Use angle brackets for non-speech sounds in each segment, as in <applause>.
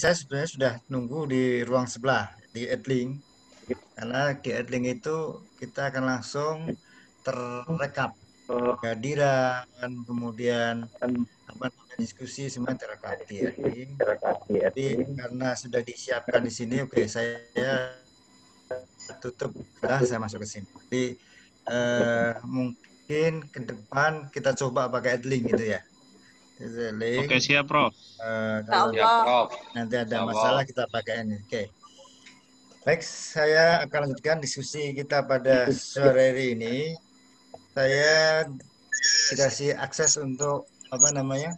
saya sebenarnya sudah nunggu di ruang sebelah di edling karena di edling itu kita akan langsung terrekap oh. kehadiran kemudian apa diskusi semua terrekap di Edling. jadi karena sudah disiapkan di sini oke okay, saya tutup nah, saya masuk ke sini jadi eh, mungkin ke depan kita coba pakai edling gitu ya Oke siap Prof. Uh, kalau siap, Prof. nanti ada ya masalah kita pakai ini. Oke. Okay. Baik, saya akan lanjutkan diskusi kita pada sore hari ini. Saya dikasih akses untuk apa namanya?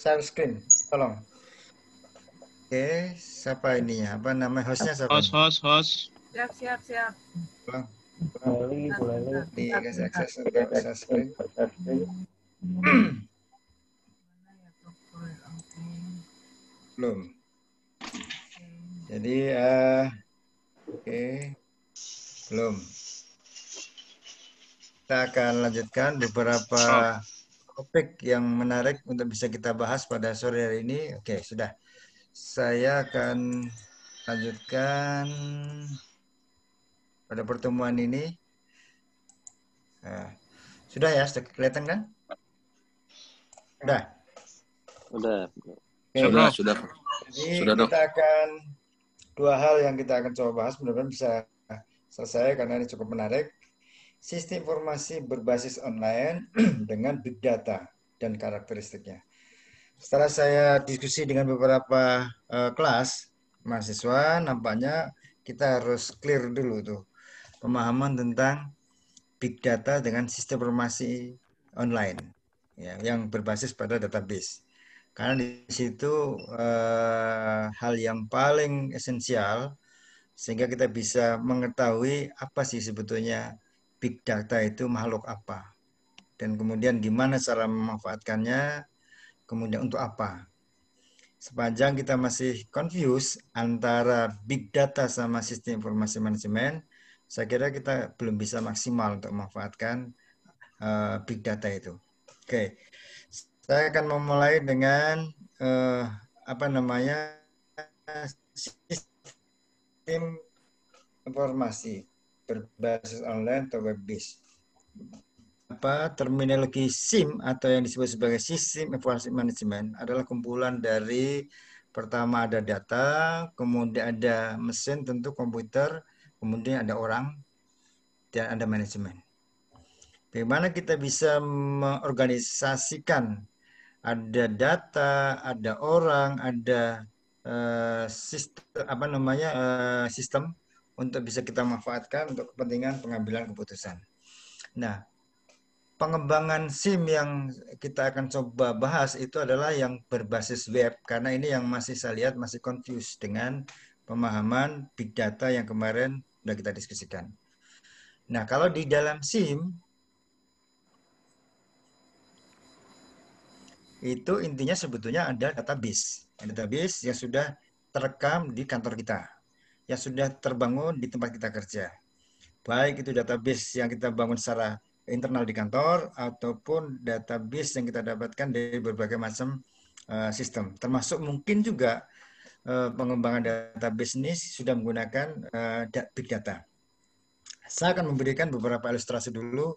Share screen. Tolong. Oke, siapa ini ya? Apa nama hostnya siapa? Host, host, host. Siap, siap, siap. Tolong. Boleh, boleh. Dikasih iya, akses untuk share screen. <clears throat> belum. Jadi uh, oke okay. belum. Kita akan lanjutkan beberapa oh. topik yang menarik untuk bisa kita bahas pada sore hari ini. Oke, okay, sudah. Saya akan lanjutkan pada pertemuan ini. Uh, sudah ya, sudah kelihatan kan? Sudah. Sudah sudah, sudah. Jadi sudah, kita dok. akan dua hal yang kita akan coba bahas, mudah-mudahan bisa selesai karena ini cukup menarik. Sistem informasi berbasis online <clears throat> dengan big data dan karakteristiknya. Setelah saya diskusi dengan beberapa uh, kelas mahasiswa, nampaknya kita harus clear dulu tuh pemahaman tentang big data dengan sistem informasi online ya, yang berbasis pada database. Karena di situ eh, hal yang paling esensial sehingga kita bisa mengetahui apa sih sebetulnya big data itu makhluk apa dan kemudian gimana cara memanfaatkannya kemudian untuk apa. Sepanjang kita masih confused antara big data sama sistem informasi manajemen, saya kira kita belum bisa maksimal untuk memanfaatkan uh, big data itu. Oke, okay. Saya akan memulai dengan uh, apa namanya sistem informasi berbasis online atau web based. Apa terminologi SIM atau yang disebut sebagai sistem informasi manajemen adalah kumpulan dari pertama ada data, kemudian ada mesin tentu komputer, kemudian ada orang dan ada manajemen. Bagaimana kita bisa mengorganisasikan ada data, ada orang, ada uh, sistem apa namanya uh, sistem untuk bisa kita manfaatkan untuk kepentingan pengambilan keputusan. Nah, pengembangan SIM yang kita akan coba bahas itu adalah yang berbasis web karena ini yang masih saya lihat masih confused dengan pemahaman big data yang kemarin sudah kita diskusikan. Nah, kalau di dalam SIM itu intinya sebetulnya ada database. Database yang sudah terekam di kantor kita, yang sudah terbangun di tempat kita kerja. Baik itu database yang kita bangun secara internal di kantor ataupun database yang kita dapatkan dari berbagai macam uh, sistem. Termasuk mungkin juga uh, pengembangan data bisnis sudah menggunakan uh, big data. Saya akan memberikan beberapa ilustrasi dulu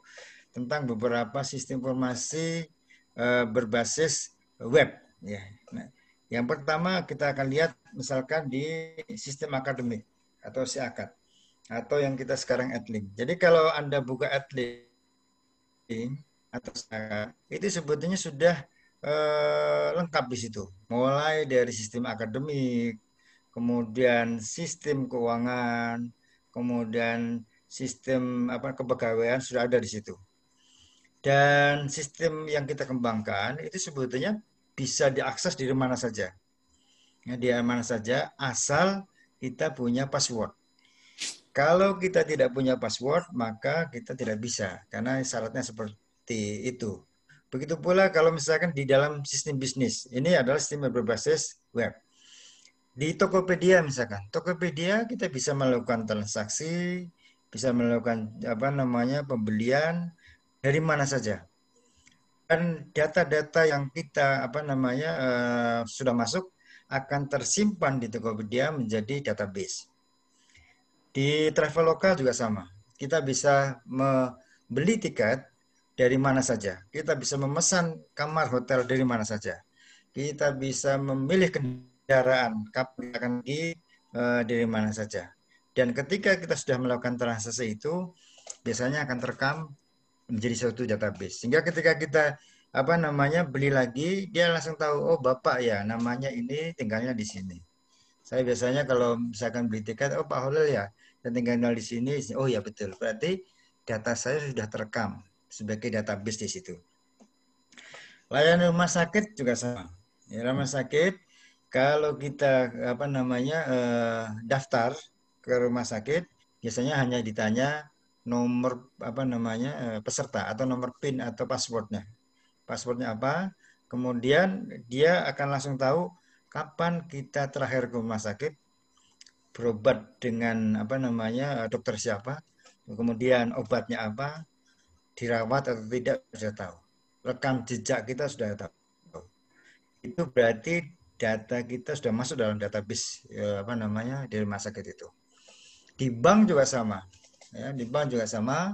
tentang beberapa sistem informasi Eh, berbasis web. Ya. Nah, yang pertama kita akan lihat misalkan di sistem akademik atau si akad atau yang kita sekarang adlink. Jadi kalau Anda buka adlink atau akad, itu sebetulnya sudah eh, lengkap di situ. Mulai dari sistem akademik, kemudian sistem keuangan, kemudian sistem apa kepegawaian sudah ada di situ. Dan sistem yang kita kembangkan itu sebetulnya bisa diakses di mana saja. Ya, di mana saja asal kita punya password. Kalau kita tidak punya password, maka kita tidak bisa karena syaratnya seperti itu. Begitu pula kalau misalkan di dalam sistem bisnis. Ini adalah sistem berbasis web. Di Tokopedia misalkan, Tokopedia kita bisa melakukan transaksi, bisa melakukan apa namanya pembelian, dari mana saja. Dan data-data yang kita apa namanya uh, sudah masuk akan tersimpan di Tokopedia menjadi database. Di travel lokal juga sama. Kita bisa membeli tiket dari mana saja. Kita bisa memesan kamar hotel dari mana saja. Kita bisa memilih kendaraan kapan akan pergi uh, dari mana saja. Dan ketika kita sudah melakukan transaksi itu, biasanya akan terekam menjadi suatu database. Sehingga ketika kita apa namanya beli lagi, dia langsung tahu oh Bapak ya namanya ini tinggalnya di sini. Saya biasanya kalau misalkan beli tiket oh Pak Holil ya, dan tinggalnya di sini. Oh ya betul. Berarti data saya sudah terekam sebagai database di situ. Layanan rumah sakit juga sama. Ya, rumah sakit kalau kita apa namanya eh, daftar ke rumah sakit biasanya hanya ditanya nomor apa namanya eh, peserta atau nomor PIN atau passwordnya. Passwordnya apa? Kemudian dia akan langsung tahu kapan kita terakhir ke rumah sakit berobat dengan apa namanya eh, dokter siapa, kemudian obatnya apa, dirawat atau tidak sudah tahu. Rekam jejak kita sudah tahu. Itu berarti data kita sudah masuk dalam database eh, apa namanya di rumah sakit itu. Di bank juga sama ya, di bank juga sama.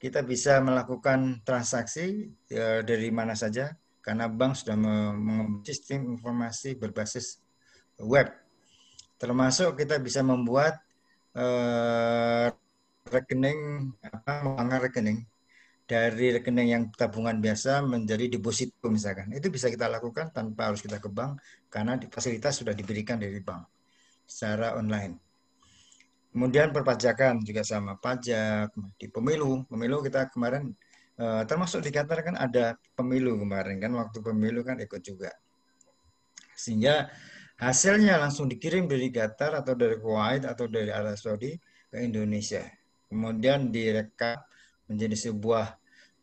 Kita bisa melakukan transaksi ya, dari mana saja karena bank sudah mengembangkan sistem informasi berbasis web. Termasuk kita bisa membuat uh, rekening apa mengangkat rekening dari rekening yang tabungan biasa menjadi deposito misalkan. Itu bisa kita lakukan tanpa harus kita ke bank karena fasilitas sudah diberikan dari bank secara online. Kemudian perpajakan juga sama, pajak di pemilu. Pemilu kita kemarin eh, termasuk kan ada pemilu kemarin kan waktu pemilu kan ikut juga. Sehingga hasilnya langsung dikirim dari Qatar atau dari Kuwait atau dari Arab Saudi ke Indonesia. Kemudian direkap menjadi sebuah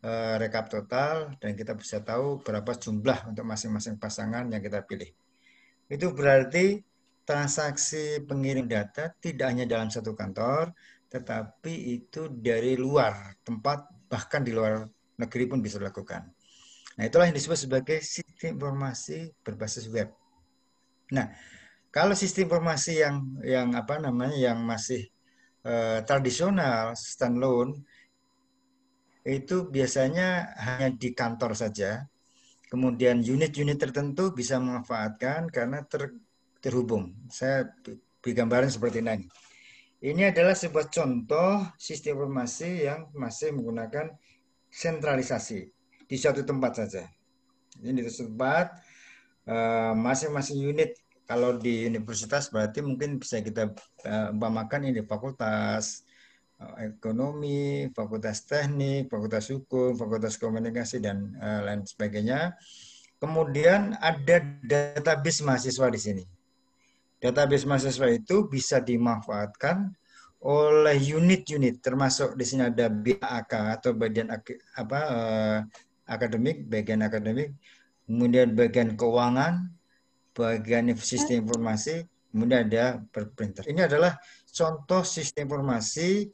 eh, rekap total dan kita bisa tahu berapa jumlah untuk masing-masing pasangan yang kita pilih. Itu berarti transaksi pengirim data tidak hanya dalam satu kantor, tetapi itu dari luar tempat, bahkan di luar negeri pun bisa dilakukan. Nah, itulah yang disebut sebagai sistem informasi berbasis web. Nah, kalau sistem informasi yang yang apa namanya yang masih uh, tradisional standalone itu biasanya hanya di kantor saja. Kemudian unit-unit tertentu bisa memanfaatkan karena ter, terhubung. Saya beri gambaran seperti ini. Ini adalah sebuah contoh sistem informasi yang masih menggunakan sentralisasi di suatu tempat saja. Ini di suatu tempat, eh, masing-masing unit kalau di universitas berarti mungkin bisa kita eh, umpamakan ini fakultas eh, ekonomi, fakultas teknik, fakultas hukum, fakultas komunikasi dan lain sebagainya. Kemudian ada database mahasiswa di sini. Database mahasiswa itu bisa dimanfaatkan oleh unit-unit termasuk di sini ada BAK atau bagian apa eh, akademik, bagian akademik, kemudian bagian keuangan, bagian sistem informasi, kemudian ada perprinter. Ini adalah contoh sistem informasi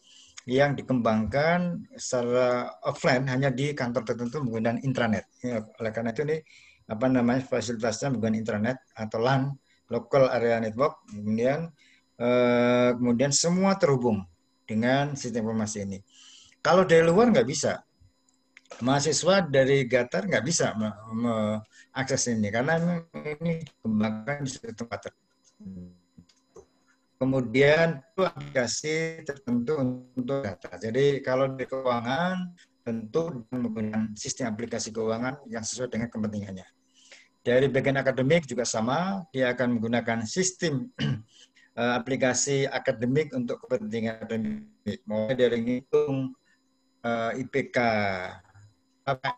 yang dikembangkan secara offline hanya di kantor tertentu menggunakan intranet. Ya, oleh karena itu ini apa namanya fasilitasnya menggunakan intranet atau LAN local area network, kemudian eh, kemudian semua terhubung dengan sistem informasi ini. Kalau dari luar nggak bisa, mahasiswa dari gatar nggak bisa mengakses ini karena ini kembangkan di satu tempat tertentu. Kemudian itu aplikasi tertentu untuk data. Jadi kalau di keuangan tentu menggunakan sistem aplikasi keuangan yang sesuai dengan kepentingannya. Dari bagian akademik juga sama, dia akan menggunakan sistem <clears throat> eh, aplikasi akademik untuk kepentingan akademik. Mau dari ngitung uh, eh, IPK, apa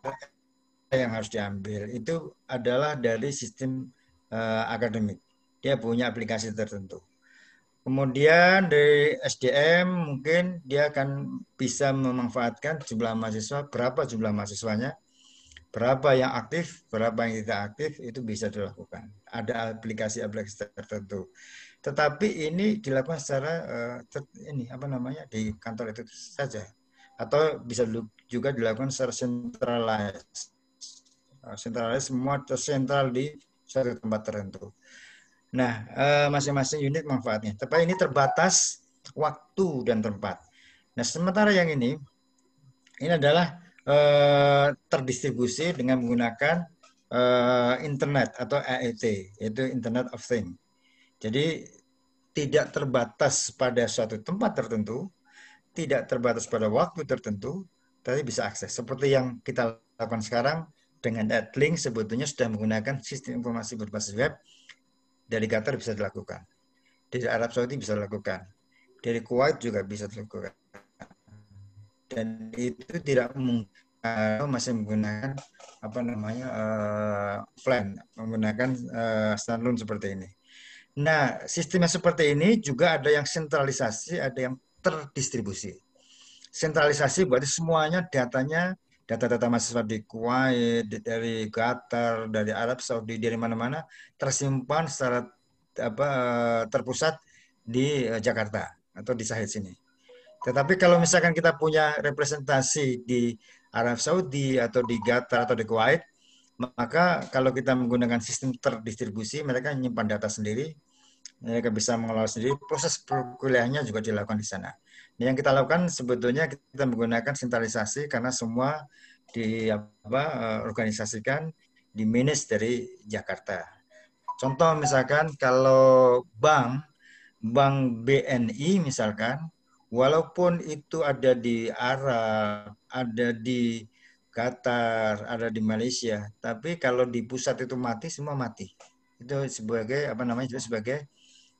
yang harus diambil, itu adalah dari sistem uh, akademik. Dia punya aplikasi tertentu. Kemudian dari SDM mungkin dia akan bisa memanfaatkan jumlah mahasiswa, berapa jumlah mahasiswanya, Berapa yang aktif, berapa yang tidak aktif, itu bisa dilakukan. Ada aplikasi-aplikasi tertentu. Tetapi ini dilakukan secara eh, ini apa namanya di kantor itu saja, atau bisa juga dilakukan secara centralized. Uh, eh, centralized semua tersentral di satu tempat tertentu. Nah, eh, masing-masing unit manfaatnya. Tapi ini terbatas waktu dan tempat. Nah, sementara yang ini, ini adalah Eh, terdistribusi dengan menggunakan eh, internet atau IoT, e yaitu Internet of Things. Jadi tidak terbatas pada suatu tempat tertentu, tidak terbatas pada waktu tertentu, tapi bisa akses. Seperti yang kita lakukan sekarang dengan AdLink sebetulnya sudah menggunakan sistem informasi berbasis web dari Qatar bisa dilakukan. Dari Arab Saudi bisa dilakukan. Dari Kuwait juga bisa dilakukan dan itu tidak mungkin kalau eh, masih menggunakan apa namanya uh, plan menggunakan uh, standalone seperti ini. Nah, sistemnya seperti ini juga ada yang sentralisasi, ada yang terdistribusi. Sentralisasi berarti semuanya datanya data-data mahasiswa di Kuwait, dari Qatar, dari Arab Saudi, dari mana-mana tersimpan secara apa terpusat di Jakarta atau di Sahid sini. Tetapi kalau misalkan kita punya representasi di Arab Saudi atau di Qatar atau di Kuwait, maka kalau kita menggunakan sistem terdistribusi, mereka menyimpan data sendiri, mereka bisa mengelola sendiri, proses perkuliahannya juga dilakukan di sana. Nah, yang kita lakukan sebetulnya kita menggunakan sentralisasi karena semua di apa eh, organisasikan di minus dari Jakarta. Contoh misalkan kalau bank bank BNI misalkan walaupun itu ada di Arab, ada di Qatar, ada di Malaysia, tapi kalau di pusat itu mati semua mati. Itu sebagai apa namanya itu sebagai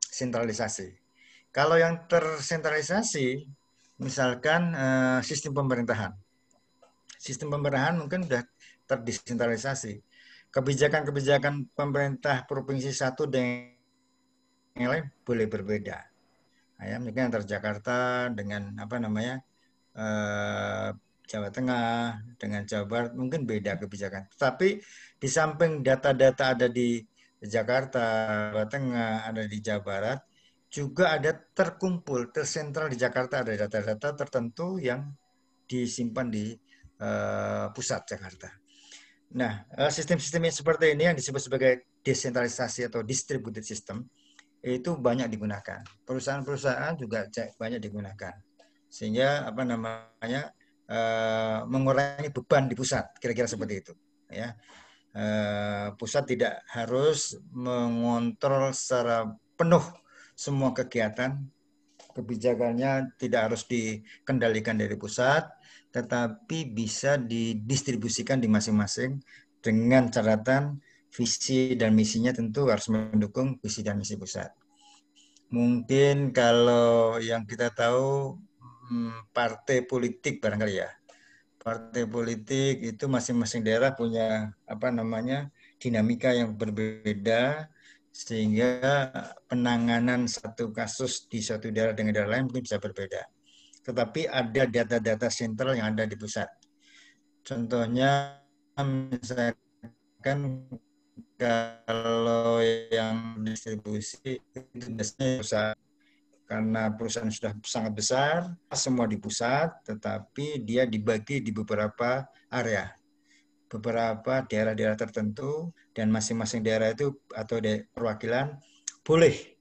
sentralisasi. Kalau yang tersentralisasi misalkan eh, sistem pemerintahan. Sistem pemerintahan mungkin sudah terdesentralisasi. Kebijakan-kebijakan pemerintah provinsi satu dengan yang lain boleh berbeda ya mungkin antar Jakarta dengan apa namanya eh, Jawa Tengah dengan Jawa Barat mungkin beda kebijakan. Tapi di samping data-data ada di Jakarta, Jawa Tengah, ada di Jawa Barat, juga ada terkumpul, tersentral di Jakarta ada data-data tertentu yang disimpan di uh, pusat Jakarta. Nah, eh, sistem-sistem yang seperti ini yang disebut sebagai desentralisasi atau distributed system, itu banyak digunakan. Perusahaan-perusahaan juga banyak digunakan. Sehingga apa namanya eh, mengurangi beban di pusat, kira-kira seperti itu. Ya, eh, pusat tidak harus mengontrol secara penuh semua kegiatan. Kebijakannya tidak harus dikendalikan dari pusat, tetapi bisa didistribusikan di masing-masing dengan catatan visi dan misinya tentu harus mendukung visi dan misi pusat. Mungkin kalau yang kita tahu hmm, partai politik barangkali ya. Partai politik itu masing-masing daerah punya apa namanya dinamika yang berbeda sehingga penanganan satu kasus di satu daerah dengan daerah lain mungkin bisa berbeda. Tetapi ada data-data sentral yang ada di pusat. Contohnya misalkan kalau yang distribusi itu biasanya pusat karena perusahaan sudah sangat besar, semua di pusat, tetapi dia dibagi di beberapa area, beberapa daerah-daerah tertentu, dan masing-masing daerah itu atau perwakilan boleh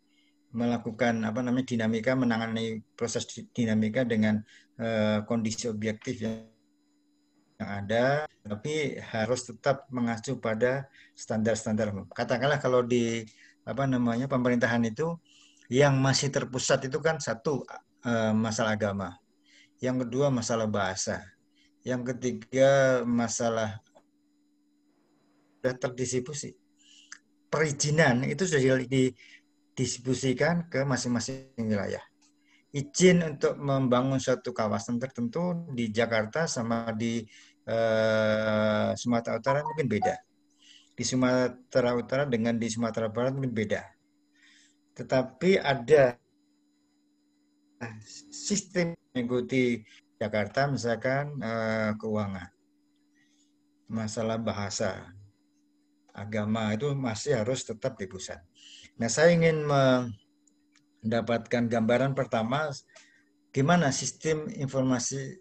melakukan apa namanya dinamika menangani proses dinamika dengan uh, kondisi objektif yang yang ada, tapi harus tetap mengacu pada standar-standar. Katakanlah kalau di apa namanya pemerintahan itu yang masih terpusat itu kan satu eh, masalah agama, yang kedua masalah bahasa, yang ketiga masalah sudah terdistribusi. Perizinan itu sudah didistribusikan ke masing-masing wilayah izin untuk membangun suatu kawasan tertentu di Jakarta sama di uh, Sumatera Utara mungkin beda. Di Sumatera Utara dengan di Sumatera Barat mungkin beda. Tetapi ada sistem mengikuti Jakarta misalkan uh, keuangan, masalah bahasa, agama itu masih harus tetap di pusat. Nah saya ingin mendapatkan gambaran pertama gimana sistem informasi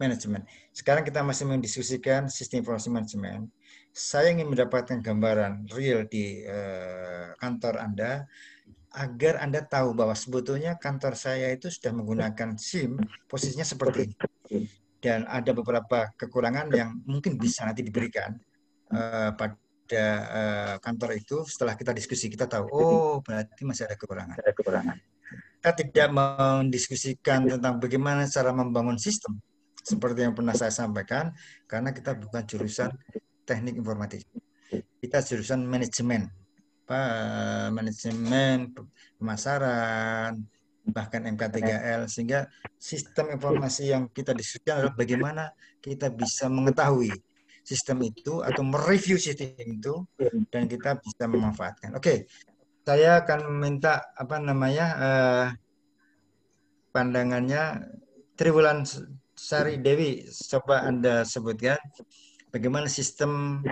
manajemen. Sekarang kita masih mendiskusikan sistem informasi manajemen. Saya ingin mendapatkan gambaran real di eh, kantor Anda agar Anda tahu bahwa sebetulnya kantor saya itu sudah menggunakan SIM posisinya seperti ini. Dan ada beberapa kekurangan yang mungkin bisa nanti diberikan eh, pada pada uh, eh, kantor itu setelah kita diskusi kita tahu oh berarti masih ada kekurangan. Ada kekurangan. Kita tidak mendiskusikan tentang bagaimana cara membangun sistem seperti yang pernah saya sampaikan karena kita bukan jurusan teknik informatik. Kita jurusan manajemen. Eh, manajemen pemasaran bahkan MK3L sehingga sistem informasi yang kita diskusikan adalah bagaimana kita bisa mengetahui sistem itu atau ya. mereview sistem itu ya. dan kita bisa memanfaatkan. Oke, okay. saya akan minta apa namanya uh, pandangannya Triwulan Sari ya. Dewi, coba anda sebutkan bagaimana sistem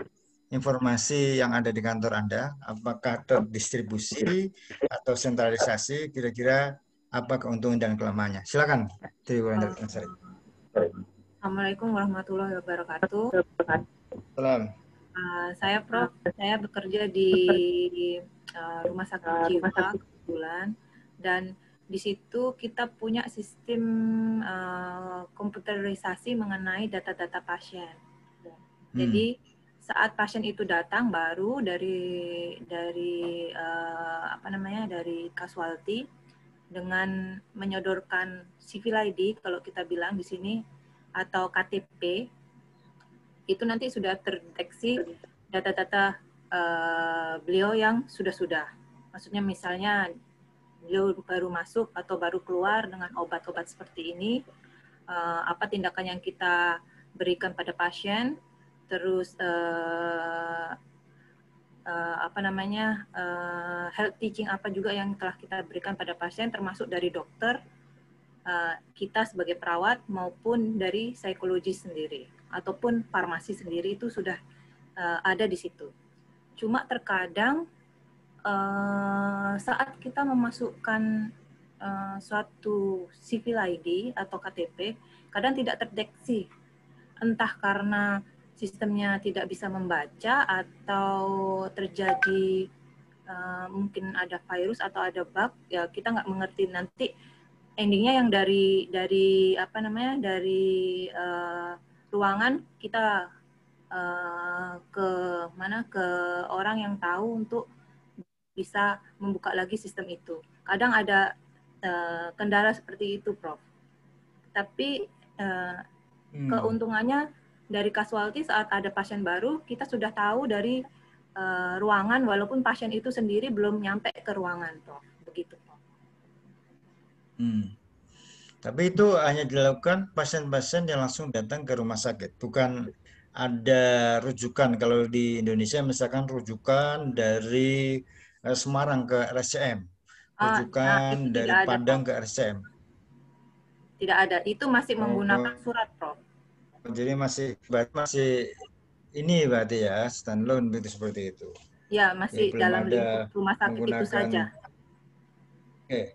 informasi yang ada di kantor Anda? Apakah terdistribusi atau sentralisasi? Kira-kira apa keuntungan dan kelemahannya? Silakan, Triwulan Sari. Assalamualaikum warahmatullahi wabarakatuh. Salam. Uh, eh, saya Prof, saya bekerja di uh, Rumah Sakit eh, Jiwa kebetulan dan di situ kita punya sistem uh, komputerisasi mengenai data-data pasien. Jadi hmm. saat pasien itu datang baru dari dari uh, apa namanya dari casualty dengan menyodorkan civil ID kalau kita bilang di sini atau KTP itu nanti sudah terdeteksi data-data uh, beliau yang sudah-sudah. Maksudnya misalnya beliau baru masuk atau baru keluar dengan obat-obat seperti ini, uh, apa tindakan yang kita berikan pada pasien, terus uh, uh, apa namanya uh, health teaching apa juga yang telah kita berikan pada pasien, termasuk dari dokter Eh, kita sebagai perawat maupun dari psikologi sendiri ataupun farmasi sendiri itu sudah uh, ada di situ. Cuma terkadang uh, saat kita memasukkan uh, suatu civil ID atau KTP, kadang tidak terdeteksi entah karena sistemnya tidak bisa membaca atau terjadi uh, mungkin ada virus atau ada bug ya kita nggak mengerti nanti endingnya yang dari dari apa namanya dari uh, ruangan kita uh, ke mana ke orang yang tahu untuk bisa membuka lagi sistem itu. Kadang ada uh, kendala seperti itu, Prof. Tapi uh, hmm. keuntungannya dari casualty saat ada pasien baru kita sudah tahu dari uh, ruangan walaupun pasien itu sendiri belum nyampe ke ruangan, Prof. Begitu. Hmm. Tapi itu hanya dilakukan pasien-pasien yang langsung datang ke rumah sakit, bukan ada rujukan. Kalau di Indonesia misalkan rujukan dari eh, Semarang ke RSCM, ah, nah, rujukan nah, dari ada, Padang ke RSCM. Tidak ada, itu masih oh, menggunakan oh. surat, Prof. Jadi masih masih ini berarti ya standalone begitu seperti itu. Ya, masih dalam lingkup rumah sakit itu saja. Oke. Okay.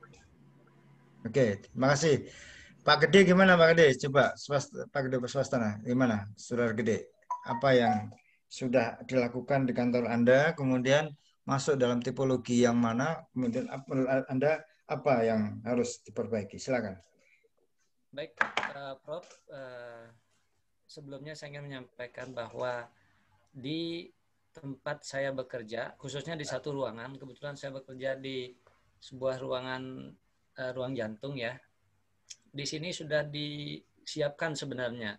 Oke, terima kasih. Pak Gede gimana Pak Gede? Coba Pak Gede Swastana gimana? Saudara Gede, apa yang sudah dilakukan di kantor Anda, kemudian masuk dalam tipologi yang mana, kemudian Anda apa yang harus diperbaiki? Silakan. Baik, uh, Prof. Uh, sebelumnya saya ingin menyampaikan bahwa di tempat saya bekerja, khususnya di satu ruangan, kebetulan saya bekerja di sebuah ruangan uh, ruang jantung ya. Di sini sudah disiapkan sebenarnya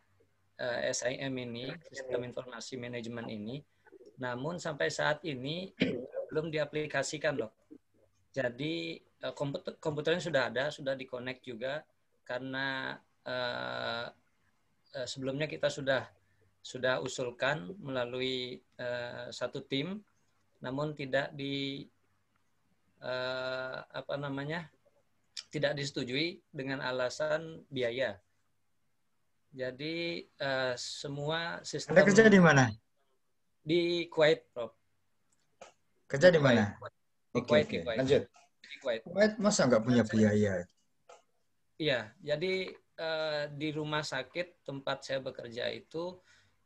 uh, eh, SIM ini, sistem informasi manajemen ini. Namun sampai saat ini <clears throat> belum diaplikasikan loh. Jadi uh, komputer komputernya sudah ada, sudah dikonek juga karena uh, sebelumnya kita sudah sudah usulkan melalui uh, satu tim, namun tidak di uh, apa namanya tidak disetujui dengan alasan biaya. Jadi uh, semua sistem. Anda kerja di mana? Di Kuwait, Prof. Kerja di, mana? Di Kuwait, okay, Lanjut. Di Kuwait. Kuwait masa nggak punya biaya? Iya, jadi uh, di rumah sakit tempat saya bekerja itu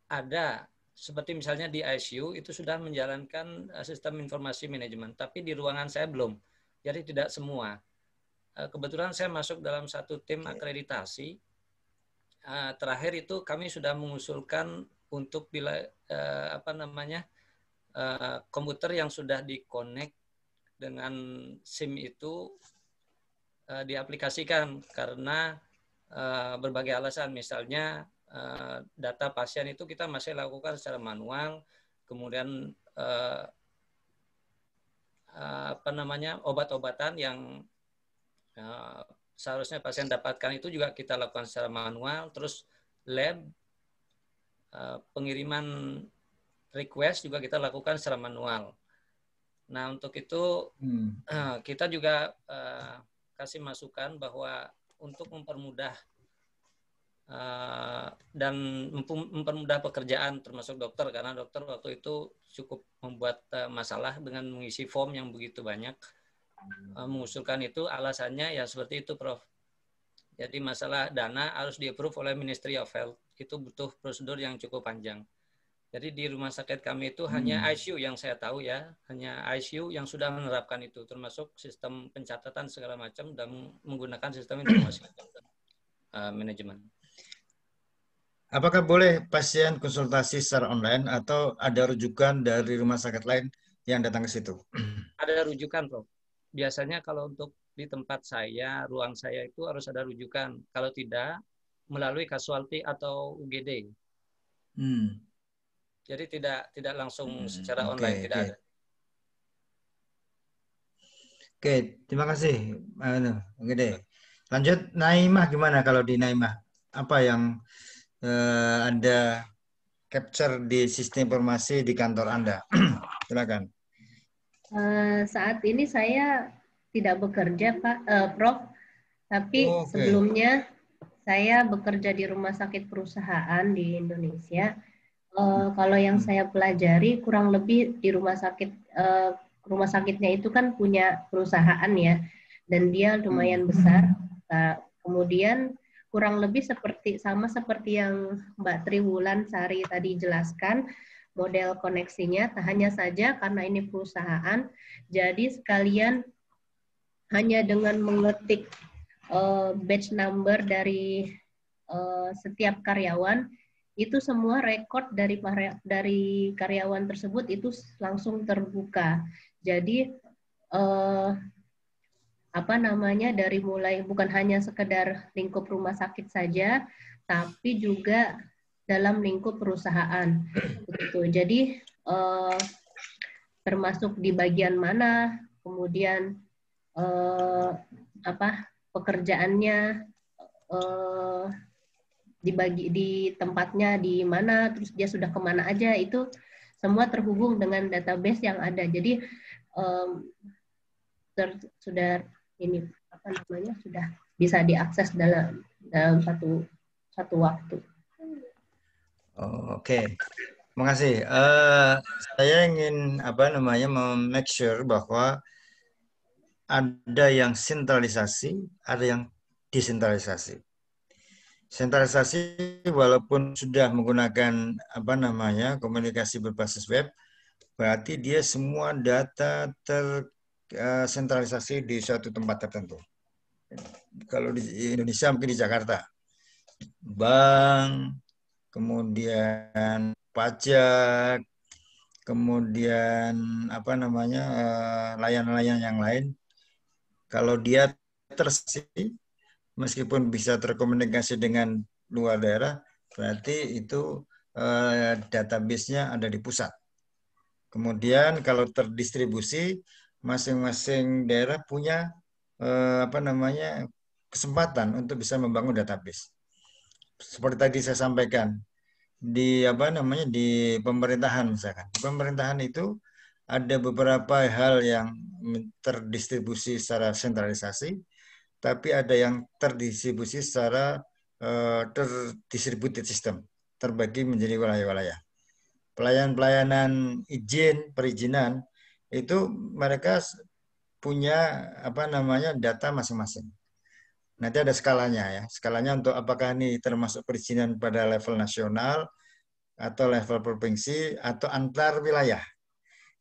ada seperti misalnya di ICU itu sudah menjalankan eh, sistem informasi manajemen, tapi di ruangan saya belum. Jadi tidak semua Eh, kebetulan saya masuk dalam satu tim akreditasi. Eh, terakhir itu kami sudah mengusulkan untuk bila eh, apa namanya komputer yang sudah dikonek dengan SIM itu diaplikasikan karena berbagai alasan, misalnya data pasien itu kita masih lakukan secara manual, kemudian apa namanya obat-obatan yang Ya, seharusnya pasien dapatkan itu juga kita lakukan secara manual, terus lab eh, pengiriman request juga kita lakukan secara manual. Nah untuk itu hmm. Eh, kita juga eh, kasih masukan bahwa untuk mempermudah dan mempermudah pekerjaan termasuk dokter karena dokter waktu itu cukup membuat masalah dengan mengisi form yang begitu banyak. Eh, mengusulkan itu alasannya ya seperti itu Prof. Jadi masalah dana harus di-approve oleh Ministry of Health. Itu butuh prosedur yang cukup panjang. Jadi di rumah sakit kami itu hmm. hanya ICU yang saya tahu ya, hanya ICU yang sudah menerapkan itu, termasuk sistem pencatatan segala macam dan menggunakan sistem informasi uh, <coughs> manajemen. Apakah boleh pasien konsultasi secara online atau ada rujukan dari rumah sakit lain yang datang ke situ? Ada rujukan, Prof biasanya kalau untuk di tempat saya, ruang saya itu harus ada rujukan. Kalau tidak, melalui kasualti atau UGD. Hmm. Jadi tidak tidak langsung hmm. secara okay, online tidak okay. ada. Oke, okay, terima kasih. UGD. Anu, Lanjut Naimah gimana kalau di Naimah? Apa yang uh, Anda capture di sistem informasi di kantor Anda? <clears throat> Silakan. Eh, saat ini saya tidak bekerja, Pak uh, Prof. Tapi oh, okay. sebelumnya saya bekerja di rumah sakit perusahaan di Indonesia. Uh, kalau yang hmm. saya pelajari kurang lebih di rumah sakit uh, rumah sakitnya itu kan punya perusahaan ya dan dia lumayan hmm. besar. Uh, kemudian kurang lebih seperti sama seperti yang Mbak Triwulan Sari tadi jelaskan model koneksinya, hanya saja karena ini perusahaan, jadi sekalian hanya dengan mengetik uh, batch number dari uh, setiap karyawan, itu semua rekod dari dari karyawan tersebut itu langsung terbuka. Jadi eh, apa namanya dari mulai bukan hanya sekedar lingkup rumah sakit saja, tapi juga dalam lingkup perusahaan. gitu. Jadi eh, termasuk di bagian mana, kemudian eh, apa pekerjaannya eh, dibagi di tempatnya di mana, terus dia sudah kemana aja itu semua terhubung dengan database yang ada. Jadi um, ter, sudah ini apa namanya sudah bisa diakses dalam dalam satu satu waktu. Oh, Oke, okay. makasih. Uh, saya ingin apa namanya make sure bahwa ada yang sentralisasi, ada yang desentralisasi. Sentralisasi walaupun sudah menggunakan apa namanya komunikasi berbasis web, berarti dia semua data tersentralisasi eh, di suatu tempat tertentu. Kalau di Indonesia mungkin di Jakarta, bank, kemudian pajak, kemudian apa namanya eh, layan-layan yang lain. Kalau dia tersi, meskipun bisa terkomunikasi dengan luar daerah, berarti itu eh, database-nya ada di pusat. Kemudian kalau terdistribusi, masing-masing daerah punya eh, apa namanya kesempatan untuk bisa membangun database seperti tadi saya sampaikan di apa namanya di pemerintahan misalkan di pemerintahan itu ada beberapa hal yang terdistribusi secara sentralisasi tapi ada yang terdistribusi secara uh, terdistributed sistem terbagi menjadi wilayah-wilayah pelayanan-pelayanan izin perizinan itu mereka punya apa namanya data masing-masing Nanti ada skalanya ya. Skalanya untuk apakah ini termasuk perizinan pada level nasional atau level provinsi atau antar wilayah.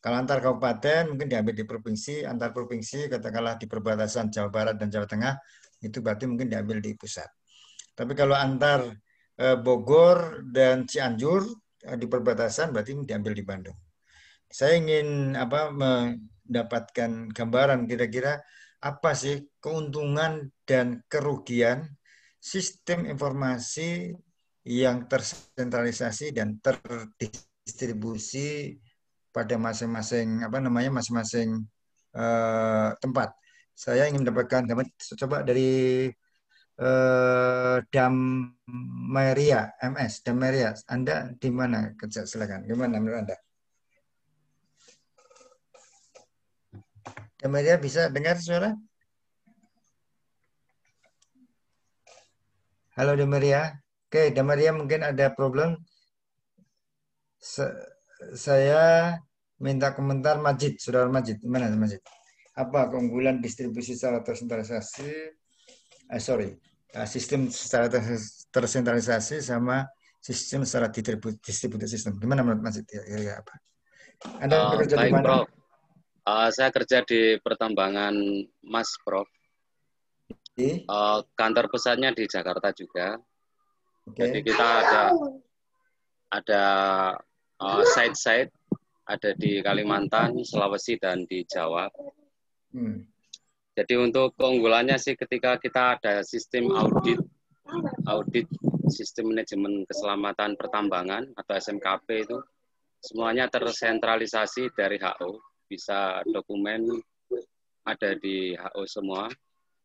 Kalau antar kabupaten mungkin diambil di provinsi, antar provinsi katakanlah di perbatasan Jawa Barat dan Jawa Tengah itu berarti mungkin diambil di pusat. Tapi kalau antar eh, Bogor dan Cianjur eh, di perbatasan berarti diambil di Bandung. Saya ingin apa mendapatkan gambaran kira-kira apa sih keuntungan dan kerugian sistem informasi yang tersentralisasi dan terdistribusi pada masing-masing apa namanya masing-masing uh, tempat. Saya ingin mendapatkan coba dari uh, eh, Dam MS Damaria. Anda di mana kerja? Silakan. Gimana menurut Anda? Dam bisa dengar suara? Halo Demaria. Oke, Demaria mungkin ada problem. Se saya minta komentar Majid, Saudara Majid. Gimana Majid? Apa keunggulan distribusi secara tersentralisasi? Eh, sorry, eh, sistem secara tersentralisasi sama sistem secara distributed sistem. Gimana menurut Majid? Ya, Ya, ya, apa? Anda uh, eh, bekerja di mana? Prof. Uh, eh, saya kerja di pertambangan Mas Prof. Okay. Uh, eh, kantor pusatnya di Jakarta juga. Okay. Jadi kita ada ada uh, site-site ada di Kalimantan, Sulawesi dan di Jawa. Hmm. Jadi untuk keunggulannya sih ketika kita ada sistem audit audit sistem manajemen keselamatan pertambangan atau SMKP itu semuanya tersentralisasi dari HO bisa dokumen ada di HO semua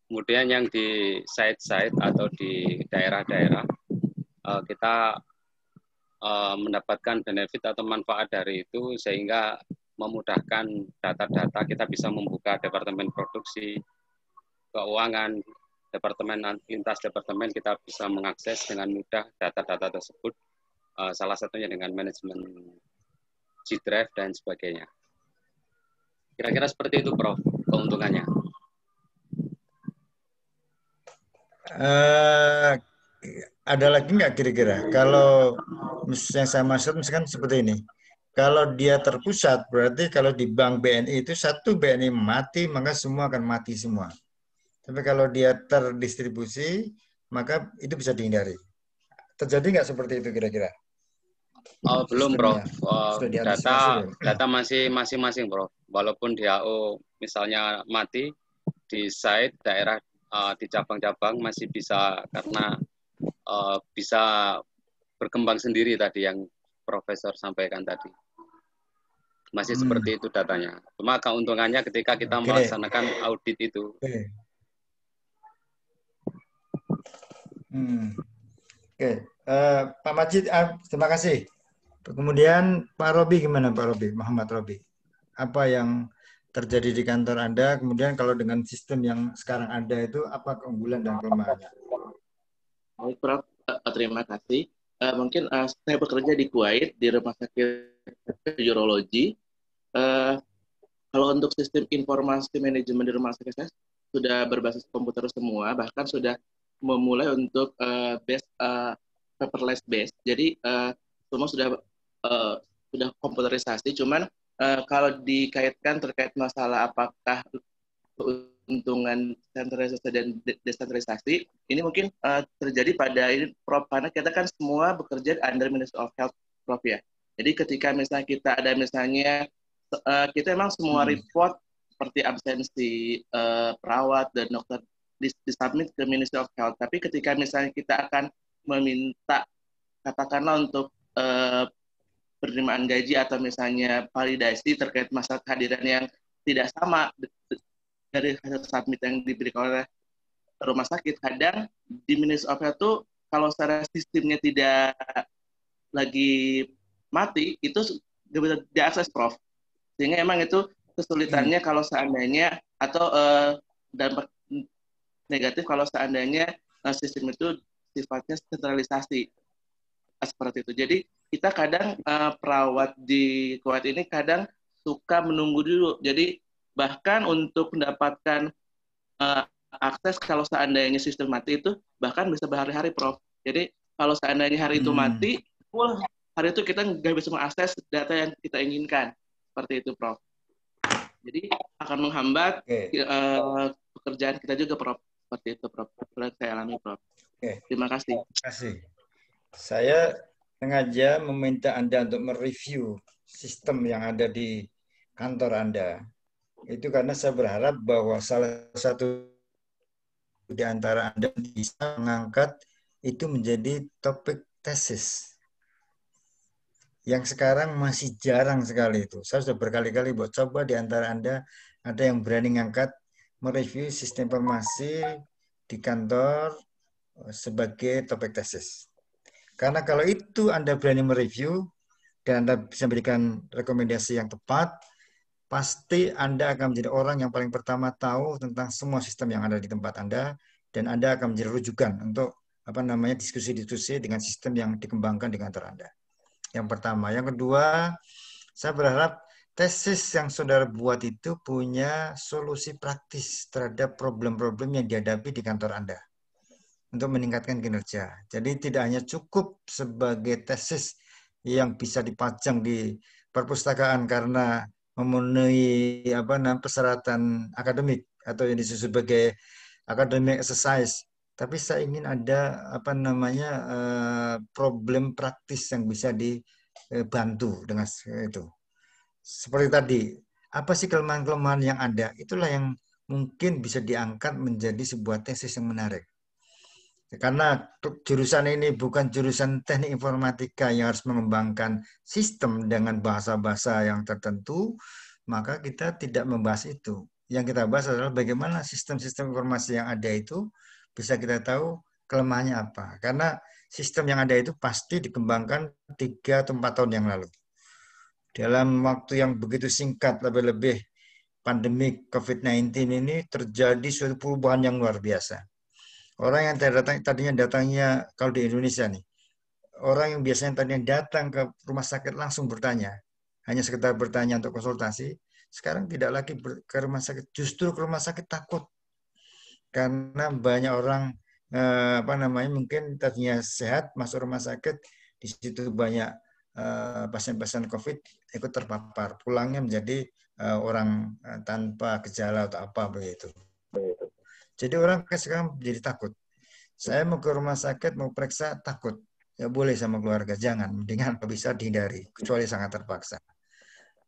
Kemudian yang di side side atau di daerah-daerah eh, kita eh, mendapatkan benefit atau manfaat dari itu sehingga memudahkan data-data kita bisa membuka departemen produksi, keuangan, departemen lintas departemen kita bisa mengakses dengan mudah data-data tersebut eh, salah satunya dengan manajemen G Drive dan sebagainya. Kira-kira seperti itu Prof keuntungannya. uh, ada lagi nggak kira-kira? Kalau yang saya maksud misalkan seperti ini. Kalau dia terpusat, berarti kalau di bank BNI itu satu BNI mati, maka semua akan mati semua. Tapi kalau dia terdistribusi, maka itu bisa dihindari. Terjadi nggak seperti itu kira-kira? Oh, belum, Bro. Uh, data data masih masing-masing, Bro. Walaupun DAO misalnya mati di site daerah uh, di cabang-cabang masih bisa karena uh, bisa berkembang sendiri tadi yang profesor sampaikan tadi. Masih hmm. seperti itu datanya. Cuma keuntungannya ketika kita okay. melaksanakan audit itu. Okay. Hmm. Oke, okay. uh, eh, Pak Majid, uh, terima kasih. Kemudian Pak Robi gimana Pak Robi, Muhammad Robi? Apa yang terjadi di kantor Anda, kemudian kalau dengan sistem yang sekarang ada itu apa keunggulan dan kelemahannya? Baik, Prof. Eh, terima kasih. Uh, mungkin uh, saya bekerja di Kuwait di rumah sakit urologi. Uh, kalau untuk sistem informasi manajemen di rumah sakit saya sudah berbasis komputer semua, bahkan sudah memulai untuk uh, base uh, paperless base. Jadi uh, semua sudah uh, sudah komputerisasi, cuman uh, kalau dikaitkan terkait masalah apakah keuntungan sentralisasi dan desentralisasi ini mungkin uh, terjadi pada ini Prof karena kita kan semua bekerja under Ministry of Health Prof ya. Jadi ketika misalnya kita ada misalnya uh, kita emang semua hmm. report seperti absensi uh, perawat dan dokter disubmit ke Ministry of Health. Tapi ketika misalnya kita akan meminta katakanlah untuk uh, penerimaan gaji atau misalnya validasi terkait masa kehadiran yang tidak sama dari hasil submit yang diberikan oleh rumah sakit kadang di minus of Health tuh kalau secara sistemnya tidak lagi mati itu tidak bisa diakses prof sehingga emang itu kesulitannya hmm. kalau seandainya atau uh, dampak negatif kalau seandainya uh, sistem itu sifatnya sentralisasi seperti itu jadi kita kadang uh, perawat di Kuwait ini kadang suka menunggu dulu. Jadi bahkan untuk mendapatkan uh, akses kalau seandainya sistem mati itu bahkan bisa berhari-hari, Prof. Jadi kalau seandainya hari itu hmm. mati, full hari itu kita nggak bisa mengakses data yang kita inginkan. Seperti itu, Prof. Jadi akan menghambat okay. uh, eh, pekerjaan kita juga, Prof. Seperti itu, Prof. saya alami, Prof. Okay. Terima kasih. Terima kasih. Saya sengaja meminta Anda untuk mereview sistem yang ada di kantor Anda. Itu karena saya berharap bahwa salah satu di antara Anda bisa mengangkat itu menjadi topik tesis. Yang sekarang masih jarang sekali itu. Saya sudah berkali-kali buat coba di antara Anda ada yang berani mengangkat mereview sistem informasi di kantor sebagai topik tesis. Karena kalau itu Anda berani mereview dan Anda bisa memberikan rekomendasi yang tepat, pasti Anda akan menjadi orang yang paling pertama tahu tentang semua sistem yang ada di tempat Anda dan Anda akan menjadi rujukan untuk apa namanya diskusi-diskusi dengan sistem yang dikembangkan di kantor Anda. Yang pertama, yang kedua, saya berharap tesis yang saudara buat itu punya solusi praktis terhadap problem-problem yang dihadapi di kantor Anda untuk meningkatkan kinerja. Jadi tidak hanya cukup sebagai tesis yang bisa dipajang di perpustakaan karena memenuhi apa namanya persyaratan akademik atau yang disebut sebagai akademik exercise. Tapi saya ingin ada apa namanya eh, problem praktis yang bisa dibantu dengan itu. Seperti tadi, apa sih kelemahan-kelemahan yang ada? Itulah yang mungkin bisa diangkat menjadi sebuah tesis yang menarik. Karena jurusan ini bukan jurusan teknik informatika yang harus mengembangkan sistem dengan bahasa-bahasa yang tertentu, maka kita tidak membahas itu. Yang kita bahas adalah bagaimana sistem-sistem informasi yang ada itu bisa kita tahu kelemahannya apa. Karena sistem yang ada itu pasti dikembangkan tiga atau empat tahun yang lalu. Dalam waktu yang begitu singkat, lebih-lebih pandemi COVID-19 ini terjadi suatu perubahan yang luar biasa. Orang yang datang, tadinya datangnya kalau di Indonesia nih, orang yang biasanya tadinya datang ke rumah sakit langsung bertanya, hanya sekedar bertanya untuk konsultasi, sekarang tidak lagi ke rumah sakit, justru ke rumah sakit takut karena banyak orang eh, apa namanya mungkin tadinya sehat masuk rumah sakit di situ banyak eh, pasien-pasien eh, COVID ikut terpapar, pulangnya menjadi eh, orang eh, tanpa gejala atau apa begitu. Jadi orang sekarang jadi takut. Saya mau ke rumah sakit mau periksa takut. Ya boleh sama keluarga, jangan. Dengan apa bisa dihindari, kecuali sangat terpaksa.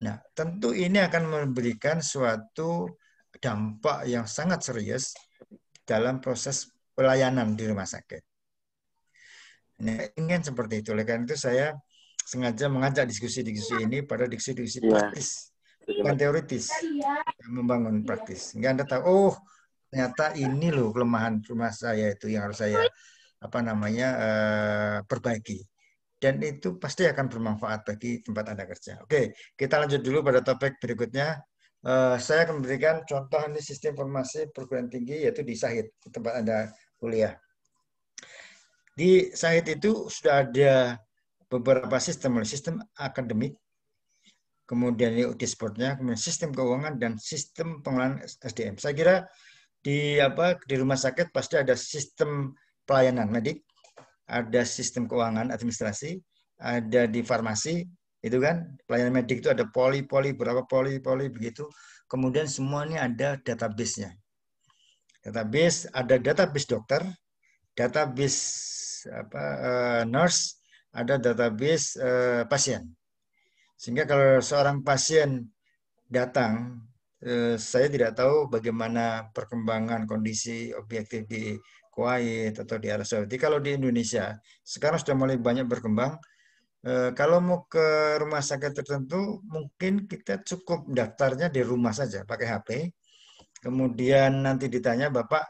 Nah, tentu ini akan memberikan suatu dampak yang sangat serius dalam proses pelayanan di rumah sakit. Nah, ingin seperti itu. Oleh karena itu saya sengaja mengajak diskusi-diskusi ini pada diskusi-diskusi iya. praktis, bukan teoritis, membangun praktis. Sehingga Anda tahu, oh ternyata ini loh kelemahan rumah saya itu yang harus saya apa namanya uh, perbaiki dan itu pasti akan bermanfaat bagi tempat anda kerja. Oke, kita lanjut dulu pada topik berikutnya. Uh, saya akan memberikan contoh ini sistem informasi perguruan tinggi yaitu di Sahid tempat anda kuliah. Di Sahid itu sudah ada beberapa sistem, sistem akademik, kemudian ini sportnya, kemudian sistem keuangan dan sistem pengelolaan SDM. Saya kira di apa di rumah sakit pasti ada sistem pelayanan medik, ada sistem keuangan administrasi, ada di farmasi, itu kan pelayanan medik itu ada poli-poli berapa poli-poli begitu. Kemudian semua ini ada database-nya. Database ada database dokter, database apa eh, nurse, ada database eh, pasien. Sehingga kalau seorang pasien datang Eh, saya tidak tahu bagaimana perkembangan kondisi objektif di Kuwait atau di Arab Saudi. Kalau di Indonesia sekarang sudah mulai banyak berkembang. Eh, kalau mau ke rumah sakit tertentu, mungkin kita cukup daftarnya di rumah saja pakai HP. Kemudian nanti ditanya Bapak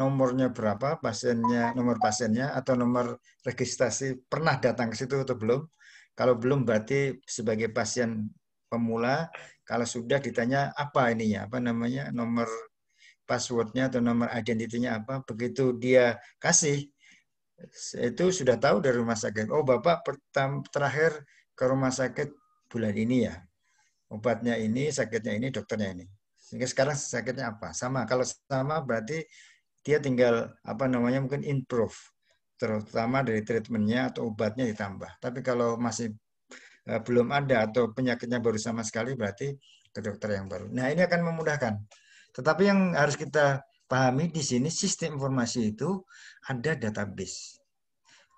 nomornya berapa pasiennya, nomor pasiennya atau nomor registrasi pernah datang ke situ atau belum. Kalau belum berarti sebagai pasien pemula kalau sudah ditanya apa ininya apa namanya nomor passwordnya atau nomor identitinya apa begitu dia kasih itu sudah tahu dari rumah sakit oh bapak pertama terakhir ke rumah sakit bulan ini ya obatnya ini sakitnya ini dokternya ini sehingga sekarang sakitnya apa sama kalau sama berarti dia tinggal apa namanya mungkin improve terutama dari treatmentnya atau obatnya ditambah tapi kalau masih Eh, belum ada atau penyakitnya baru sama sekali berarti ke dokter yang baru. Nah, ini akan memudahkan. Tetapi yang harus kita pahami di sini sistem informasi itu ada database.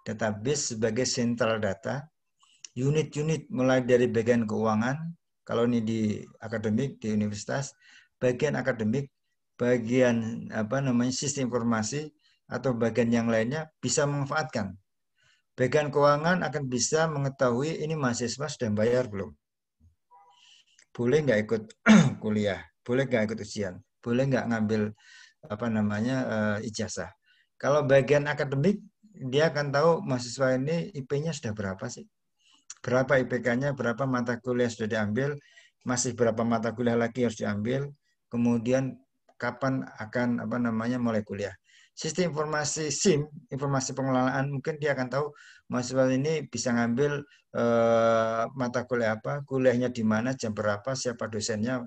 Database sebagai sentral data, unit-unit mulai dari bagian keuangan, kalau ini di akademik di universitas, bagian akademik, bagian apa namanya sistem informasi atau bagian yang lainnya bisa memanfaatkan bagian keuangan akan bisa mengetahui ini mahasiswa sudah bayar belum. Boleh nggak ikut <clears throat> kuliah, boleh nggak ikut ujian, boleh nggak ngambil apa namanya uh, ijazah. Kalau bagian akademik dia akan tahu mahasiswa ini IP-nya sudah berapa sih, berapa IPK-nya, berapa mata kuliah sudah diambil, masih berapa mata kuliah lagi harus diambil, kemudian kapan akan apa namanya mulai kuliah sistem informasi SIM, informasi pengelolaan, mungkin dia akan tahu mahasiswa ini bisa ngambil eh, mata kuliah apa, kuliahnya di mana, jam berapa, siapa dosennya,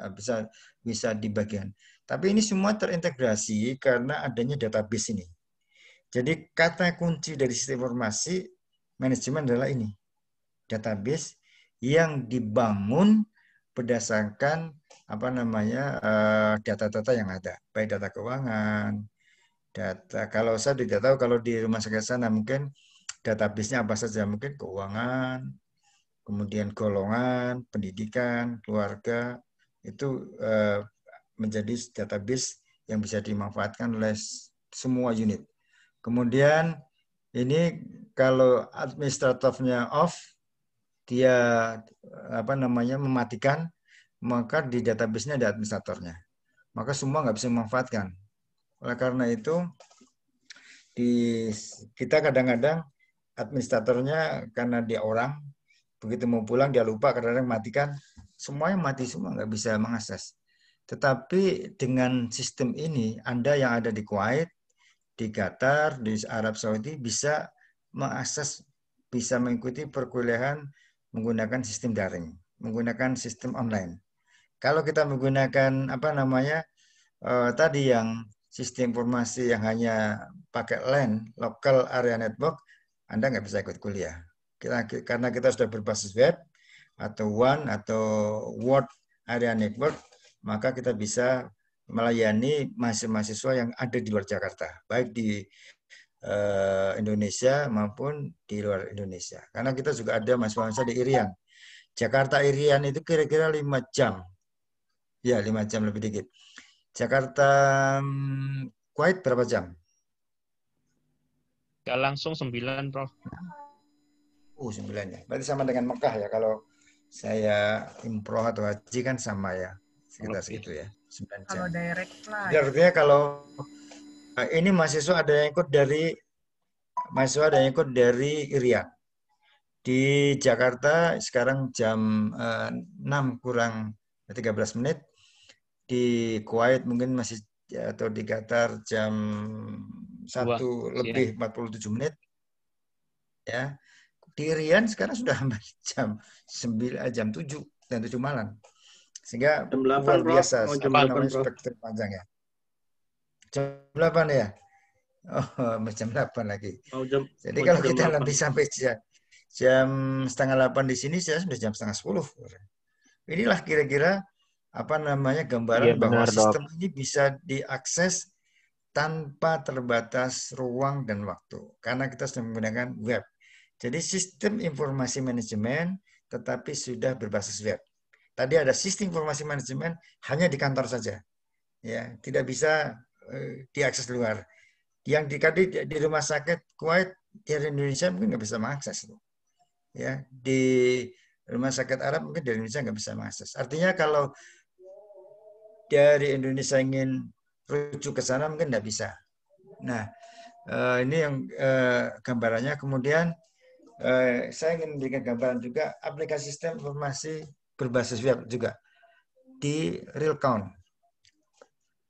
eh, bisa bisa dibagian. Tapi ini semua terintegrasi karena adanya database ini. Jadi kata kunci dari sistem informasi manajemen adalah ini. Database yang dibangun berdasarkan apa namanya eh, data-data yang ada, baik data keuangan, data kalau saya tidak tahu kalau di rumah sakit sana mungkin database-nya apa saja mungkin keuangan kemudian golongan pendidikan keluarga itu eh, menjadi database yang bisa dimanfaatkan oleh semua unit kemudian ini kalau administratifnya off dia apa namanya mematikan maka di database-nya ada administratornya maka semua nggak bisa memanfaatkan oleh karena itu, di kita kadang-kadang administratornya karena dia orang, begitu mau pulang dia lupa kadang-kadang matikan, semuanya mati semua, nggak bisa mengakses. Tetapi dengan sistem ini, Anda yang ada di Kuwait, di Qatar, di Arab Saudi bisa mengakses, bisa mengikuti perkuliahan menggunakan sistem daring, menggunakan sistem online. Kalau kita menggunakan apa namanya uh, tadi yang sistem informasi yang hanya pakai LAN, local area network, Anda nggak bisa ikut kuliah. Kita, karena kita sudah berbasis web, atau WAN, atau World Area Network, maka kita bisa melayani mahasiswa-mahasiswa yang ada di luar Jakarta, baik di uh, Indonesia maupun di luar Indonesia. Karena kita juga ada mahasiswa-mahasiswa di Irian. Jakarta Irian itu kira-kira 5 jam. Ya, 5 jam lebih dikit. Jakarta mm, Kuwait berapa jam? Ya langsung 9, Prof. Oh, uh, 9 ya. Berarti sama dengan Mekah ya. Kalau saya improh atau haji kan sama ya. Sekitar Lebih. segitu ya. 9 jam. Kalau direct flight. Biar ya. kalau eh, ini mahasiswa ada yang ikut dari mahasiswa ada yang ikut dari Riyadh. Di Jakarta sekarang jam 6 eh, kurang 13 menit di Kuwait mungkin masih atau di Qatar jam satu lebih empat puluh tujuh menit ya di Rian sekarang sudah hampir <laughs> jam sembilan eh, jam tujuh dan tujuh malam sehingga jam 8, luar biasa oh, jam 8, spektrum panjang ya jam delapan ya oh <laughs> jam delapan lagi oh, jam, jadi oh, kalau kita nanti sampai jam, jam setengah delapan di sini saya sudah jam setengah sepuluh inilah kira-kira apa namanya gambaran ya, bahwa benar, sistem dok. ini bisa diakses tanpa terbatas ruang dan waktu karena kita sudah menggunakan web. Jadi sistem informasi manajemen tetapi sudah berbasis web. Tadi ada sistem informasi manajemen hanya di kantor saja. Ya, tidak bisa uh, diakses luar. Yang di, di, di rumah sakit Kuwait di Indonesia mungkin nggak bisa mengakses itu. Ya, di rumah sakit Arab mungkin di Indonesia nggak bisa mengakses. Artinya kalau dari Indonesia ingin rujuk ke sana mungkin tidak bisa. Nah, uh, ini yang uh, gambarannya. Kemudian uh, saya ingin memberikan gambaran juga aplikasi sistem informasi berbasis web juga di real count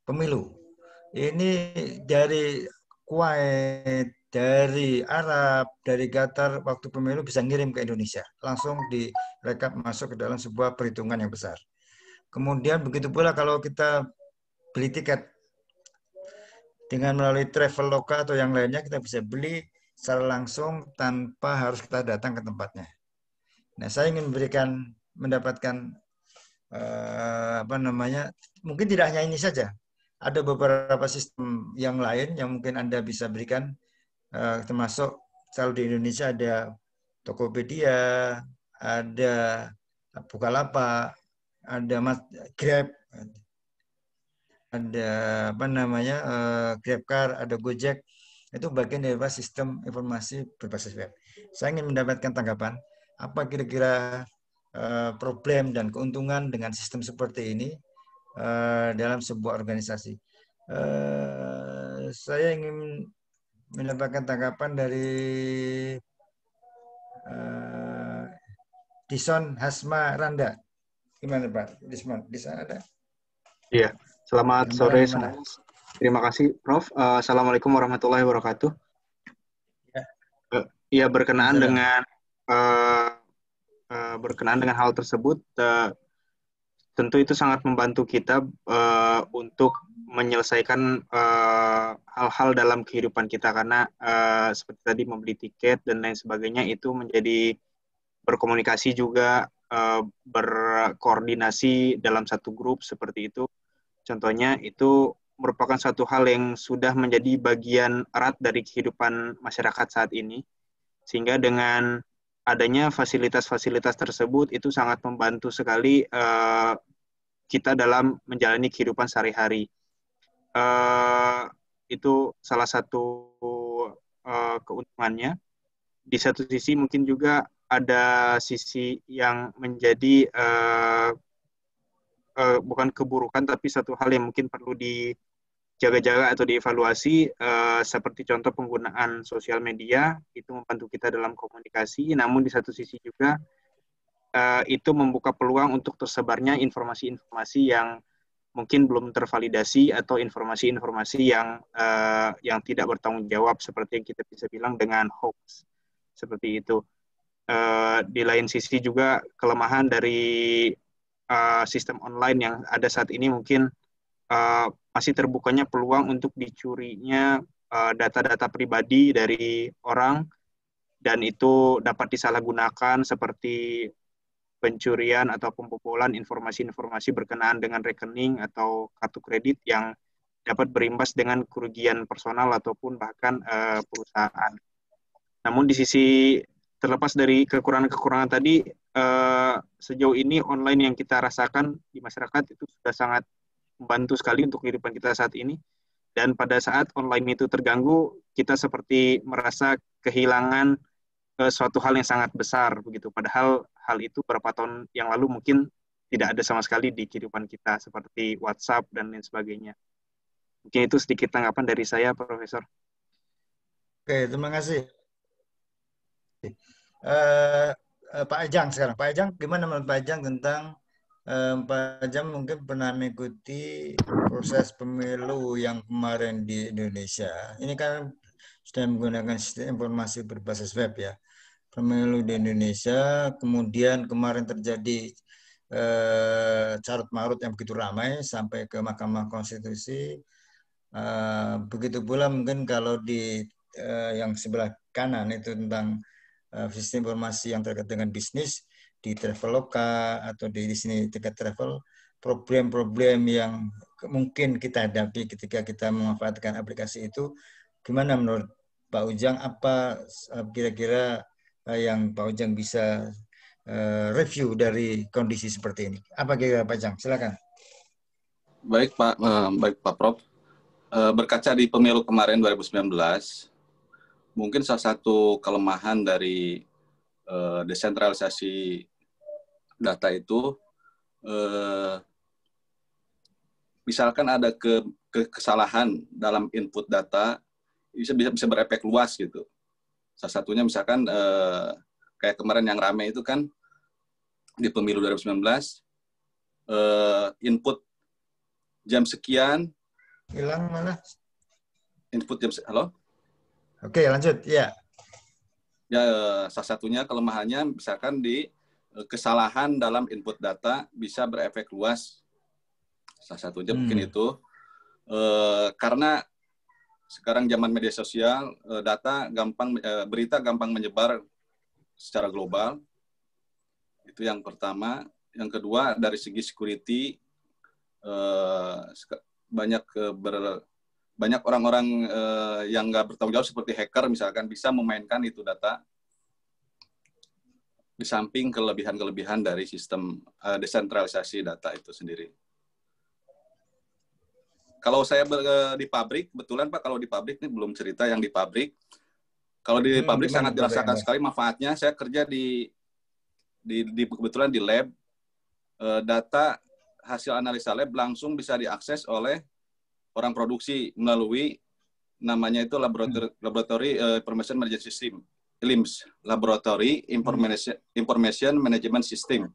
pemilu. Ini dari Kuwait, dari Arab, dari Qatar waktu pemilu bisa ngirim ke Indonesia. Langsung direkap masuk ke dalam sebuah perhitungan yang besar. Kemudian begitu pula kalau kita beli tiket dengan melalui travel Traveloka atau yang lainnya kita bisa beli secara langsung tanpa harus kita datang ke tempatnya. Nah, saya ingin memberikan mendapatkan eh, apa namanya? Mungkin tidak hanya ini saja. Ada beberapa sistem yang lain yang mungkin Anda bisa berikan eh, termasuk kalau di Indonesia ada Tokopedia, ada Bukalapak, ada mas eh, Grab, ada apa namanya uh, eh, GrabCar, ada Gojek. Itu bagian dari sistem informasi berbasis web. Saya ingin mendapatkan tanggapan apa kira-kira uh, problem dan keuntungan dengan sistem seperti ini uh, dalam sebuah organisasi. Uh, saya ingin mendapatkan tanggapan dari uh, Dison Hasma Randa. Gimana Pak? di sana ada? Iya, selamat Gimana, sore semua. Terima kasih Prof. Uh, Assalamualaikum warahmatullahi wabarakatuh. Iya, uh, berkenaan iya. dengan uh, uh, berkenaan dengan hal tersebut, uh, tentu itu sangat membantu kita uh, untuk menyelesaikan hal-hal uh, dalam kehidupan kita karena uh, seperti tadi membeli tiket dan lain sebagainya itu menjadi berkomunikasi juga Eh, berkoordinasi dalam satu grup seperti itu. Contohnya itu merupakan satu hal yang sudah menjadi bagian erat dari kehidupan masyarakat saat ini. Sehingga dengan adanya fasilitas-fasilitas tersebut itu sangat membantu sekali eh, kita dalam menjalani kehidupan sehari-hari. Eh, itu salah satu keuntungannya. Di satu sisi mungkin juga ada sisi yang menjadi uh, uh, bukan keburukan tapi satu hal yang mungkin perlu dijaga-jaga atau dievaluasi uh, seperti contoh penggunaan sosial media itu membantu kita dalam komunikasi namun di satu sisi juga uh, itu membuka peluang untuk tersebarnya informasi-informasi yang mungkin belum tervalidasi atau informasi-informasi yang uh, yang tidak bertanggung jawab seperti yang kita bisa bilang dengan hoax seperti itu. Eh, di lain sisi juga kelemahan dari uh, sistem online yang ada saat ini mungkin uh, masih terbukanya peluang untuk dicurinya data-data uh, pribadi dari orang dan itu dapat disalahgunakan seperti pencurian atau pembobolan informasi-informasi berkenaan dengan rekening atau kartu kredit yang dapat berimbas dengan kerugian personal ataupun bahkan uh, perusahaan. Namun di sisi terlepas dari kekurangan-kekurangan tadi, uh, sejauh ini online yang kita rasakan di masyarakat itu sudah sangat membantu sekali untuk kehidupan kita saat ini. Dan pada saat online itu terganggu, kita seperti merasa kehilangan uh, suatu hal yang sangat besar begitu. Padahal hal itu beberapa tahun yang lalu mungkin tidak ada sama sekali di kehidupan kita seperti WhatsApp dan lain sebagainya. Mungkin itu sedikit tanggapan dari saya, Profesor. Oke, terima kasih. Uh, Pak Ajang sekarang. Pak Ajang, gimana menurut Pak Ajang tentang uh, Pak Ajang mungkin pernah mengikuti proses pemilu yang kemarin di Indonesia. Ini kan sudah menggunakan sistem informasi berbasis web ya. Pemilu di Indonesia, kemudian kemarin terjadi eh, carut marut yang begitu ramai sampai ke Mahkamah Konstitusi. Eh, begitu pula mungkin kalau di eh, yang sebelah kanan itu tentang Eh, sistem informasi yang terkait dengan bisnis di Traveloka atau di, sini tiket travel problem-problem yang mungkin kita hadapi ketika kita memanfaatkan aplikasi itu gimana menurut Pak Ujang apa eh, kira-kira eh, yang Pak Ujang bisa review dari kondisi seperti ini apa kira-kira Pak Ujang silakan baik Pak baik Pak Prof berkaca di pemilu kemarin 2019 mungkin salah satu kelemahan dari uh, desentralisasi data itu uh, misalkan ada ke, ke kesalahan dalam input data bisa bisa bisa berefek luas gitu salah satunya misalkan uh, kayak kemarin yang rame itu kan di pemilu 2019 uh, input jam sekian hilang mana input jam halo Oke, lanjut. Ya. Ya, eh, salah satunya kelemahannya misalkan di eh, kesalahan dalam input data bisa berefek luas. Salah satunya hmm. mungkin itu e, karena sekarang zaman media sosial data gampang berita gampang menyebar secara global. Itu yang pertama. Yang kedua dari segi security banyak ber banyak orang-orang uh, yang nggak bertanggung jawab seperti hacker misalkan bisa memainkan itu data di samping kelebihan-kelebihan dari sistem uh, desentralisasi data itu sendiri. Kalau saya ber, uh, di pabrik, betulan Pak kalau di pabrik ini belum cerita yang di pabrik. Kalau di hmm, pabrik sangat dirasakan ya. sekali manfaatnya. Saya kerja di di, di kebetulan di lab uh, data hasil analisa lab langsung bisa diakses oleh orang produksi melalui namanya itu laboratorium, laboratory uh, eh, information management system LIMS laboratory information information management system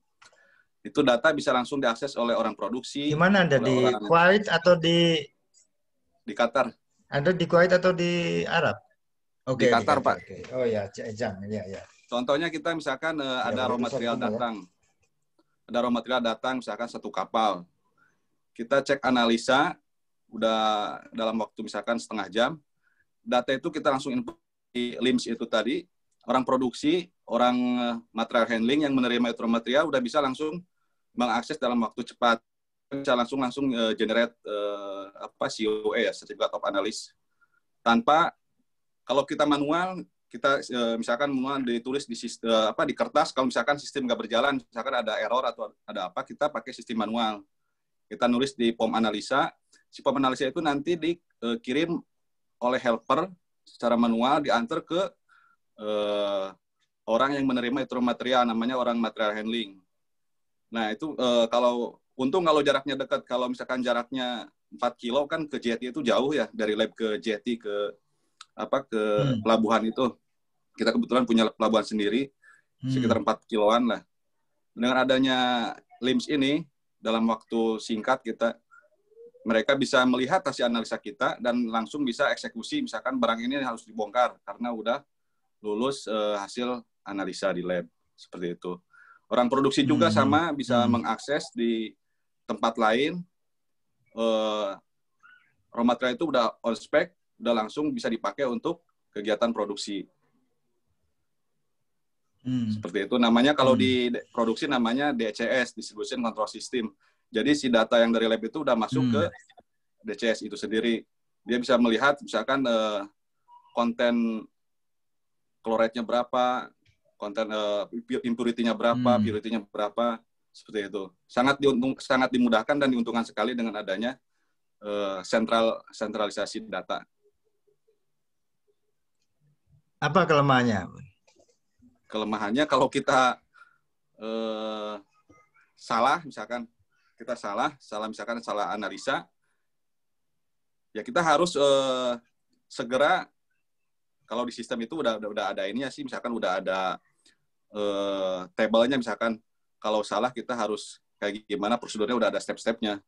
itu data bisa langsung diakses oleh orang produksi di mana ada di Kuwait atau di di Qatar ada di Kuwait atau di Arab okay, di Qatar di, Pak okay. oh ya jam ya ya contohnya kita misalkan uh, ya, ada raw material datang ya. ada raw material datang misalkan satu kapal kita cek analisa udah dalam waktu misalkan setengah jam data itu kita langsung input di LIMS itu tadi orang produksi orang eh, material handling yang menerima itu material udah bisa langsung mengakses dalam waktu cepat bisa langsung langsung eh, generate uh, apa COE ya sertifikat of analis tanpa kalau kita manual kita uh, misalkan manual ditulis di uh, apa di kertas kalau misalkan sistem nggak berjalan misalkan ada error atau ada apa kita pakai sistem manual kita nulis di pom analisa si pemanalisnya itu nanti dikirim eh, oleh helper secara manual diantar ke eh, orang yang menerima itu material namanya orang material handling. Nah itu eh, kalau untung kalau jaraknya dekat kalau misalkan jaraknya 4 kilo kan ke jetty itu jauh ya dari lab ke jetty ke apa ke hmm. pelabuhan itu kita kebetulan punya pelabuhan sendiri hmm. sekitar 4 kiloan lah. Dengan adanya limbs ini dalam waktu singkat kita mereka bisa melihat hasil analisa kita dan langsung bisa eksekusi misalkan barang ini harus dibongkar karena udah lulus uh, hasil analisa di lab seperti itu. Orang produksi juga hmm. sama bisa hmm. mengakses di tempat lain uh, raw material itu udah on spec, udah langsung bisa dipakai untuk kegiatan produksi. Hmm. Seperti itu namanya kalau hmm. di produksi namanya DCS, Distribution Control System. Jadi si data yang dari lab itu udah masuk hmm. ke DCS itu sendiri. Dia bisa melihat misalkan uh, konten kloretnya berapa, konten uh, impurity-nya berapa, hmm. purity-nya berapa, seperti itu. Sangat diuntung, sangat dimudahkan dan diuntungkan sekali dengan adanya uh, sentral sentralisasi data. Apa kelemahannya? Kelemahannya kalau kita uh, salah misalkan kita salah, salah misalkan salah analisa, ya kita harus eh, segera kalau di sistem itu udah udah, udah ada ininya sih, misalkan udah ada eh, tabelnya misalkan kalau salah kita harus kayak gimana prosedurnya udah ada step-stepnya.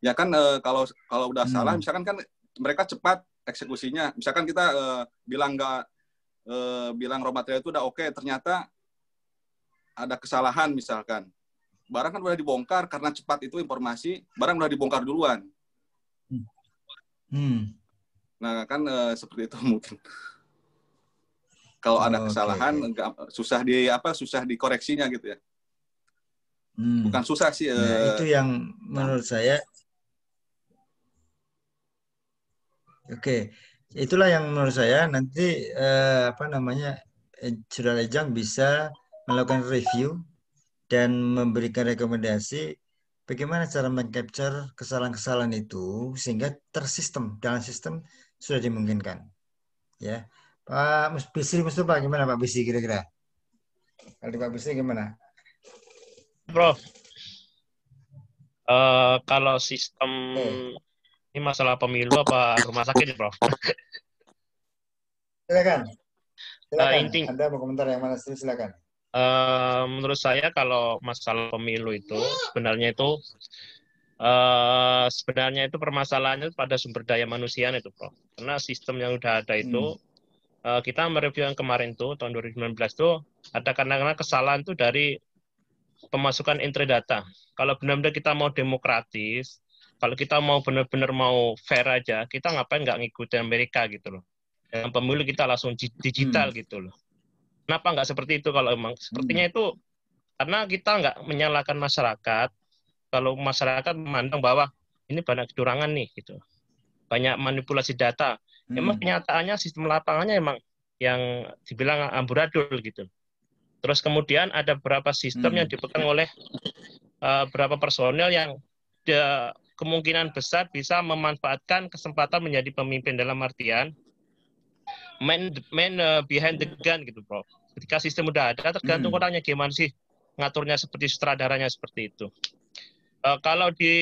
Ya kan eh, kalau kalau udah hmm. salah misalkan kan mereka cepat eksekusinya. Misalkan kita eh, bilang nggak eh, bilang raw material itu udah oke, okay, ternyata ada kesalahan misalkan barang kan udah dibongkar karena cepat itu informasi barang udah dibongkar duluan hmm. nah kan e, seperti itu <laughs> mungkin kalau ada oh, kesalahan okay. Enggak, susah di apa susah dikoreksinya gitu ya hmm. bukan susah sih nah, eh, itu yang nah. menurut saya oke okay. itulah yang menurut saya nanti eh, apa namanya Cerdas Ejang bisa melakukan review dan memberikan rekomendasi bagaimana cara mengcapture kesalahan-kesalahan itu sehingga tersistem dalam sistem sudah dimungkinkan. Ya. Pak Bisri Mustafa gimana Pak Bisri kira-kira? Kalau Pak Bisri gimana? Prof. Uh, kalau sistem ini masalah pemilu apa rumah sakit, Prof? silakan. Eh, silakan. Uh, inti... Anda mau komentar yang mana silakan. Eh, menurut saya kalau masalah pemilu itu sebenarnya itu uh, sebenarnya itu permasalahannya pada sumber daya manusia itu, Prof. Karena sistem yang sudah ada itu hmm. uh, kita mereview yang kemarin tuh tahun 2019 tuh ada karena kesalahan tuh dari pemasukan entry data. Kalau benar-benar kita mau demokratis, kalau kita mau benar-benar mau fair aja, kita ngapain nggak ngikutin Amerika gitu loh. Yang pemilu kita langsung digital hmm. gitu loh. Kenapa nggak seperti itu kalau emang sepertinya hmm. itu karena kita nggak menyalahkan masyarakat kalau masyarakat memandang bahwa ini banyak kecurangan nih gitu. Banyak manipulasi data. Hmm. Emang kenyataannya sistem lapangannya emang yang dibilang amburadul gitu. Terus kemudian ada beberapa sistem yang hmm. dipegang oleh uh, beberapa personel yang de, kemungkinan besar bisa memanfaatkan kesempatan menjadi pemimpin dalam artian man man uh, eh, behind the gun gitu, bro ketika sistem udah ada tergantung hmm. orangnya gimana sih ngaturnya seperti sutradaranya seperti itu. Uh, kalau di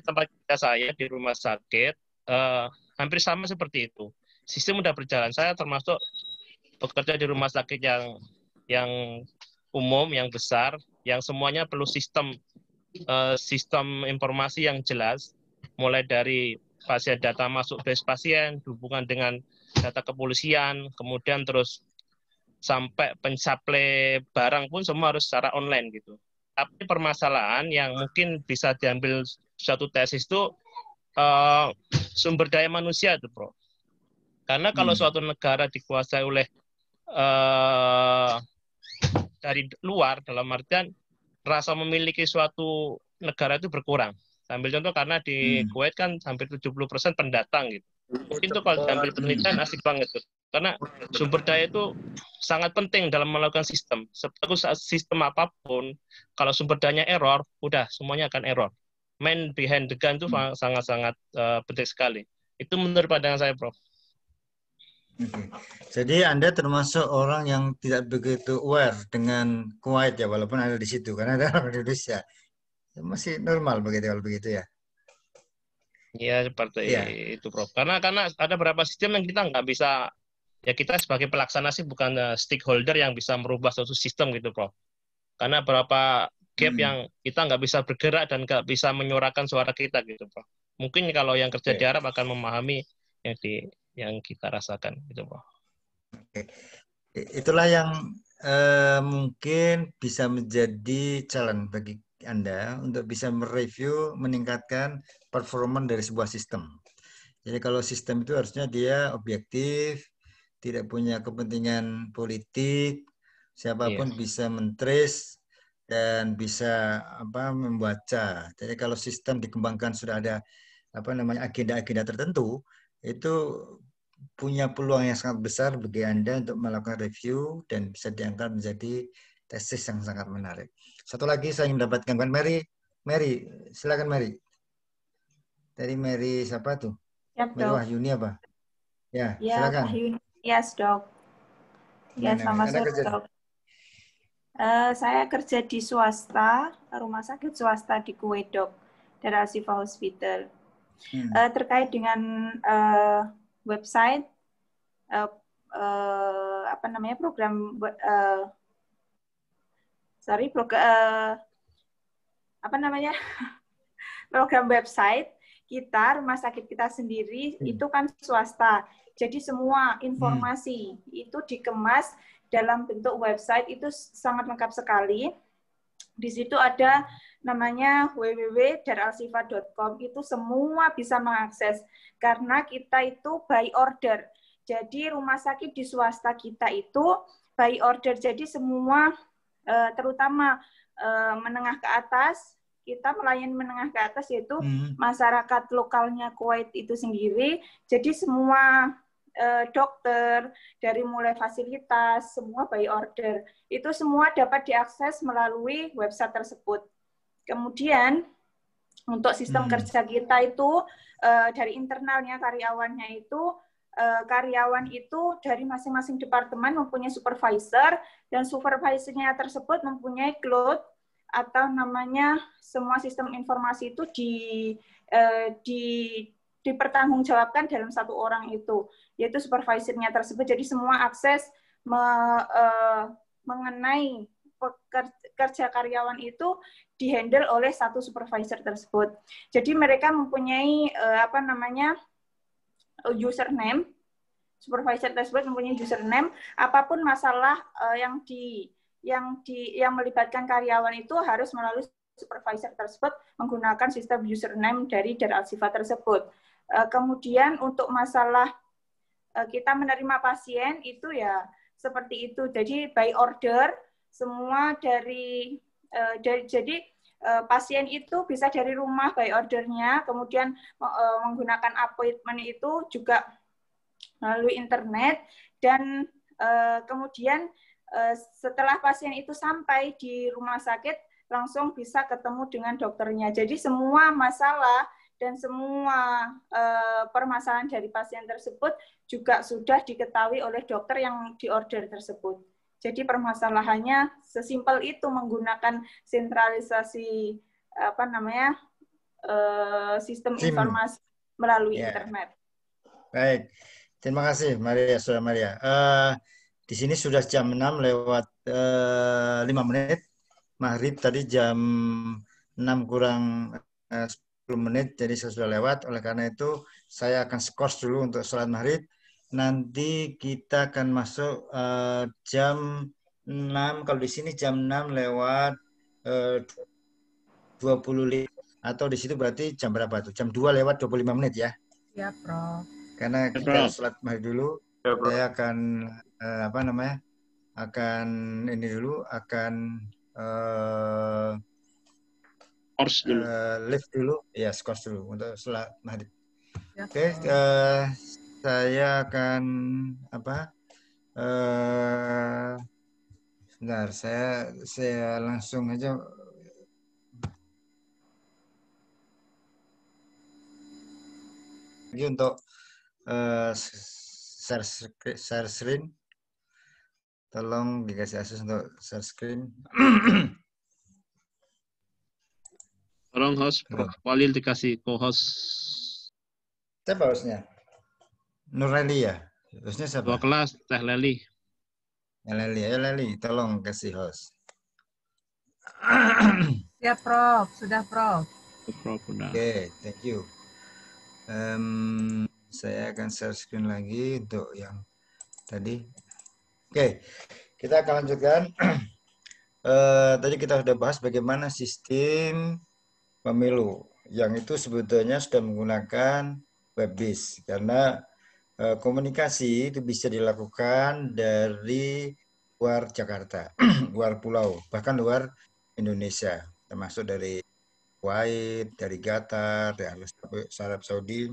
tempat kerja saya di rumah sakit uh, hampir sama seperti itu. Sistem udah berjalan. Saya termasuk bekerja di rumah sakit yang yang umum, yang besar, yang semuanya perlu sistem uh, sistem informasi yang jelas, mulai dari pasien data masuk base pasien, hubungan dengan data kepolisian, kemudian terus sampai pensuplai barang pun semua harus secara online gitu. Tapi permasalahan yang mungkin bisa diambil suatu tesis itu uh, <clears throat> sumber daya manusia itu, Bro. Karena kalau hmm. suatu negara dikuasai oleh uh, dari luar dalam artian rasa memiliki suatu negara itu berkurang. Sambil contoh karena di hmm. Kuwait kan hampir 70% pendatang gitu. Mungkin tuh kalau diambil penelitian asik banget tuh. Karena sumber daya itu sangat penting dalam melakukan sistem. Seperti sistem apapun, kalau sumber dayanya error, udah semuanya akan error. Main behind the gun itu sangat-sangat hmm. uh, eh, penting sekali. Itu menurut pandangan saya, Prof. Okay. Jadi Anda termasuk orang yang tidak begitu aware dengan Kuwait ya, walaupun ada di situ karena ada orang Indonesia. Ya, masih normal begitu kalau begitu ya. Iya seperti ya. itu Prof. Karena karena ada beberapa sistem yang kita nggak bisa ya kita sebagai pelaksana sih bukan eh, stakeholder yang bisa merubah suatu sistem gitu, Prof. Karena berapa gap hmm. yang kita nggak bisa bergerak dan nggak bisa menyuarakan suara kita gitu, Prof. Mungkin kalau yang kerja okay. Iya. di Arab akan memahami yang di yang kita rasakan gitu, Prof. Oke. Okay. Itulah yang eh, mungkin bisa menjadi challenge bagi Anda untuk bisa mereview, meningkatkan performa dari sebuah sistem. Jadi kalau sistem itu harusnya dia objektif, tidak punya kepentingan politik, siapapun bisa bisa mentris dan bisa apa membaca. Jadi kalau sistem dikembangkan sudah ada apa namanya agenda-agenda tertentu, itu punya peluang yang sangat besar bagi Anda untuk melakukan review dan bisa diangkat menjadi tesis yang sangat menarik. Satu lagi saya ingin mendapatkan kan Mary. Mary, silakan Mary. Dari Mary siapa tuh? Yap, Mary Wahyuni apa? Ya, ya silakan. Wahyuni. Yes, dok. Ya, yes, sama sore, dok. Uh, saya kerja di swasta, rumah sakit swasta di Kuwait, dok. Dari Asifa Hospital. Hmm. Uh, terkait dengan uh, website, uh, uh, apa namanya, program, uh, sorry, program, uh, apa namanya, <laughs> program website kita, rumah sakit kita sendiri, hmm. itu kan swasta jadi semua hmm. informasi hmm. itu dikemas dalam bentuk website itu sangat lengkap sekali. Di situ ada namanya www.daralsifa.com itu semua bisa mengakses karena kita itu by order. Jadi rumah sakit di swasta kita itu by order. Jadi semua eh, terutama eh, menengah ke atas kita melayani menengah ke atas yaitu hmm. masyarakat lokalnya Kuwait itu sendiri. Jadi semua uh, dokter, dari mulai fasilitas, semua by order. Itu semua dapat diakses melalui website tersebut. Kemudian untuk sistem hmm. kerja kita itu uh, dari internalnya karyawannya itu uh, karyawan itu dari masing-masing departemen mempunyai supervisor dan supervisornya tersebut mempunyai cloud atau namanya semua sistem informasi itu di uh, di dipertanggungjawabkan dalam satu orang itu, yaitu supervisornya tersebut. Jadi semua akses me, uh, mengenai kerja karyawan itu dihandle oleh satu supervisor tersebut. Jadi mereka mempunyai uh, apa namanya username supervisor tersebut mempunyai username apapun masalah uh, yang di yang di yang melibatkan karyawan itu harus melalui supervisor tersebut menggunakan sistem username dari Al-Sifa tersebut. Eh, kemudian untuk masalah eh, kita menerima pasien itu ya seperti itu. Jadi by order semua dari, eh, dari jadi pasien itu bisa dari rumah by ordernya, kemudian menggunakan appointment itu juga melalui internet dan kemudian setelah pasien itu sampai di rumah sakit langsung bisa ketemu dengan dokternya. Jadi semua masalah dan semua eh, permasalahan dari pasien tersebut juga sudah diketahui oleh dokter yang diorder tersebut. Jadi permasalahannya sesimpel itu menggunakan sentralisasi apa namanya eh, sistem Sim. informasi melalui yeah. internet. Baik, terima kasih Maria Surya Maria. Uh, di sini sudah jam 6 lewat uh, 5 menit. Maghrib tadi jam 6 kurang uh, 10 menit, jadi saya sudah lewat. Oleh karena itu, saya akan skors dulu untuk sholat maghrib. Nanti kita akan masuk uh, jam 6, kalau di sini jam 6 lewat eh, uh, 25, atau di situ berarti jam berapa tuh? Jam 2 lewat 25 menit ya? Ya, bro Karena iya, kita sholat maghrib dulu, ya, bro. saya akan, uh, apa namanya, akan ini dulu, akan... Uh, Scores dulu. Uh, lift dulu, ya scores dulu untuk setelah Mahdib. Ya. Oke, okay, uh, eh, saya akan apa? Uh, eh, sebentar, saya saya langsung aja Ini untuk uh, share, share screen. Tolong dikasih akses untuk share screen. <clears throat> Tolong host, Prof. Walil dikasih co-host. Siapa hostnya? Leli ya? Hostnya siapa? Dua kelas, Teh Leli. Ya, Leli, ya Leli, tolong kasih host. <clears throat> ya, Prof. Sudah, Prof. Ya, Prof. Oke, okay, thank you. Um, saya akan share screen lagi untuk yang tadi. Oke, okay, kita akan lanjutkan. uh, <clears throat> tadi kita sudah bahas bagaimana sistem pemilu yang itu sebetulnya sudah menggunakan web-based karena e, komunikasi itu bisa dilakukan dari luar Jakarta, <clears throat> luar pulau, bahkan luar Indonesia, termasuk dari Kuwait, dari Qatar, dari Arab Saudi.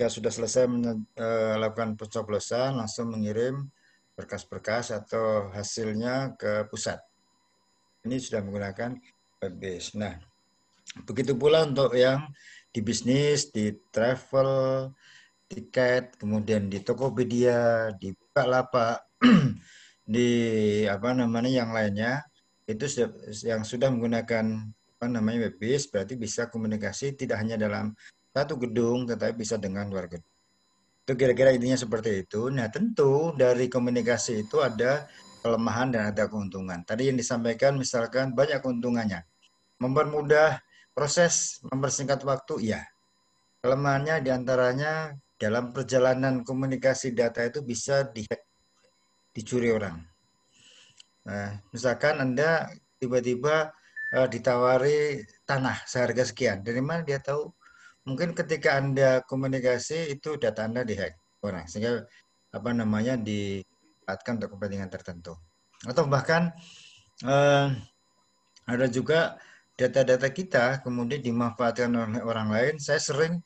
Ya sudah selesai melakukan eh, pencoblosan, langsung mengirim berkas-berkas atau hasilnya ke pusat. Ini sudah menggunakan web-based. Nah, Begitu pula untuk yang di bisnis, di travel, tiket, kemudian di Tokopedia, di Bukalapak, <clears throat> di apa namanya yang lainnya itu yang sudah menggunakan apa namanya webis berarti bisa komunikasi tidak hanya dalam satu gedung tetapi bisa dengan luar gedung. Itu kira-kira intinya seperti itu. Nah, tentu dari komunikasi itu ada kelemahan dan ada keuntungan. Tadi yang disampaikan misalkan banyak keuntungannya. Mempermudah Proses mempersingkat waktu, ya. Kelemahannya diantaranya dalam perjalanan komunikasi data itu bisa di, dicuri orang. Nah, misalkan Anda tiba-tiba uh, ditawari tanah seharga sekian. Dari mana dia tahu? Mungkin ketika Anda komunikasi itu data Anda dihack orang sehingga apa namanya dimanfaatkan untuk kepentingan tertentu. Atau bahkan eh, ada juga data-data kita kemudian dimanfaatkan oleh orang lain, saya sering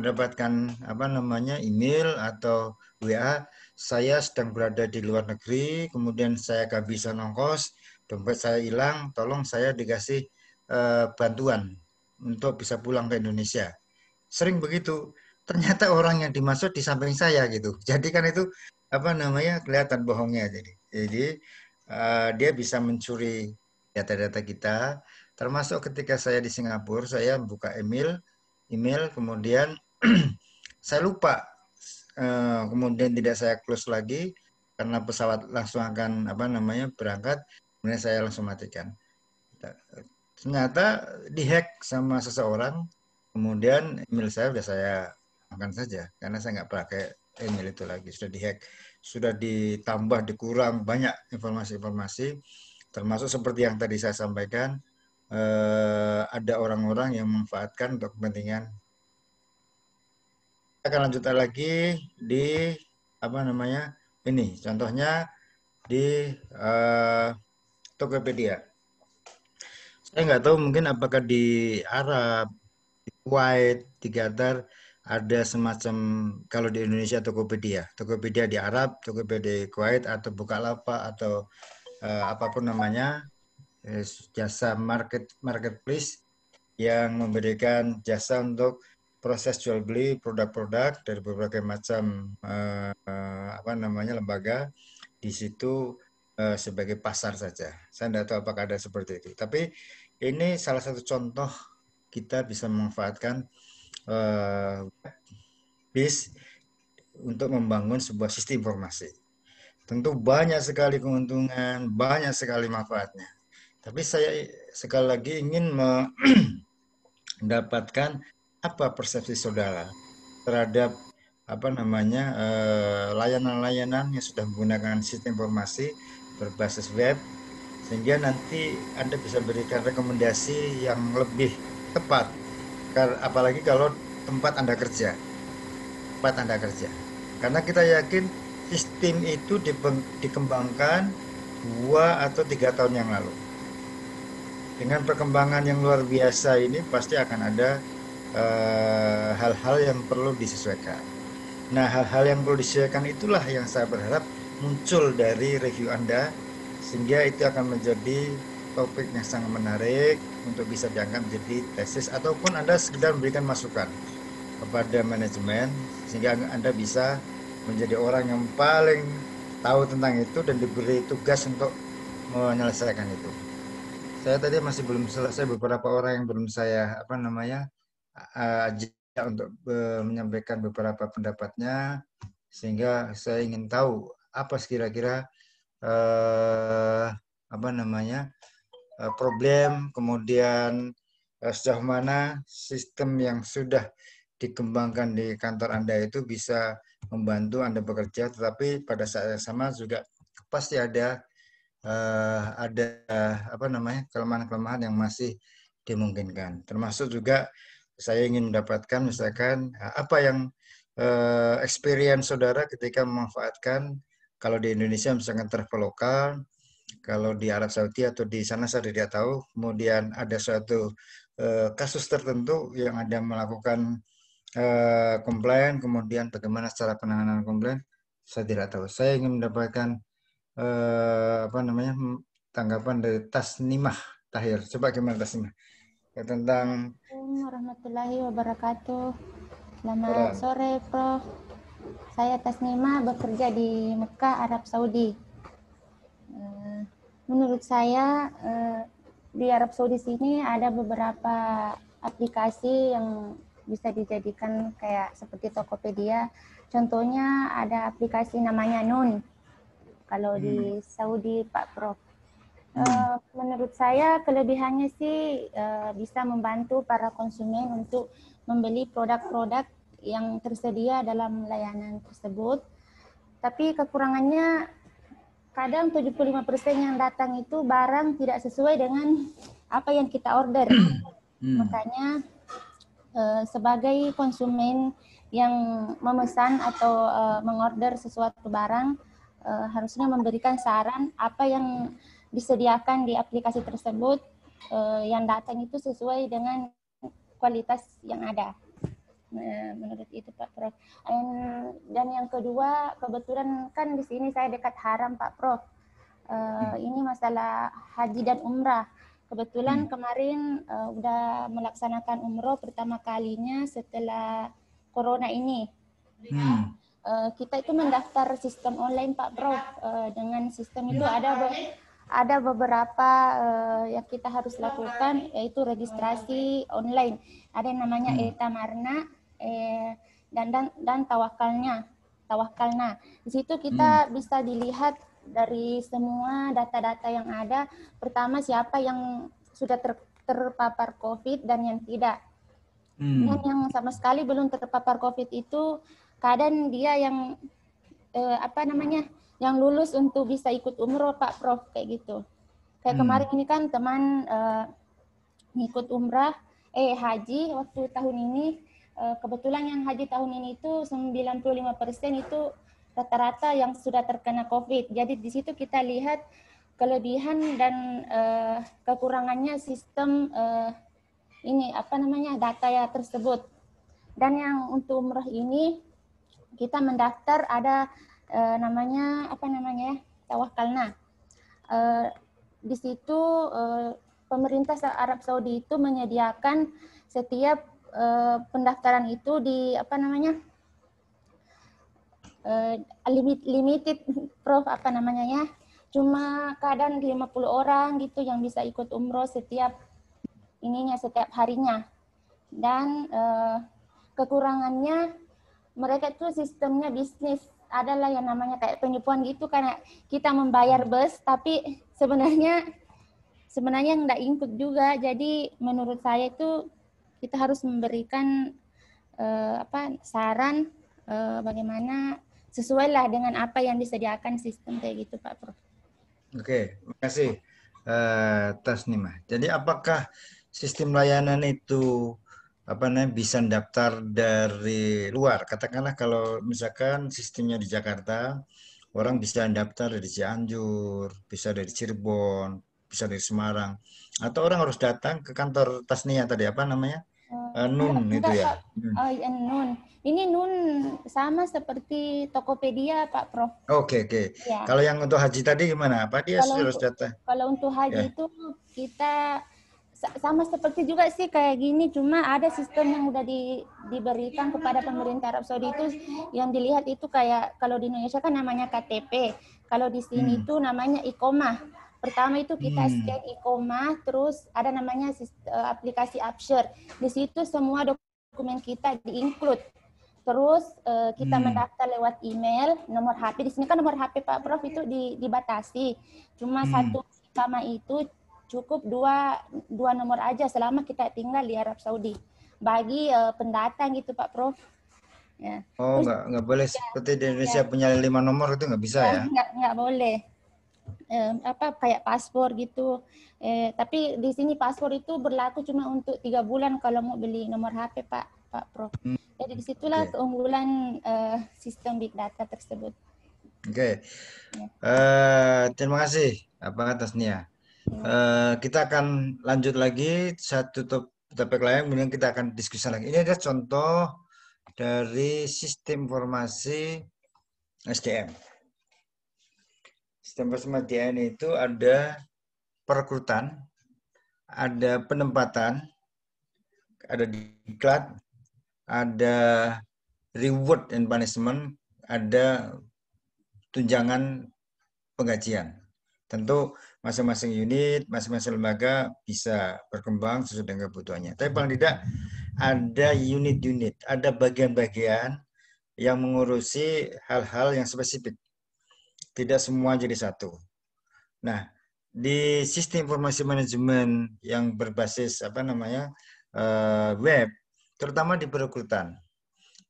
mendapatkan apa namanya email atau WA saya sedang berada di luar negeri kemudian saya kehabisan ongkos dompet saya hilang tolong saya dikasih eh, bantuan untuk bisa pulang ke Indonesia sering begitu ternyata orang yang dimaksud di samping saya gitu <laughs> jadi kan itu apa namanya kelihatan bohongnya jadi jadi eh, dia bisa mencuri data-data kita Termasuk ketika saya di Singapura, saya buka email, email kemudian <clears throat> saya lupa eh, kemudian tidak saya close lagi karena pesawat langsung akan apa namanya berangkat kemudian saya langsung matikan ternyata dihack sama seseorang kemudian email saya sudah saya akan saja karena saya nggak pakai email itu lagi sudah dihack sudah ditambah dikurang banyak informasi-informasi termasuk seperti yang tadi saya sampaikan eh, ada orang-orang yang memanfaatkan untuk kepentingan. Kita akan lanjutkan lagi di apa namanya ini contohnya di eh, Tokopedia. Saya nggak tahu mungkin apakah di Arab, di Kuwait, di Qatar ada semacam kalau di Indonesia Tokopedia, Tokopedia di Arab, Tokopedia di Kuwait atau Bukalapak atau uh, apapun namanya Eh, jasa market marketplace yang memberikan jasa untuk proses jual beli produk-produk dari berbagai macam eh, eh apa namanya lembaga di situ eh, sebagai pasar saja. Saya tidak tahu apakah ada seperti itu. Tapi ini salah satu contoh kita bisa memanfaatkan eh, bis untuk membangun sebuah sistem informasi. Tentu banyak sekali keuntungan, banyak sekali manfaatnya. Tapi saya sekali lagi ingin <clears throat> mendapatkan apa persepsi saudara terhadap apa namanya eh, layanan-layanan yang sudah menggunakan sistem informasi berbasis web sehingga nanti Anda bisa berikan rekomendasi yang lebih tepat apalagi kalau tempat Anda kerja tempat Anda kerja karena kita yakin sistem itu dikembangkan dua atau tiga tahun yang lalu dengan perkembangan yang luar biasa ini pasti akan ada eh, hal-hal uh, yang perlu disesuaikan. Nah, hal-hal yang perlu disesuaikan itulah yang saya berharap muncul dari review Anda sehingga itu akan menjadi topik yang sangat menarik untuk bisa dianggap menjadi tesis ataupun Anda sekedar memberikan masukan kepada manajemen sehingga Anda bisa menjadi orang yang paling tahu tentang itu dan diberi tugas untuk menyelesaikan itu saya tadi masih belum selesai beberapa orang yang belum saya apa namanya ajak untuk e, menyampaikan beberapa pendapatnya sehingga saya ingin tahu apa kira-kira uh, apa namanya uh, problem kemudian uh, sejauh mana sistem yang sudah dikembangkan di kantor anda itu bisa membantu anda bekerja tetapi pada saat yang sama juga pasti ada uh, ada apa namanya kelemahan-kelemahan yang masih dimungkinkan. Termasuk juga saya ingin mendapatkan misalkan eh, apa yang uh, experience saudara ketika memanfaatkan kalau di Indonesia misalkan travel lokal, kalau di Arab Saudi atau di sana saya tidak tahu. Kemudian ada suatu uh, kasus tertentu yang ada melakukan uh, komplain, kemudian bagaimana cara penanganan komplain, saya tidak tahu. Saya ingin mendapatkan Eh, apa namanya tanggapan dari Tasnimah Tahir. Coba gimana Tasnimah? Ya, tentang Assalamualaikum warahmatullahi wabarakatuh. Selamat Orang. sore, Prof. Saya Tasnimah bekerja di Mekah, Arab Saudi. Eh, menurut saya eh, di Arab Saudi sini ada beberapa aplikasi yang bisa dijadikan kayak seperti Tokopedia. Contohnya ada aplikasi namanya Nun kalau di hmm. Saudi Pak Prof. Uh, menurut saya kelebihannya sih uh, bisa membantu para konsumen untuk membeli produk-produk yang tersedia dalam layanan tersebut. Tapi kekurangannya kadang 75% yang datang itu barang tidak sesuai dengan apa yang kita order. <clears throat> Hmm. Makanya uh, sebagai konsumen yang memesan atau uh, mengorder sesuatu barang uh, harusnya memberikan saran apa yang disediakan di aplikasi tersebut uh, yang datang itu sesuai dengan kualitas yang ada. Nah, menurut itu Pak Prof. And, dan yang kedua, kebetulan kan di sini saya dekat haram Pak Prof. Uh, Ini masalah haji dan umrah. Kebetulan hmm. kemarin uh, udah melaksanakan umroh pertama kalinya setelah corona ini. Hmm. Eh, kita itu mendaftar sistem online Pak Bro. uh, dengan sistem itu ada be ada beberapa uh, yang kita harus lakukan yaitu registrasi online ada yang namanya hmm. Marna eh, dan dan dan tawakalnya tawakalna di situ kita hmm. bisa dilihat dari semua data-data yang ada pertama siapa yang sudah ter, terpapar COVID dan yang tidak hmm. dan yang sama sekali belum terpapar COVID itu kadang dia yang eh, apa namanya yang lulus untuk bisa ikut umroh Pak Prof kayak gitu. Kayak hmm. kemarin ini kan teman eh, ikut umrah eh haji waktu tahun ini eh, kebetulan yang haji tahun ini itu 95% itu rata-rata yang sudah terkena Covid. Jadi di situ kita lihat kelebihan dan eh, kekurangannya sistem eh, ini apa namanya data ya tersebut. Dan yang untuk umrah ini kita mendaftar ada e, namanya apa namanya ya tawakalna. E, eh, di situ e, pemerintah Arab Saudi itu menyediakan setiap e, pendaftaran itu di apa namanya e, limit, limited <laughs> prof apa namanya ya cuma kadang 50 orang gitu yang bisa ikut umroh setiap ininya setiap harinya dan kekurangannya mereka itu sistemnya bisnis adalah yang namanya kayak penipuan gitu karena kita membayar bus tapi sebenarnya sebenarnya nggak input juga jadi menurut saya itu kita harus memberikan eh, apa saran eh, bagaimana sesuai lah dengan apa yang disediakan sistem kayak gitu Pak Prof. Oke, terima kasih uh, Tasnima. Jadi apakah sistem layanan itu apa namanya bisa daftar dari luar. Katakanlah kalau misalkan sistemnya di Jakarta, orang bisa daftar dari Cianjur, bisa dari Cirebon, bisa dari Semarang, atau orang harus datang ke kantor Tasnia tadi apa namanya? Uh, nun enggak, itu ya. Oh, iya, nun. Ini nun sama seperti Tokopedia, Pak Prof. Oke, okay, oke. Okay. Ya. Kalau yang untuk haji tadi gimana? Apa dia kalau harus datang? Kalau untuk haji ya. itu kita sama seperti juga sih kayak gini cuma ada sistem yang udah di, diberikan kepada pemerintah Arab Saudi itu yang dilihat itu kayak kalau di Indonesia kan namanya KTP kalau di sini hmm. itu namanya ikoma pertama itu kita hmm. scan ikoma terus ada namanya e, aplikasi Upshare di situ semua dokumen kita di include terus uh, kita hmm. mendaftar lewat email nomor HP di sini kan nomor HP Pak Prof itu dibatasi cuma hmm. satu sama itu cukup dua dua nomor aja selama kita tinggal di Arab Saudi bagi uh, pendatang gitu Pak Prof. Ya. Oh nggak nggak boleh ya, seperti di Indonesia ya. punya lima nomor itu nggak bisa ya? ya? Nggak nggak boleh. Eh, apa kayak paspor gitu. Eh, tapi di sini paspor itu berlaku cuma untuk tiga bulan kalau mau beli nomor HP Pak Pak Prof. Hmm. Jadi disitulah okay. keunggulan uh, sistem big data tersebut. Oke, okay. Ya. uh, eh, terima kasih apa atas Nia. Uh, kita akan lanjut lagi satu tutup topik lain, kemudian kita akan diskusi lagi. Ini adalah contoh dari sistem informasi SDM. Sistem informasi SDM itu ada perekrutan, ada penempatan, ada diklat, ada reward and punishment, ada tunjangan penggajian. Tentu masing-masing unit, masing-masing lembaga bisa berkembang sesuai dengan kebutuhannya. Tapi paling tidak ada unit-unit, ada bagian-bagian yang mengurusi hal-hal yang spesifik. Tidak semua jadi satu. Nah, di sistem informasi manajemen yang berbasis apa namanya eh, web, terutama di perekrutan.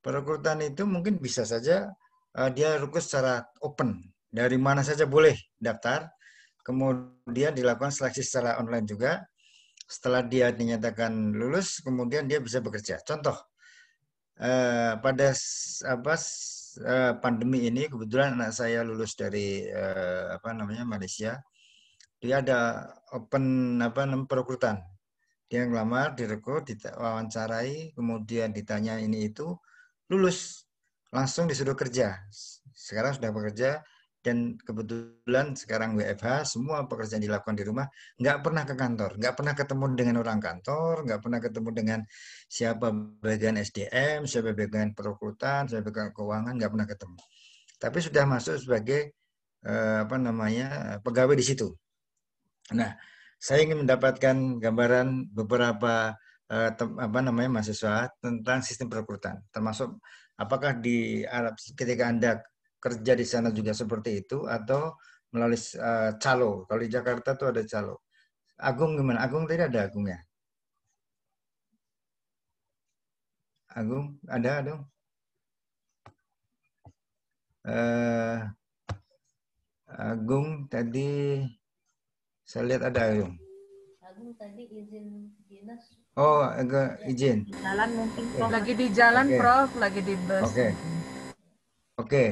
Perekrutan itu mungkin bisa saja eh, dia rukus secara open, dari mana saja boleh daftar kemudian dilakukan seleksi secara online juga. Setelah dia dinyatakan lulus, kemudian dia bisa bekerja. Contoh, eh, pada apa eh, pandemi ini kebetulan anak saya lulus dari eh, apa namanya Malaysia. Dia ada open apa namanya perekrutan. Dia ngelamar, direkrut, diwawancarai, kemudian ditanya ini itu, lulus langsung disuruh kerja. Sekarang sudah bekerja dan kebetulan sekarang WFH semua pekerjaan dilakukan di rumah nggak pernah ke kantor nggak pernah ketemu dengan orang kantor nggak pernah ketemu dengan siapa bagian SDM siapa bagian perekrutan siapa bagian keuangan nggak pernah ketemu tapi sudah masuk sebagai eh, apa namanya pegawai di situ nah saya ingin mendapatkan gambaran beberapa eh, apa namanya mahasiswa tentang sistem perekrutan termasuk apakah di Arab ketika anda kerja di sana juga seperti itu atau melalui uh, calo. Kalau di Jakarta tuh ada calo. Agung gimana? Agung tidak ada Agung ya? Agung ada dong. Uh, eh, Agung tadi saya lihat ada Agung. tadi izin dinas. Oh, agak izin. Jalan mungkin. Okay. Iya. Lagi di jalan, okay. Prof. Lagi di bus. Oke. Okay. Oke.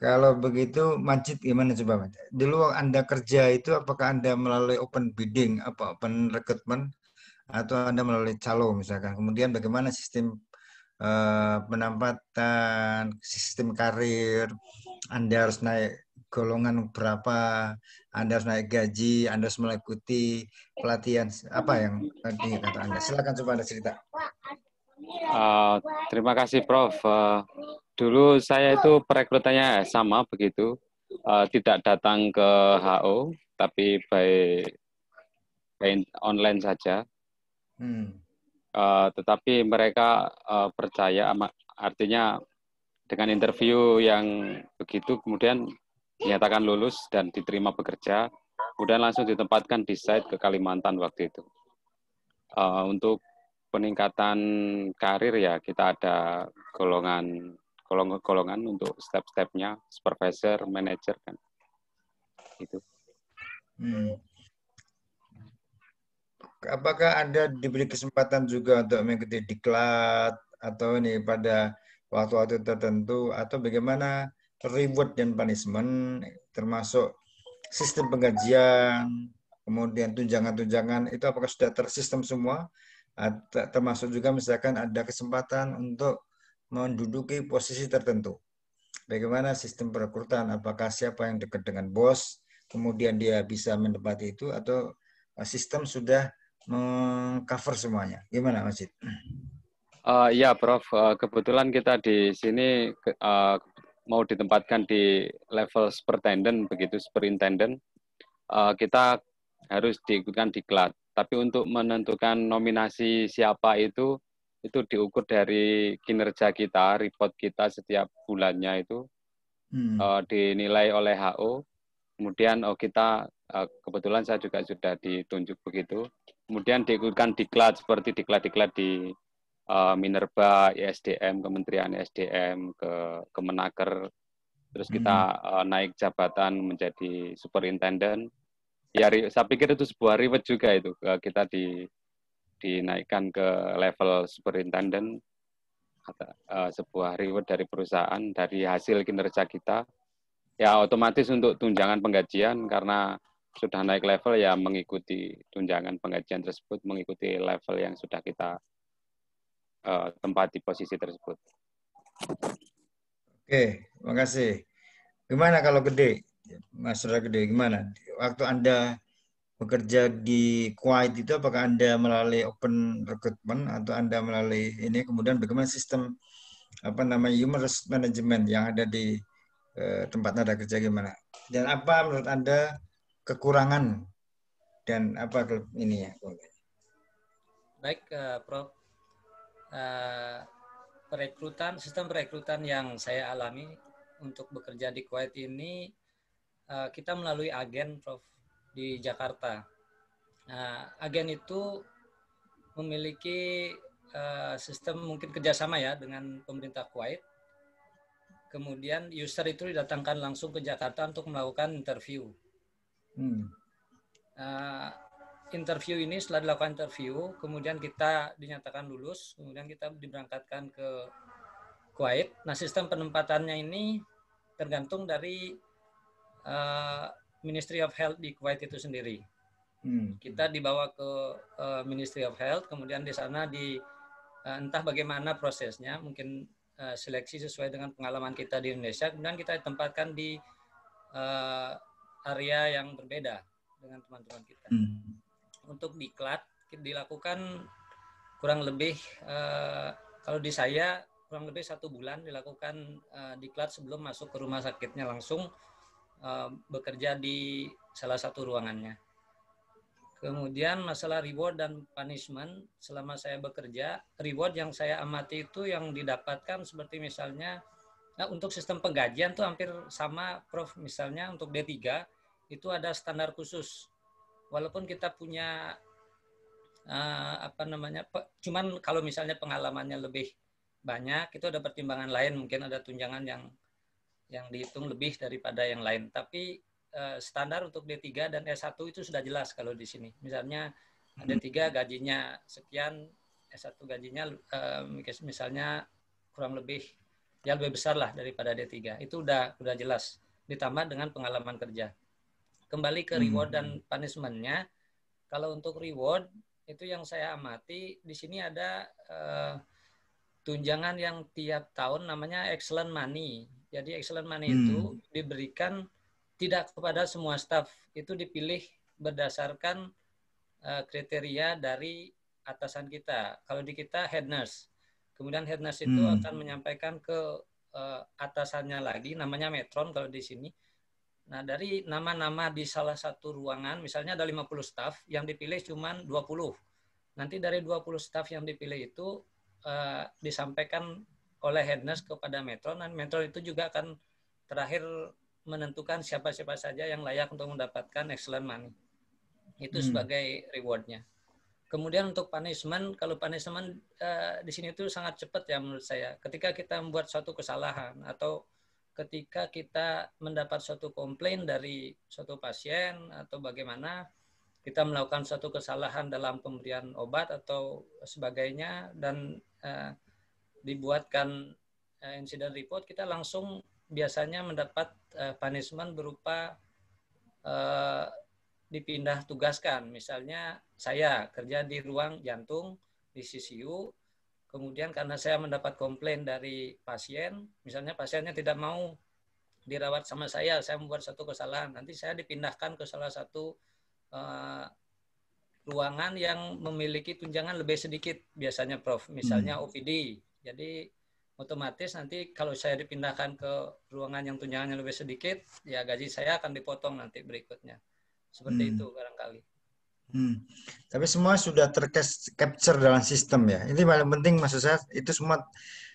Kalau begitu, masjid gimana coba? mas? Dulu Anda kerja itu apakah Anda melalui open bidding, apa open recruitment, atau Anda melalui calo misalkan. Kemudian bagaimana sistem uh, eh, penempatan, sistem karir, Anda harus naik golongan berapa, Anda harus naik gaji, Anda harus mengikuti pelatihan, apa yang tadi kata Anda. Silakan coba Anda cerita. Uh, terima kasih Prof. Uh, Dulu saya itu perekrutannya sama begitu, uh, tidak datang ke HO, tapi by, by online saja. Hmm. Uh, tetapi mereka uh, percaya, artinya dengan interview yang begitu, kemudian dinyatakan lulus dan diterima bekerja, kemudian langsung ditempatkan di site ke Kalimantan waktu itu. Uh, untuk peningkatan karir ya kita ada golongan kolongan-kolongan untuk step-stepnya supervisor, manager kan. Itu. Hmm. Apakah Anda diberi kesempatan juga untuk mengikuti diklat atau ini pada waktu-waktu tertentu atau bagaimana reward dan punishment termasuk sistem penggajian, kemudian tunjangan-tunjangan itu apakah sudah tersistem semua? Termasuk juga misalkan ada kesempatan untuk menduduki posisi tertentu. Bagaimana sistem perekrutan? Apakah siapa yang dekat dengan bos, kemudian dia bisa menempati itu, atau eh, sistem sudah mengcover semuanya? Gimana, Masjid? Uh, eh, ya, Prof. Eh, kebetulan kita di sini uh, mau ditempatkan di level superintendent, begitu superintendent. Uh, kita harus diikutkan di klat. Tapi untuk menentukan nominasi siapa itu itu diukur dari kinerja kita, report kita setiap bulannya itu hmm. uh, dinilai oleh HO. Kemudian oh kita uh, kebetulan saya juga sudah ditunjuk begitu. Kemudian diikutkan diklat seperti diklat-diklat di uh, Minerba, ISDM, Kementerian ISDM, ke Kemenaker. Terus kita hmm. uh, naik jabatan menjadi superintenden. Ya, saya pikir itu sebuah reward juga itu kita di dinaikkan ke level superintendent atau uh, eh, sebuah reward dari perusahaan dari hasil kinerja kita ya otomatis untuk tunjangan penggajian karena sudah naik level ya mengikuti tunjangan penggajian tersebut mengikuti level yang sudah kita uh, eh, tempati posisi tersebut. Oke, terima kasih Gimana kalau gede, Mas Gede? Gimana? Waktu Anda bekerja di Kuwait itu apakah Anda melalui open recruitment atau Anda melalui ini kemudian bagaimana sistem apa namanya human resource management yang ada di eh, tempat Anda kerja gimana? Dan apa menurut Anda kekurangan dan apa ini ya? Baik, uh, Prof. Uh, perekrutan sistem perekrutan yang saya alami untuk bekerja di Kuwait ini uh, kita melalui agen, Prof di Jakarta. Nah, agen itu memiliki uh, sistem mungkin kerjasama ya dengan pemerintah Kuwait. Kemudian user itu didatangkan langsung ke Jakarta untuk melakukan interview. Hmm. Uh, interview ini setelah dilakukan interview, kemudian kita dinyatakan lulus, kemudian kita diberangkatkan ke Kuwait. Nah sistem penempatannya ini tergantung dari uh, Ministry of Health di Kuwait itu sendiri. Hmm. Kita dibawa ke uh, Ministry of Health, kemudian di sana di uh, entah bagaimana prosesnya, mungkin uh, seleksi sesuai dengan pengalaman kita di Indonesia, kemudian kita tempatkan di uh, area yang berbeda dengan teman-teman kita. Hmm. Untuk diklat dilakukan kurang lebih uh, kalau di saya kurang lebih satu bulan dilakukan uh, diklat sebelum masuk ke rumah sakitnya langsung Eh, bekerja di salah satu ruangannya. Kemudian masalah reward dan punishment selama saya bekerja, reward yang saya amati itu yang didapatkan seperti misalnya nah untuk sistem penggajian tuh hampir sama Prof misalnya untuk D3 itu ada standar khusus. Walaupun kita punya eh, apa namanya cuman kalau misalnya pengalamannya lebih banyak itu ada pertimbangan lain mungkin ada tunjangan yang yang dihitung lebih daripada yang lain. Tapi uh, standar untuk D3 dan S1 itu sudah jelas kalau di sini. Misalnya D3 hmm. gajinya sekian, S1 gajinya uh, misalnya kurang lebih ya lebih besar lah daripada D3. Itu udah udah jelas ditambah dengan pengalaman kerja. Kembali ke reward hmm. dan punishmentnya, kalau untuk reward itu yang saya amati di sini ada uh, tunjangan yang tiap tahun namanya excellent money. Jadi excellent money hmm. itu diberikan tidak kepada semua staff, itu dipilih berdasarkan uh, kriteria dari atasan kita. Kalau di kita head nurse. Kemudian head nurse itu hmm. akan menyampaikan ke uh, atasannya lagi namanya metron kalau di sini. Nah, dari nama-nama di salah satu ruangan, misalnya ada 50 staff, yang dipilih cuman 20. Nanti dari 20 staff yang dipilih itu Eh, disampaikan oleh headness kepada Metro dan Metro itu juga akan terakhir menentukan siapa-siapa saja yang layak untuk mendapatkan excellent money. Itu hmm. sebagai rewardnya. Kemudian untuk punishment, kalau punishment uh, di sini itu sangat cepat ya menurut saya. Ketika kita membuat suatu kesalahan atau ketika kita mendapat suatu komplain dari suatu pasien atau bagaimana, kita melakukan suatu kesalahan dalam pemberian obat atau sebagainya dan uh, dibuatkan uh, eh, insiden report kita langsung biasanya mendapat uh, punishment berupa uh, dipindah tugaskan misalnya saya kerja di ruang jantung di CCU kemudian karena saya mendapat komplain dari pasien misalnya pasiennya tidak mau dirawat sama saya saya membuat satu kesalahan nanti saya dipindahkan ke salah satu uh, ruangan yang memiliki tunjangan lebih sedikit biasanya Prof. Misalnya hmm. OPD. Jadi otomatis nanti kalau saya dipindahkan ke ruangan yang tunjangannya lebih sedikit, ya gaji saya akan dipotong nanti berikutnya. Seperti hmm. itu barangkali. Hmm. Tapi semua sudah tercapture dalam sistem ya. Ini paling penting maksud saya itu semua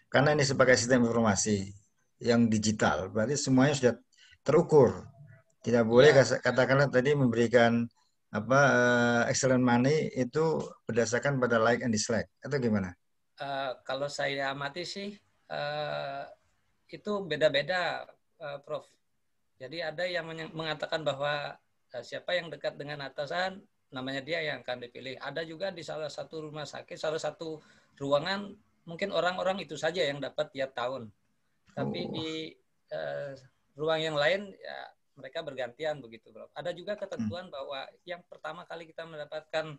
karena ini sebagai sistem informasi yang digital, berarti semuanya sudah terukur. Tidak boleh ya. katakanlah tadi memberikan apa uh, excellent money itu berdasarkan pada like and dislike atau gimana? Uh, kalau saya amati sih uh, itu beda-beda, uh, Prof. Jadi ada yang mengatakan bahwa uh, siapa yang dekat dengan atasan namanya dia yang akan dipilih. Ada juga di salah satu rumah sakit, salah satu ruangan mungkin orang-orang itu saja yang dapat tiap tahun. Tapi oh. di uh, ruang yang lain ya mereka bergantian begitu Bro. Ada juga ketentuan bahwa yang pertama kali kita mendapatkan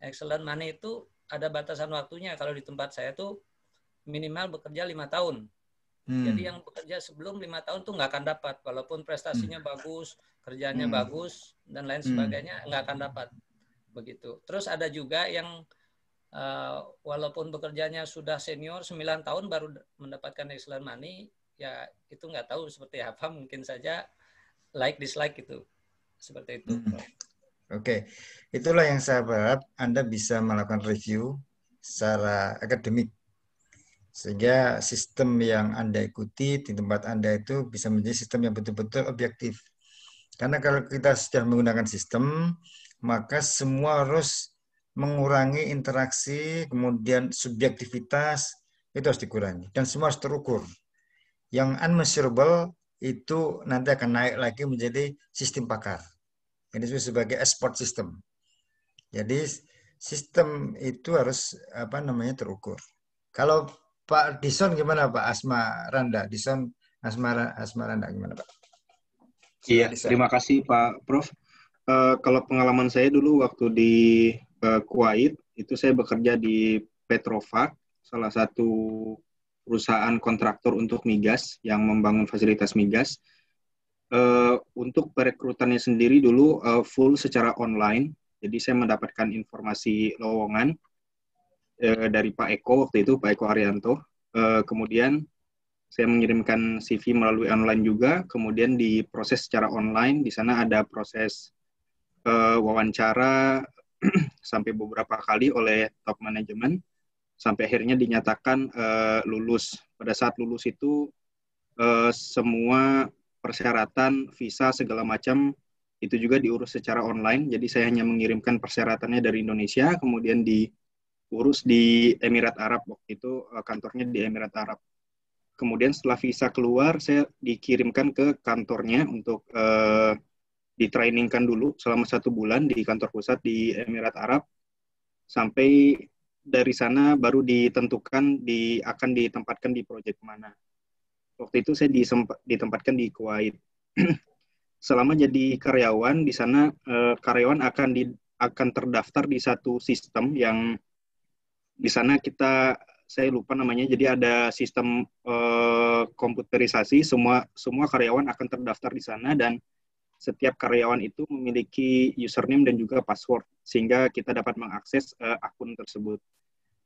excellent money itu ada batasan waktunya. Kalau di tempat saya tuh minimal bekerja lima tahun. Hmm. Jadi yang bekerja sebelum lima tahun tuh nggak akan dapat, walaupun prestasinya hmm. bagus, kerjanya hmm. bagus dan lain hmm. sebagainya nggak akan dapat begitu. Terus ada juga yang uh, walaupun bekerjanya sudah senior sembilan tahun baru mendapatkan excellent money, ya itu nggak tahu seperti apa. Mungkin saja like dislike itu seperti itu. Hmm. Oke, okay. itulah yang saya berharap Anda bisa melakukan review secara akademik sehingga sistem yang Anda ikuti di tempat Anda itu bisa menjadi sistem yang betul-betul objektif. Karena kalau kita sudah menggunakan sistem, maka semua harus mengurangi interaksi, kemudian subjektivitas itu harus dikurangi dan semua harus terukur. Yang unmeasurable itu nanti akan naik lagi menjadi sistem pakar. Ini sebagai export sistem Jadi sistem itu harus apa namanya terukur. Kalau Pak Dison gimana Pak Asma Randa? Dison Asma Asma Randa gimana Pak? Iya, terima kasih Pak Prof. Uh, kalau pengalaman saya dulu waktu di uh, Kuwait itu saya bekerja di Petrofac, salah satu perusahaan kontraktor untuk migas yang membangun fasilitas migas. Eh, untuk perekrutannya sendiri dulu eh, full secara online, jadi saya mendapatkan informasi lowongan eh, dari Pak Eko waktu itu, Pak Eko Arianto. kemudian saya mengirimkan CV melalui online juga, kemudian diproses secara online. Di sana ada proses wawancara <clears throat> sampai beberapa kali oleh top management sampai akhirnya dinyatakan uh, lulus. Pada saat lulus itu uh, semua persyaratan visa segala macam itu juga diurus secara online. Jadi saya hanya mengirimkan persyaratannya dari Indonesia, kemudian diurus di Emirat Arab waktu itu uh, kantornya di Emirat Arab. Kemudian setelah visa keluar, saya dikirimkan ke kantornya untuk uh, ditrainingkan dulu selama satu bulan di kantor pusat di Emirat Arab sampai dari sana baru ditentukan di akan ditempatkan di proyek mana. Waktu itu saya ditempatkan di Kuwait. <clears throat> Selama jadi karyawan di sana eh, karyawan akan di akan terdaftar di satu sistem yang di sana kita saya lupa namanya. Jadi ada sistem eh, komputerisasi semua semua karyawan akan terdaftar di sana dan setiap karyawan itu memiliki username dan juga password sehingga kita dapat mengakses uh, akun tersebut.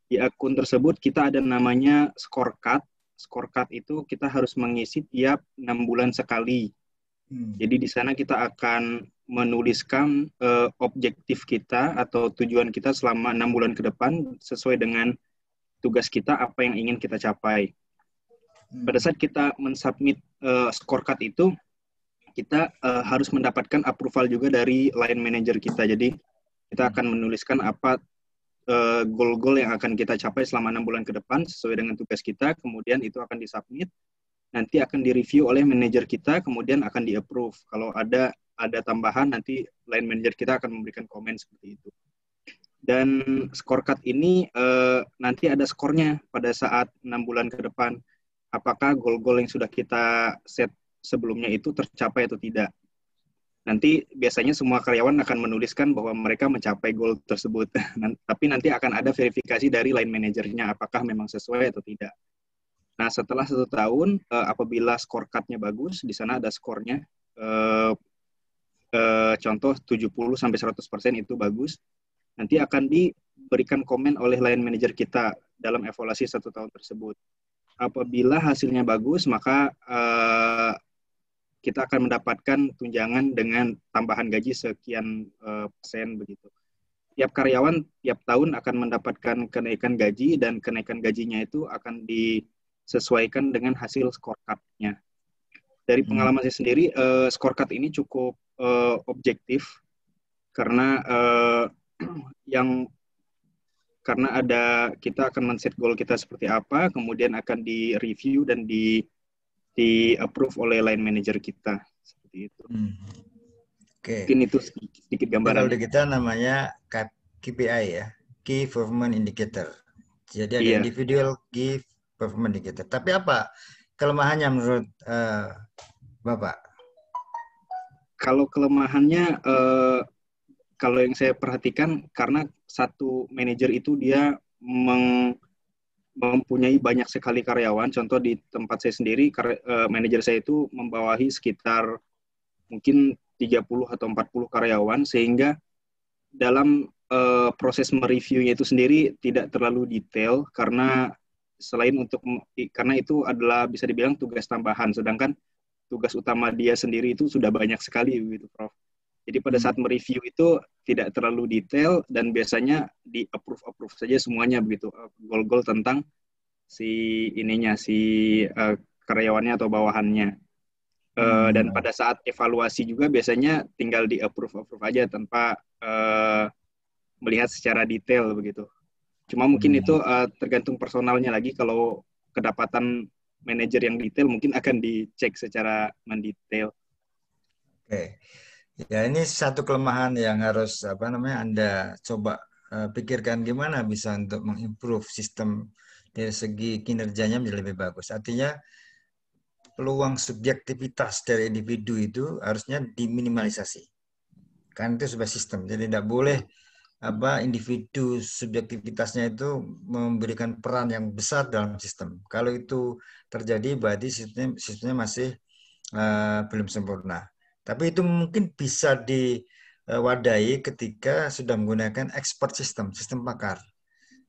Di akun tersebut kita ada namanya scorecard. Scorecard itu kita harus mengisi tiap enam bulan sekali. Hmm. Jadi di sana kita akan menuliskan uh, objektif kita atau tujuan kita selama enam bulan ke depan sesuai dengan tugas kita apa yang ingin kita capai. Hmm. Pada saat kita mensubmit uh, scorecard itu, kita uh, harus mendapatkan approval juga dari line manager kita. Jadi kita hmm. akan menuliskan apa eh, goal-goal uh, yang akan kita capai selama enam bulan ke depan sesuai dengan tugas kita. Kemudian itu akan disubmit, nanti akan direview oleh manager kita, kemudian akan di-approve. Kalau ada ada tambahan, nanti line manager kita akan memberikan komen seperti itu. Dan scorecard ini uh, nanti ada skornya pada saat enam bulan ke depan. Apakah goal-goal yang sudah kita set sebelumnya itu tercapai atau tidak. Nanti biasanya semua karyawan akan menuliskan bahwa mereka mencapai goal tersebut. <laughs> Tapi nanti akan ada verifikasi dari line manajernya apakah memang sesuai atau tidak. Nah, setelah satu tahun, eh, apabila scorecard-nya bagus, di sana ada skornya. Eh, eh, contoh 70-100% itu bagus. Nanti akan diberikan komen oleh line manager kita dalam evaluasi satu tahun tersebut. Apabila hasilnya bagus, maka uh, kita akan mendapatkan tunjangan dengan tambahan gaji sekian uh, persen begitu. Tiap karyawan tiap tahun akan mendapatkan kenaikan gaji dan kenaikan gajinya itu akan disesuaikan dengan hasil scorecard-nya. Dari hmm. pengalaman saya sendiri, uh, eh, scorecard ini cukup uh, objektif karena uh, <clears throat> yang karena ada kita akan men-set goal kita seperti apa, kemudian akan direview dan di di approve oleh line manager kita seperti itu. Hmm. Oke. Okay. Mungkin itu sedikit, sedikit gambaran. Kalau di kita namanya KPI ya, Key Performance Indicator. Jadi ada yeah. individual key performance indicator. Tapi apa kelemahannya menurut uh, Bapak? Kalau kelemahannya uh, kalau yang saya perhatikan karena satu manajer itu dia meng mempunyai banyak sekali karyawan. Contoh di tempat saya sendiri, uh, manajer saya itu membawahi sekitar mungkin 30 atau 40 karyawan sehingga dalam uh, proses mereviewnya itu sendiri tidak terlalu detail karena selain untuk karena itu adalah bisa dibilang tugas tambahan sedangkan tugas utama dia sendiri itu sudah banyak sekali gitu, Prof. Jadi pada saat hmm. mereview itu tidak terlalu detail dan biasanya di approve approve saja semuanya begitu eh, gol-gol tentang si ininya si uh, karyawannya atau bawahannya. Uh, hmm. dan pada saat evaluasi juga biasanya tinggal di approve approve aja tanpa uh, melihat secara detail begitu. Cuma mungkin hmm. itu uh, tergantung personalnya lagi kalau kedapatan manajer yang detail mungkin akan dicek secara mendetail. Oke. Okay. Ya ini satu kelemahan yang harus apa namanya Anda coba uh, pikirkan gimana bisa untuk mengimprove sistem dari segi kinerjanya menjadi lebih bagus. Artinya peluang subjektivitas dari individu itu harusnya diminimalisasi. Kan itu sebuah sistem. Jadi tidak boleh apa individu subjektivitasnya itu memberikan peran yang besar dalam sistem. Kalau itu terjadi berarti sistem sistemnya masih uh, belum sempurna. Tapi itu mungkin bisa diwadahi ketika sudah menggunakan expert system, sistem pakar.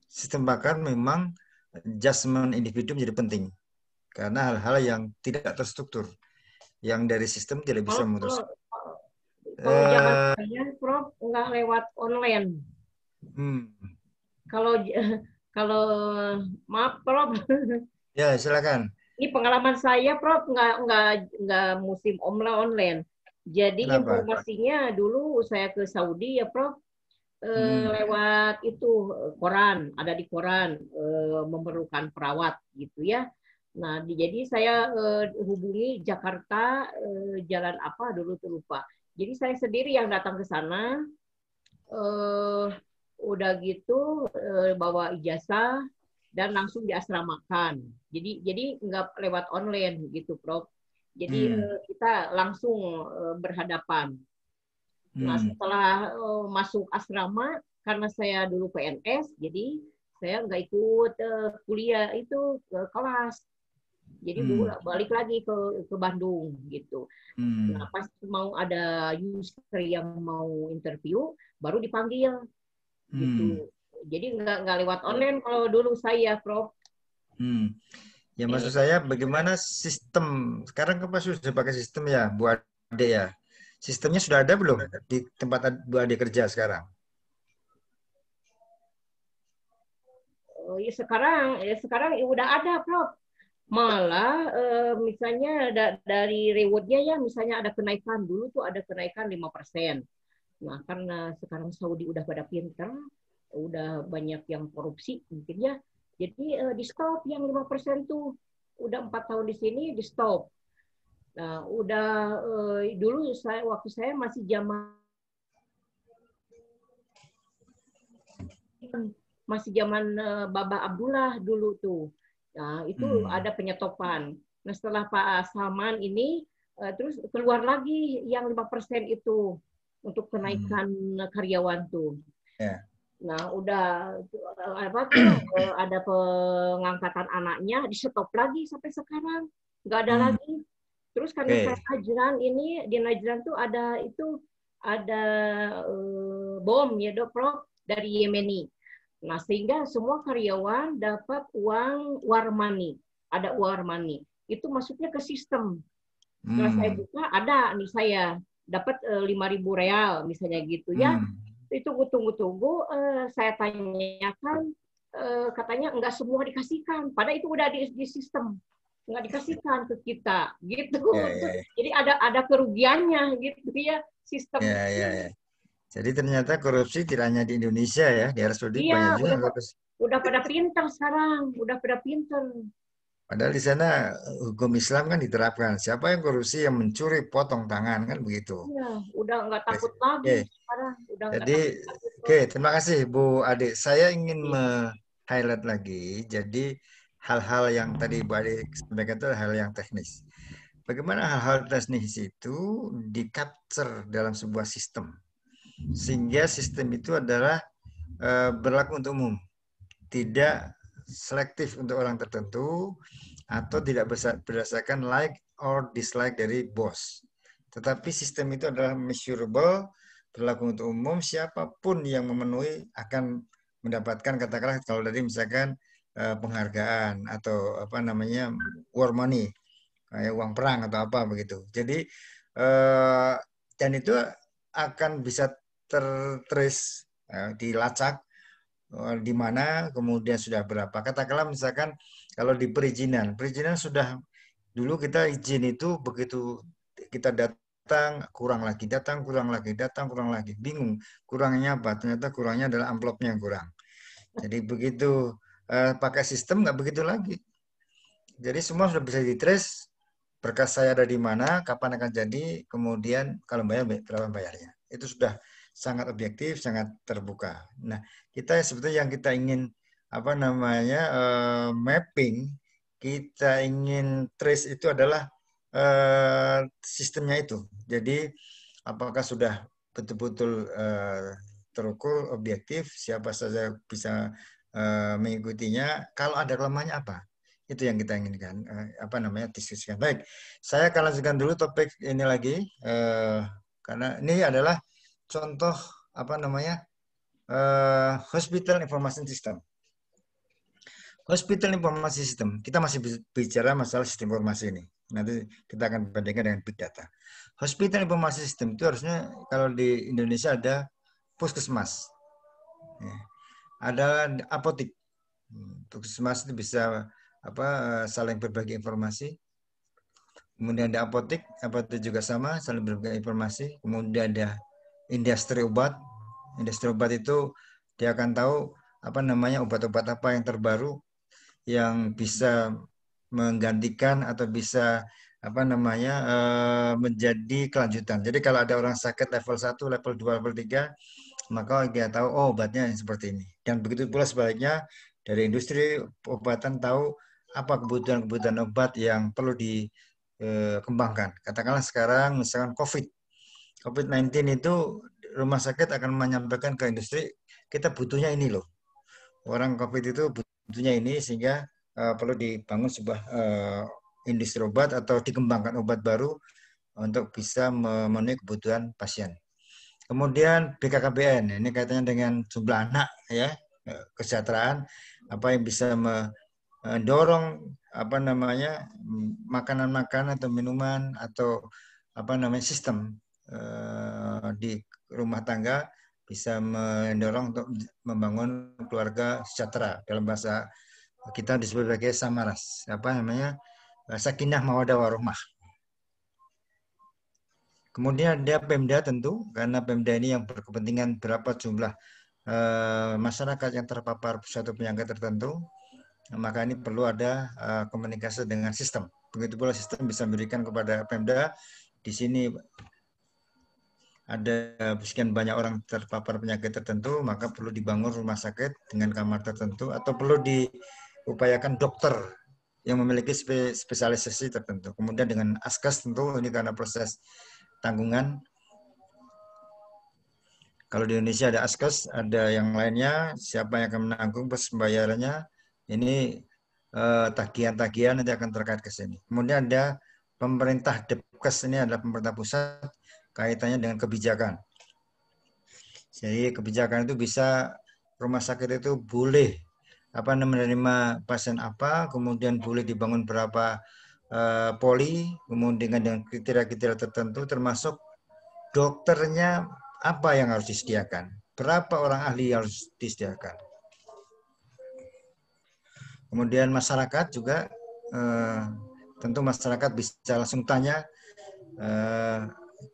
Sistem pakar memang adjustment individu menjadi penting. Karena hal-hal yang tidak terstruktur. Yang dari sistem tidak bisa oh, memutuskan. Kalau uh, eh, jangan kalian, Prof, nggak lewat online. Hmm. Kalau <laughs> kalau maaf, Prof. Ya, silakan. Ini pengalaman saya, Prof, nggak nggak nggak musim online. Jadi Kenapa? informasinya dulu saya ke Saudi ya Prof eh, hmm. lewat itu eh, koran, ada di koran eh, memerlukan perawat gitu ya. Nah, di, jadi saya hubungi Jakarta jalan apa dulu tuh lupa. Jadi saya sendiri yang datang ke sana udah gitu bawa ijazah dan langsung diasramakan. Jadi jadi nggak lewat online gitu, Prof. Jadi hmm. kita langsung eh, berhadapan. Nah, hmm. Nah setelah eh, masuk asrama karena saya dulu PNS, jadi saya nggak ikut kuliah itu ke kelas. Jadi hmm. balik lagi ke ke Bandung gitu. Hmm. Nah pas mau ada user yang mau interview, baru dipanggil gitu. Hmm. Jadi nggak nggak lewat online kalau dulu saya, Prof. Hmm. Ya iya. maksud saya bagaimana sistem sekarang kan sudah pakai sistem ya Bu Ade ya. Sistemnya sudah ada belum di tempat Bu Ade kerja sekarang? Oh ya sekarang ya sekarang ya udah ada Prof. Malah eh, misalnya da dari rewardnya ya misalnya ada kenaikan dulu tuh ada kenaikan 5%. Nah karena sekarang Saudi udah pada pinter, udah banyak yang korupsi mungkin ya jadi uh, di stop yang 5% itu udah empat tahun di sini di stop. Nah, udah uh, dulu saya waktu saya masih zaman masih zaman uh, Baba Abdullah dulu tuh. Nah, itu hmm. ada penyetopan. Nah, setelah Pak Salman ini uh, terus keluar lagi yang 5% itu untuk kenaikan hmm. karyawan tuh. Yeah. Nah, udah eh, apa eh, ada pengangkatan anaknya di stop lagi sampai sekarang. nggak ada hmm. lagi. Terus karena okay. saya Najran ini di Najran tuh ada itu ada uh, bom ya dok Prof dari Yemeni. Nah, sehingga semua karyawan dapat uang war money. Ada war money. Itu masuknya ke sistem. Hmm. Nah, saya hmm. buka ada nih saya dapat lima ribu real misalnya gitu ya. Hmm itu gue tunggu-tunggu uh, eh, saya tanyakan uh, katanya enggak semua dikasihkan pada itu udah di, di sistem enggak dikasihkan ke kita gitu yeah, yeah, yeah. <laughs> jadi ada ada kerugiannya gitu ya sistem yeah, yeah, yeah. jadi ternyata korupsi tidak hanya di Indonesia ya di Arab Saudi iya, banyak juga udah, udah pada pinter sekarang udah pada pinter Padahal di sana eh, hukum Islam kan diterapkan. Siapa yang korupsi yang mencuri potong tangan kan begitu. Ya, udah nggak takut okay. lagi. Okay. udah Jadi, oke okay, terima kasih Bu Ade. Saya ingin ya. highlight lagi. Jadi hal-hal yang tadi Bu Ade sampaikan itu hal yang teknis. Bagaimana hal-hal teknis itu di capture dalam sebuah sistem sehingga sistem itu adalah uh, berlaku untuk umum, tidak selektif untuk orang tertentu atau tidak berdasarkan like or dislike dari bos. Tetapi sistem itu adalah measurable, berlaku untuk umum, siapapun yang memenuhi akan mendapatkan katakanlah kalau dari misalkan eh, penghargaan atau apa namanya war money kayak uang perang atau apa begitu. Jadi eh, dan itu akan bisa tertrace eh, dilacak Eh, di mana kemudian sudah berapa katakanlah misalkan kalau di perizinan perizinan sudah dulu kita izin itu begitu kita datang kurang lagi datang kurang lagi datang kurang lagi bingung kurangnya apa ternyata kurangnya adalah amplopnya yang kurang jadi begitu uh, pakai sistem nggak begitu lagi jadi semua sudah bisa ditrace berkas saya ada di mana kapan akan jadi kemudian kalau bayar berapa bayarnya itu sudah sangat objektif, sangat terbuka. Nah, kita sebetulnya yang kita ingin apa namanya uh, mapping, kita ingin trace itu adalah uh, sistemnya itu. Jadi apakah sudah betul-betul uh, terukur, objektif, siapa saja bisa uh, mengikutinya. Kalau ada kelemahannya apa? itu yang kita inginkan uh, apa namanya diskusikan baik saya akan lanjutkan dulu topik ini lagi Uh, karena ini adalah contoh apa namanya uh, hospital information system. Hospital information system, kita masih bicara masalah sistem informasi ini. Nanti kita akan bandingkan dengan big data. Hospital information system itu harusnya kalau di Indonesia ada puskesmas, ya. ada apotik. Puskesmas itu bisa apa eh, saling berbagi informasi. Kemudian ada apotik, apotik juga sama saling berbagi informasi. Kemudian ada industri obat. Industri obat itu dia akan tahu apa namanya obat-obat apa yang terbaru yang bisa menggantikan atau bisa apa namanya eh, menjadi kelanjutan. Jadi kalau ada orang sakit level 1, level 2, level 3, maka dia tahu oh obatnya yang seperti ini. Dan begitu pula sebaliknya dari industri obatan tahu apa kebutuhan-kebutuhan obat yang perlu dikembangkan. Eh, Katakanlah sekarang misalkan COVID. COVID-19 itu rumah sakit akan menyampaikan ke industri kita butuhnya ini loh. Orang COVID itu butuhnya ini sehingga uh, perlu dibangun sebuah uh, industri obat atau dikembangkan obat baru untuk bisa memenuhi kebutuhan pasien. Kemudian BKKBN ini kaitannya dengan jumlah anak ya eh, kesejahteraan apa yang bisa mendorong apa namanya makanan-makanan atau minuman atau apa namanya sistem Eh, di rumah tangga bisa mendorong untuk membangun keluarga sejahtera dalam bahasa kita disebut sebagai samaras apa namanya sakinah mawadah warohmah kemudian ada pemda tentu karena pemda ini yang berkepentingan berapa jumlah eh, masyarakat yang terpapar suatu penyakit tertentu maka ini perlu ada eh, komunikasi dengan sistem begitu pula sistem bisa memberikan kepada pemda di sini ada sekian banyak orang terpapar penyakit tertentu, maka perlu dibangun rumah sakit dengan kamar tertentu atau perlu diupayakan dokter yang memiliki spesialisasi tertentu. Kemudian dengan ASKES tentu ini karena proses tanggungan. Kalau di Indonesia ada ASKES, ada yang lainnya, siapa yang akan menanggung pembayarannya, ini eh, tagihan-tagihan nanti akan terkait ke sini. Kemudian ada pemerintah Depkes ini adalah pemerintah pusat kaitannya dengan kebijakan. Jadi kebijakan itu bisa rumah sakit itu boleh apa menerima pasien apa, kemudian boleh dibangun berapa uh, poli, kemudian dengan kriteria-kriteria tertentu termasuk dokternya apa yang harus disediakan, berapa orang ahli yang harus disediakan. Kemudian masyarakat juga uh, tentu masyarakat bisa langsung tanya eh,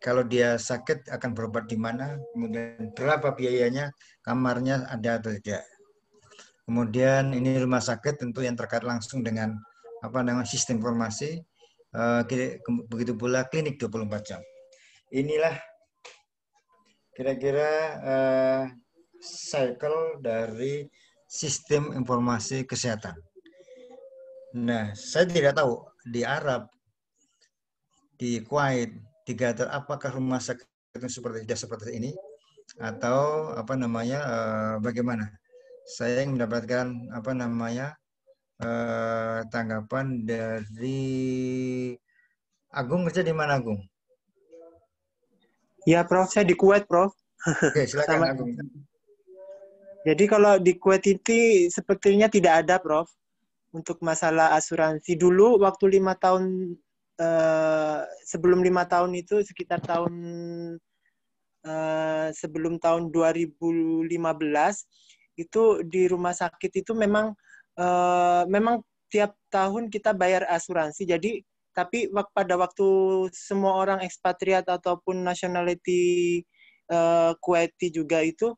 kalau dia sakit akan berobat di mana, kemudian berapa biayanya, kamarnya ada atau tidak. Kemudian ini rumah sakit tentu yang terkait langsung dengan apa namanya sistem informasi, eh, begitu pula klinik 24 jam. Inilah kira-kira uh, cycle dari sistem informasi kesehatan. Nah, saya tidak tahu di Arab, di Kuwait, digator apakah rumah sakit seperti tidak seperti ini atau apa namanya uh, bagaimana saya ingin mendapatkan apa namanya uh, tanggapan dari Agung kerja di mana Agung? Ya Prof, saya di Kuwait Prof. Oke, silakan Agung. Jadi kalau di Kuwait itu sepertinya tidak ada Prof. Untuk masalah asuransi dulu waktu lima tahun Eh, sebelum lima tahun itu sekitar tahun uh, sebelum tahun 2015 itu di rumah sakit itu memang uh, memang tiap tahun kita bayar asuransi jadi tapi pada waktu semua orang ekspatriat ataupun nationality uh, Kuwaiti juga itu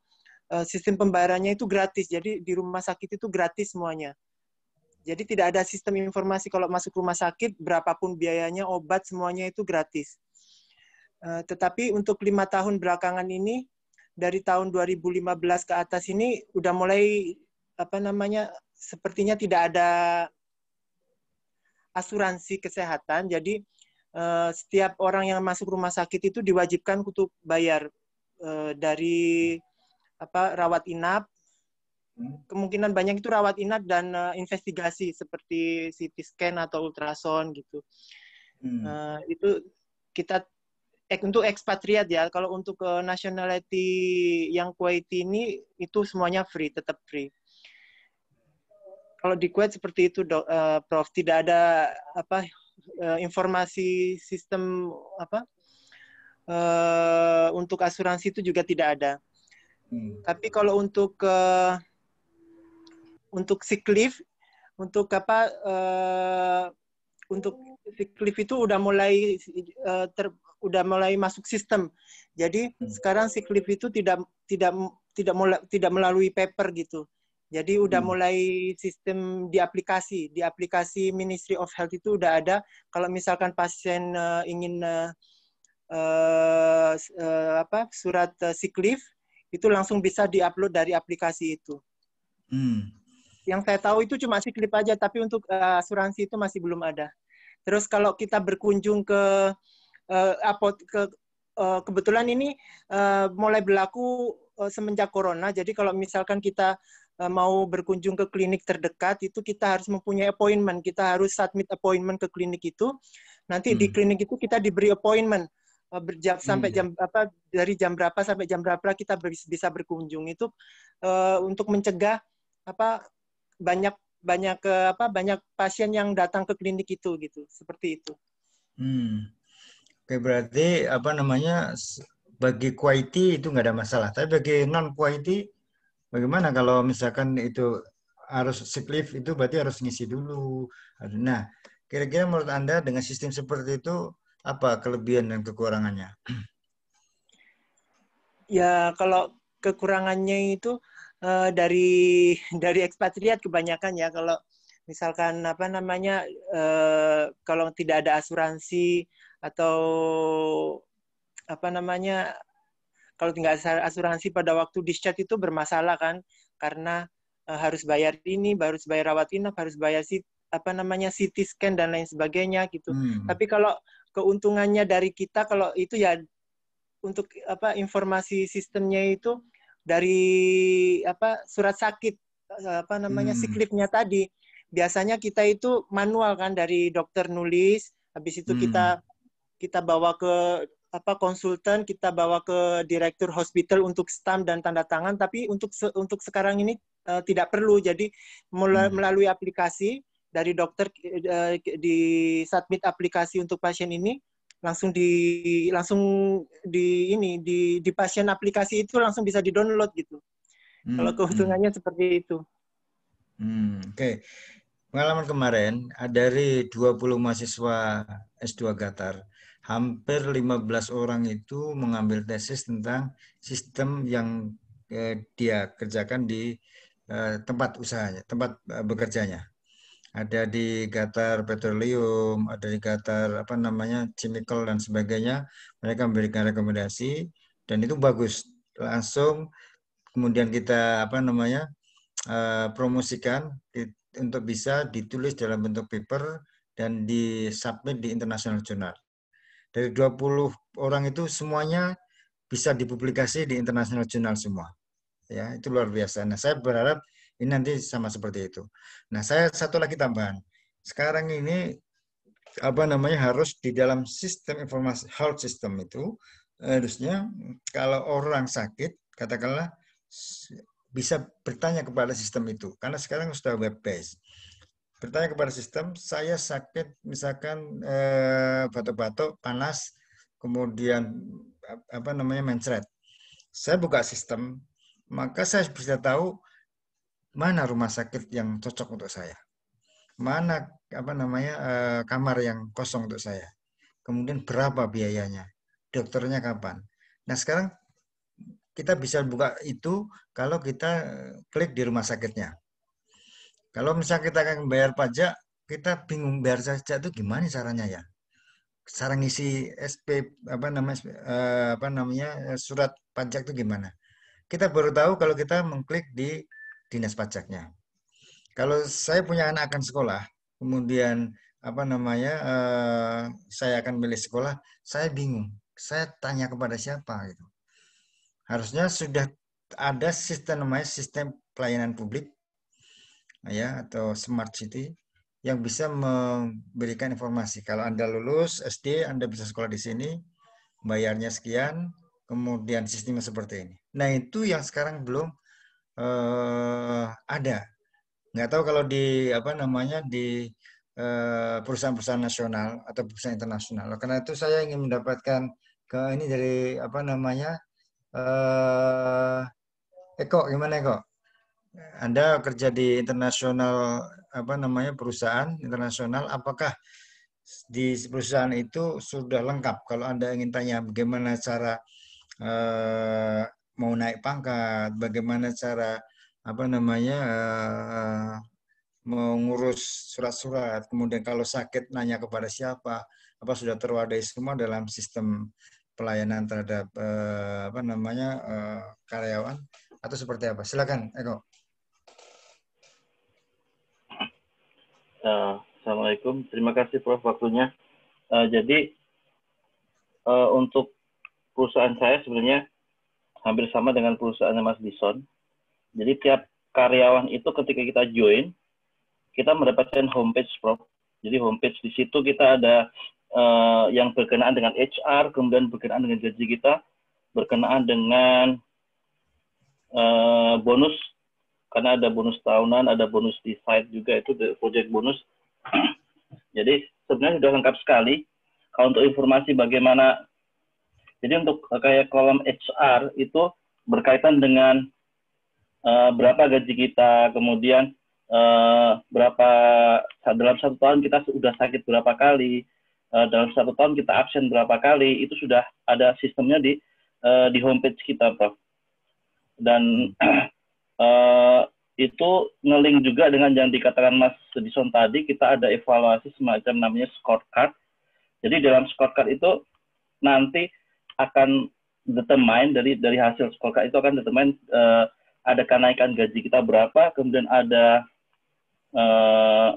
uh, sistem pembayarannya itu gratis jadi di rumah sakit itu gratis semuanya jadi tidak ada sistem informasi kalau masuk rumah sakit, berapapun biayanya, obat, semuanya itu gratis. Eh, tetapi untuk lima tahun belakangan ini, dari tahun 2015 ke atas ini udah mulai apa namanya sepertinya tidak ada asuransi kesehatan. Jadi eh, setiap orang yang masuk rumah sakit itu diwajibkan untuk bayar eh, dari apa rawat inap, kemungkinan banyak itu rawat inap dan uh, investigasi seperti CT scan atau ultrason gitu. Hmm. Uh, itu kita ek, untuk ekspatriat ya. Kalau untuk uh, nationality yang Kuwait ini itu semuanya free, tetap free. Kalau di Kuwait seperti itu, do, uh, Prof. Tidak ada apa uh, informasi sistem apa uh, untuk asuransi itu juga tidak ada. Hmm. Tapi kalau untuk uh, untuk sick leave untuk apa uh, untuk sick leave itu udah mulai uh, ter, udah mulai masuk sistem. Jadi hmm. sekarang sick leave itu tidak tidak tidak mulai, tidak melalui paper gitu. Jadi udah hmm. mulai sistem di aplikasi, di aplikasi Ministry of Health itu udah ada. Kalau misalkan pasien uh, ingin uh, uh, apa surat uh, sick leave itu langsung bisa diupload dari aplikasi itu. Hmm. Yang saya tahu itu cuma siklip aja, tapi untuk uh, asuransi itu masih belum ada. Terus kalau kita berkunjung ke uh, apot ke uh, kebetulan ini uh, mulai berlaku uh, semenjak corona. Jadi kalau misalkan kita mau berkunjung ke klinik terdekat itu kita harus mempunyai appointment. Kita harus submit appointment ke klinik itu. Nanti hmm. di klinik itu kita diberi appointment berjam sampai hmm. jam apa dari jam berapa sampai jam berapa kita bisa berkunjung itu uh, untuk mencegah apa banyak banyak ke eh, apa banyak pasien yang datang ke klinik itu gitu seperti itu. Hmm. Oke berarti apa namanya bagi quality itu nggak ada masalah tapi bagi non quality bagaimana kalau misalkan itu harus sick leave itu berarti harus ngisi dulu. Nah kira-kira menurut anda dengan sistem seperti itu apa kelebihan dan kekurangannya? Ya kalau kekurangannya itu Eh, dari dari ekspatriat kebanyakan ya kalau misalkan apa namanya uh, kalau tidak ada asuransi atau apa namanya kalau tinggal asuransi pada waktu discharge itu bermasalah kan karena uh, harus bayar ini harus bayar rawat inap harus bayar si apa namanya CT scan dan lain sebagainya gitu hmm. tapi kalau keuntungannya dari kita kalau itu ya untuk apa informasi sistemnya itu dari apa surat sakit eh, apa namanya hmm. siklipnya tadi biasanya kita itu manual kan dari dokter nulis habis itu hmm. kita kita bawa ke apa konsultan kita bawa ke direktur hospital untuk stamp dan tanda tangan tapi untuk untuk sekarang ini uh, tidak perlu jadi hmm. melalui hmm. aplikasi dari dokter uh, di submit aplikasi untuk pasien ini langsung di langsung di ini di di pasien aplikasi itu langsung bisa di download gitu hmm. kalau hmm. keuntungannya hmm. seperti itu hmm, oke okay. pengalaman kemarin ah, dari 20 mahasiswa S2 Gatar, hampir 15 orang itu mengambil tesis tentang sistem yang eh, dia kerjakan di eh, tempat usahanya, tempat eh, bekerjanya ada di Qatar Petroleum, ada di Qatar apa namanya chemical dan sebagainya. Mereka memberikan rekomendasi dan itu bagus. Langsung kemudian kita apa namanya eh, promosikan untuk bisa ditulis dalam bentuk paper dan di submit di international journal. Dari 20 orang itu semuanya bisa dipublikasi di international journal semua. Ya, itu luar biasa. Nah, saya berharap ini nanti sama seperti itu. Nah, saya satu lagi tambahan. Sekarang ini apa namanya harus di dalam sistem informasi health system itu harusnya kalau orang sakit katakanlah bisa bertanya kepada sistem itu karena sekarang sudah web based bertanya kepada sistem saya sakit misalkan eh, batuk-batuk panas kemudian apa namanya mencret saya buka sistem maka saya bisa tahu mana rumah sakit yang cocok untuk saya, mana apa namanya uh, kamar yang kosong untuk saya, kemudian berapa biayanya, dokternya kapan. Nah sekarang kita bisa buka itu kalau kita eh, klik di rumah sakitnya. Kalau misalnya kita akan bayar pajak, kita bingung bayar pajak itu gimana caranya ya? Sarang ngisi SP apa namanya eh, apa namanya surat pajak itu gimana? Kita baru tahu kalau kita mengklik di dinas pajaknya. Kalau saya punya anak akan sekolah, kemudian apa namanya uh, saya akan milih sekolah, saya bingung. Saya tanya kepada siapa gitu. Harusnya sudah ada sistem namanya sistem pelayanan publik ya atau smart city yang bisa memberikan informasi. Kalau Anda lulus SD, Anda bisa sekolah di sini, bayarnya sekian, kemudian sistemnya seperti ini. Nah, itu yang sekarang belum eh, ada. Nggak tahu kalau di apa namanya di eh, perusahaan-perusahaan nasional atau perusahaan internasional. Karena itu saya ingin mendapatkan ke ini dari apa namanya eh, Eko gimana Eko? Anda kerja di internasional apa namanya perusahaan internasional apakah di perusahaan itu sudah lengkap kalau Anda ingin tanya bagaimana cara eh, mau naik pangkat, bagaimana cara apa namanya uh, mengurus surat-surat, kemudian kalau sakit nanya kepada siapa, apa sudah terwadai semua dalam sistem pelayanan terhadap uh, apa namanya uh, karyawan atau seperti apa? Silakan, Eko. Uh, Assalamualaikum. Terima kasih Prof waktunya. Uh, jadi uh, untuk perusahaan saya sebenarnya hampir sama dengan perusahaannya Mas Dison. Jadi tiap karyawan itu ketika kita join, kita mendapatkan homepage, pro. Jadi homepage di situ kita ada uh, yang berkenaan dengan HR, kemudian berkenaan dengan gaji kita, berkenaan dengan uh, bonus, karena ada bonus tahunan, ada bonus di site juga, itu project bonus. <clears throat> Jadi sebenarnya sudah lengkap sekali. Kalau untuk informasi bagaimana jadi untuk eh, kayak kolom HR itu berkaitan dengan uh, berapa gaji kita, kemudian uh, berapa dalam satu tahun kita sudah sakit berapa kali, uh, dalam satu tahun kita absen berapa kali, itu sudah ada sistemnya di uh, di homepage kita, Prof. Dan uh, <clears throat> itu ngeling juga dengan yang dikatakan Mas Sedison tadi, kita ada evaluasi semacam namanya scorecard. Jadi dalam scorecard itu nanti akan determine dari dari hasil scorecard itu akan determine uh, ada kenaikan gaji kita berapa, kemudian ada uh,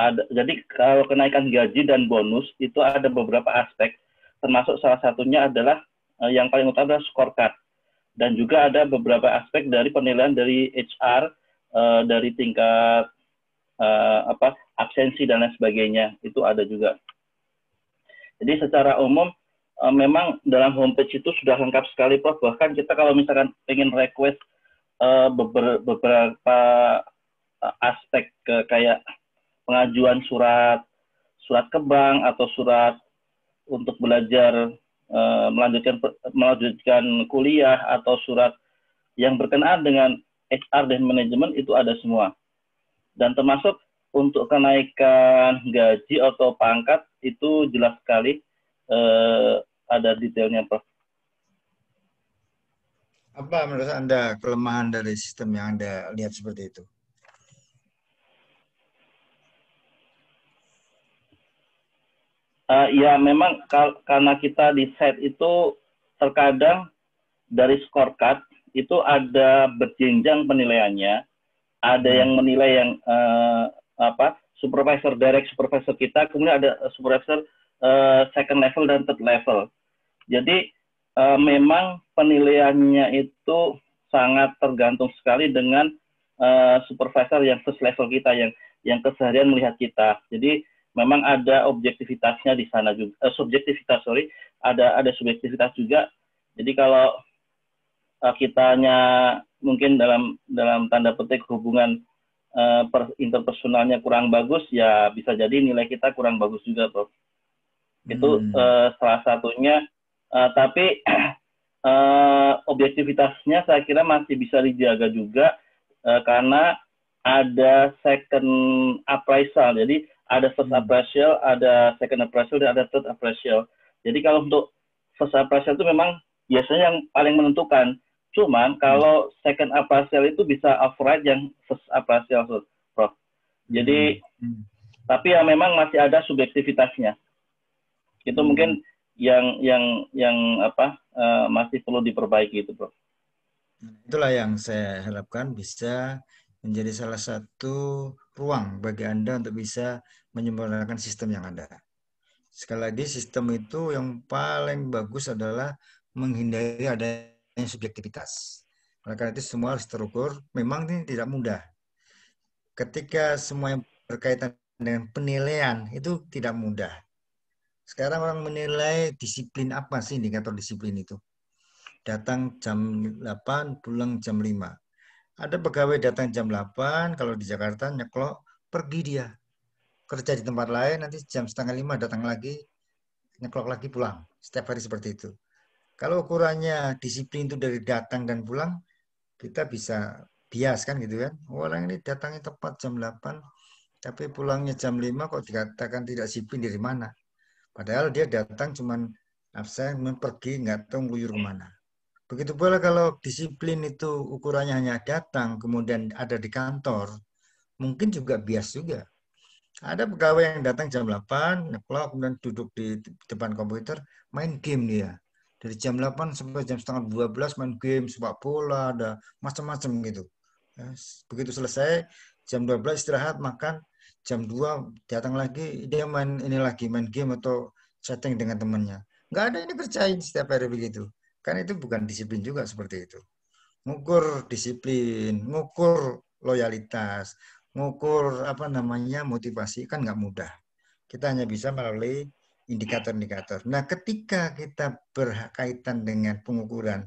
ada jadi kalau kenaikan gaji dan bonus itu ada beberapa aspek, termasuk salah satunya adalah uh, yang paling utama adalah scorecard dan juga ada beberapa aspek dari penilaian dari HR uh, dari tingkat uh, apa absensi dan lain sebagainya itu ada juga. Jadi secara umum Eh, memang dalam homepage itu sudah lengkap sekali Prof. Bahkan kita kalau misalkan ingin request uh, beber, beberapa uh, aspek ke kayak pengajuan surat surat ke bank atau surat untuk belajar uh, melanjutkan melanjutkan kuliah atau surat yang berkenaan dengan HR dan manajemen itu ada semua. Dan termasuk untuk kenaikan gaji atau pangkat itu jelas sekali eh, ada detailnya, Prof. Apa menurut Anda kelemahan dari sistem yang Anda lihat seperti itu? Uh, ya memang karena kita di set itu terkadang dari scorecard itu ada berjenjang penilaiannya, ada hmm. yang menilai yang uh, apa supervisor direct supervisor kita, kemudian ada supervisor uh, second level dan third level. Jadi uh, memang penilaiannya itu sangat tergantung sekali dengan uh, supervisor yang first level kita yang yang keseharian melihat kita. Jadi memang ada objektivitasnya di sana juga uh, subjektivitas sorry ada ada subjektivitas juga. Jadi kalau uh, kitanya mungkin dalam dalam tanda petik hubungan uh, interpersonalnya kurang bagus ya bisa jadi nilai kita kurang bagus juga, Prof. Itu hmm. uh, salah satunya Uh, tapi uh, <clears throat> objektivitasnya saya kira masih bisa dijaga juga uh, karena ada second appraisal. Jadi ada first hmm. appraisal, ada second appraisal, dan ada third appraisal. Jadi kalau untuk first appraisal itu memang biasanya yang paling menentukan. Cuman hmm. kalau second appraisal itu bisa override yang first appraisal, Prof. Jadi, hmm. hmm. tapi ya memang masih ada subjektivitasnya. Itu mungkin yang yang yang apa uh, masih perlu diperbaiki itu, Bro? Itulah yang saya harapkan bisa menjadi salah satu ruang bagi Anda untuk bisa menyempurnakan sistem yang ada. Sekali lagi, sistem itu yang paling bagus adalah menghindari adanya subjektivitas. Oleh karena itu semua harus terukur. Memang ini tidak mudah. Ketika semua yang berkaitan dengan penilaian itu tidak mudah. Sekarang orang menilai disiplin apa sih indikator disiplin itu? Datang jam 8, pulang jam 5. Ada pegawai datang jam 8, kalau di Jakarta nyeklok, pergi dia. Kerja di tempat lain, nanti jam setengah 5 datang lagi, nyeklok lagi pulang. Setiap hari seperti itu. Kalau ukurannya disiplin itu dari datang dan pulang, kita bisa bias kan gitu kan. orang ini datangnya tepat jam 8, tapi pulangnya jam 5 kok dikatakan tidak disiplin dari mana? Padahal dia datang cuman absen, cuman pergi, nggak tahu nguyur hmm. kemana. Begitu pula kalau disiplin itu ukurannya hanya datang, kemudian ada di kantor, mungkin juga bias juga. Ada pegawai yang datang jam 8, ngeklok, kemudian duduk di depan komputer, main game dia. Dari jam 8 sampai jam setengah 12 main game, sepak bola, ada macam-macam gitu. Ya, begitu selesai, jam 12 istirahat, makan, jam 2 datang lagi dia main ini lagi main game atau chatting dengan temannya nggak ada ini kerjain setiap hari begitu kan itu bukan disiplin juga seperti itu ngukur disiplin ngukur loyalitas ngukur apa namanya motivasi kan nggak mudah kita hanya bisa melalui indikator-indikator nah ketika kita berkaitan dengan pengukuran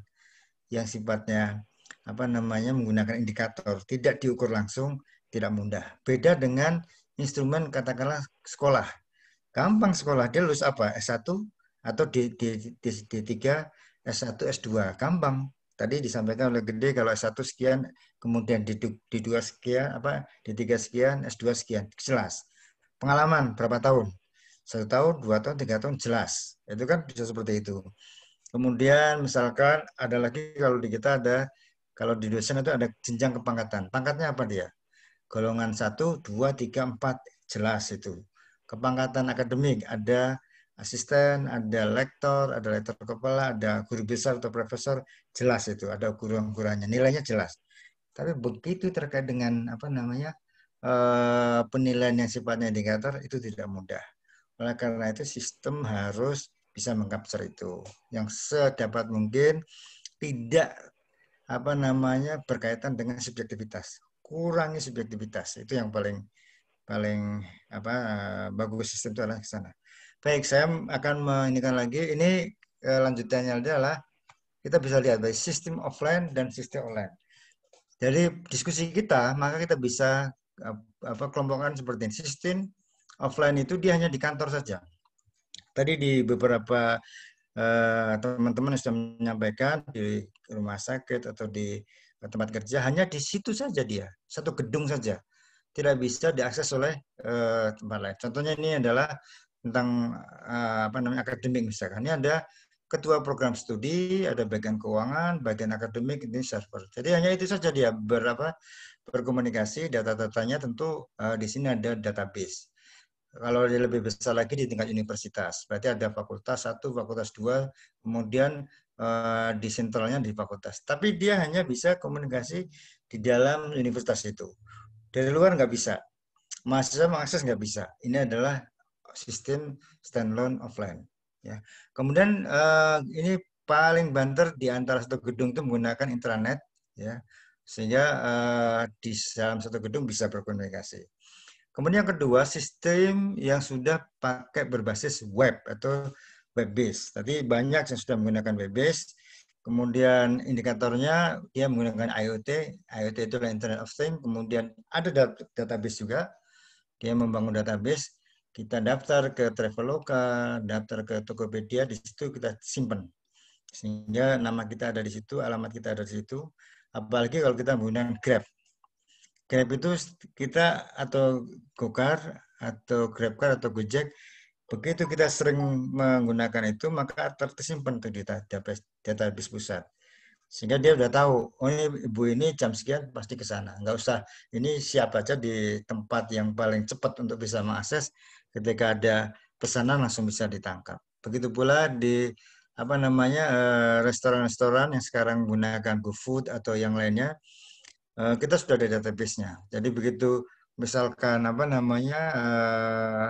yang sifatnya apa namanya menggunakan indikator tidak diukur langsung tidak mudah. Beda dengan instrumen katakanlah sekolah. Gampang sekolah, dia lulus apa? S1 atau D, D, D, D3, S1, S2. Gampang. Tadi disampaikan oleh Gede kalau S1 sekian, kemudian D2, D2 sekian, apa D3 sekian, S2 sekian. Jelas. Pengalaman berapa tahun? Satu tahun, dua tahun, tiga tahun, jelas. Itu kan bisa seperti itu. Kemudian misalkan ada lagi kalau di kita ada kalau di dosen itu ada jenjang kepangkatan. Pangkatnya apa dia? golongan 1, 2, 3, 4 jelas itu. Kepangkatan akademik ada asisten, ada lektor, ada lektor kepala, ada guru besar atau profesor, jelas itu ada ukuran-ukurannya, nilainya jelas. Tapi begitu terkait dengan apa namanya eh, penilaian yang sifatnya indikator itu tidak mudah. Oleh karena itu sistem harus bisa mengcapture itu yang sedapat mungkin tidak apa namanya berkaitan dengan subjektivitas kurangi subjektivitas itu yang paling paling apa bagus sistem itu adalah ke sana. Baik, saya akan menginginkan lagi. Ini eh, lanjutannya adalah kita bisa lihat dari sistem offline dan sistem online. Dari diskusi kita, maka kita bisa apa kelompokan seperti ini. Sistem offline itu dia hanya di kantor saja. Tadi di beberapa eh, teman-teman eh, sudah menyampaikan di rumah sakit atau di ke tempat kerja hanya di situ saja dia satu gedung saja tidak bisa diakses oleh uh, tempat lain contohnya ini adalah tentang uh, apa namanya akademik misalkan ini ada ketua program studi ada bagian keuangan bagian akademik ini server jadi hanya itu saja dia berapa berkomunikasi data-datanya tentu uh, di sini ada database kalau lebih besar lagi di tingkat universitas berarti ada fakultas satu fakultas dua kemudian Eh, di sentralnya di fakultas. Tapi dia hanya bisa komunikasi di dalam universitas itu. Dari luar nggak bisa. Mahasiswa mengakses nggak bisa. Ini adalah sistem standalone offline. Ya. Kemudian uh, ini paling banter di antara satu gedung itu menggunakan intranet, ya, sehingga uh, di dalam satu gedung bisa berkomunikasi. Kemudian yang kedua, sistem yang sudah pakai berbasis web atau web-based. Tadi banyak yang sudah menggunakan web-based. Kemudian indikatornya dia menggunakan IoT. IoT itu adalah Internet of Things. Kemudian ada database juga. Dia membangun database. Kita daftar ke Traveloka, daftar ke Tokopedia. Di situ kita simpan. Sehingga nama kita ada di situ, alamat kita ada di situ. Apalagi kalau kita menggunakan Grab. Grab itu kita atau Gokar atau GrabCar atau Gojek Begitu kita sering menggunakan itu, maka tersimpan di database, database pusat. Sehingga dia sudah tahu, oh ini ibu ini jam sekian pasti ke sana. Enggak usah, ini siap aja di tempat yang paling cepat untuk bisa mengakses. Ketika ada pesanan langsung bisa ditangkap. Begitu pula di apa namanya eh, restoran-restoran yang sekarang menggunakan GoFood atau yang lainnya, eh, kita sudah ada database-nya. Jadi begitu misalkan apa namanya eh,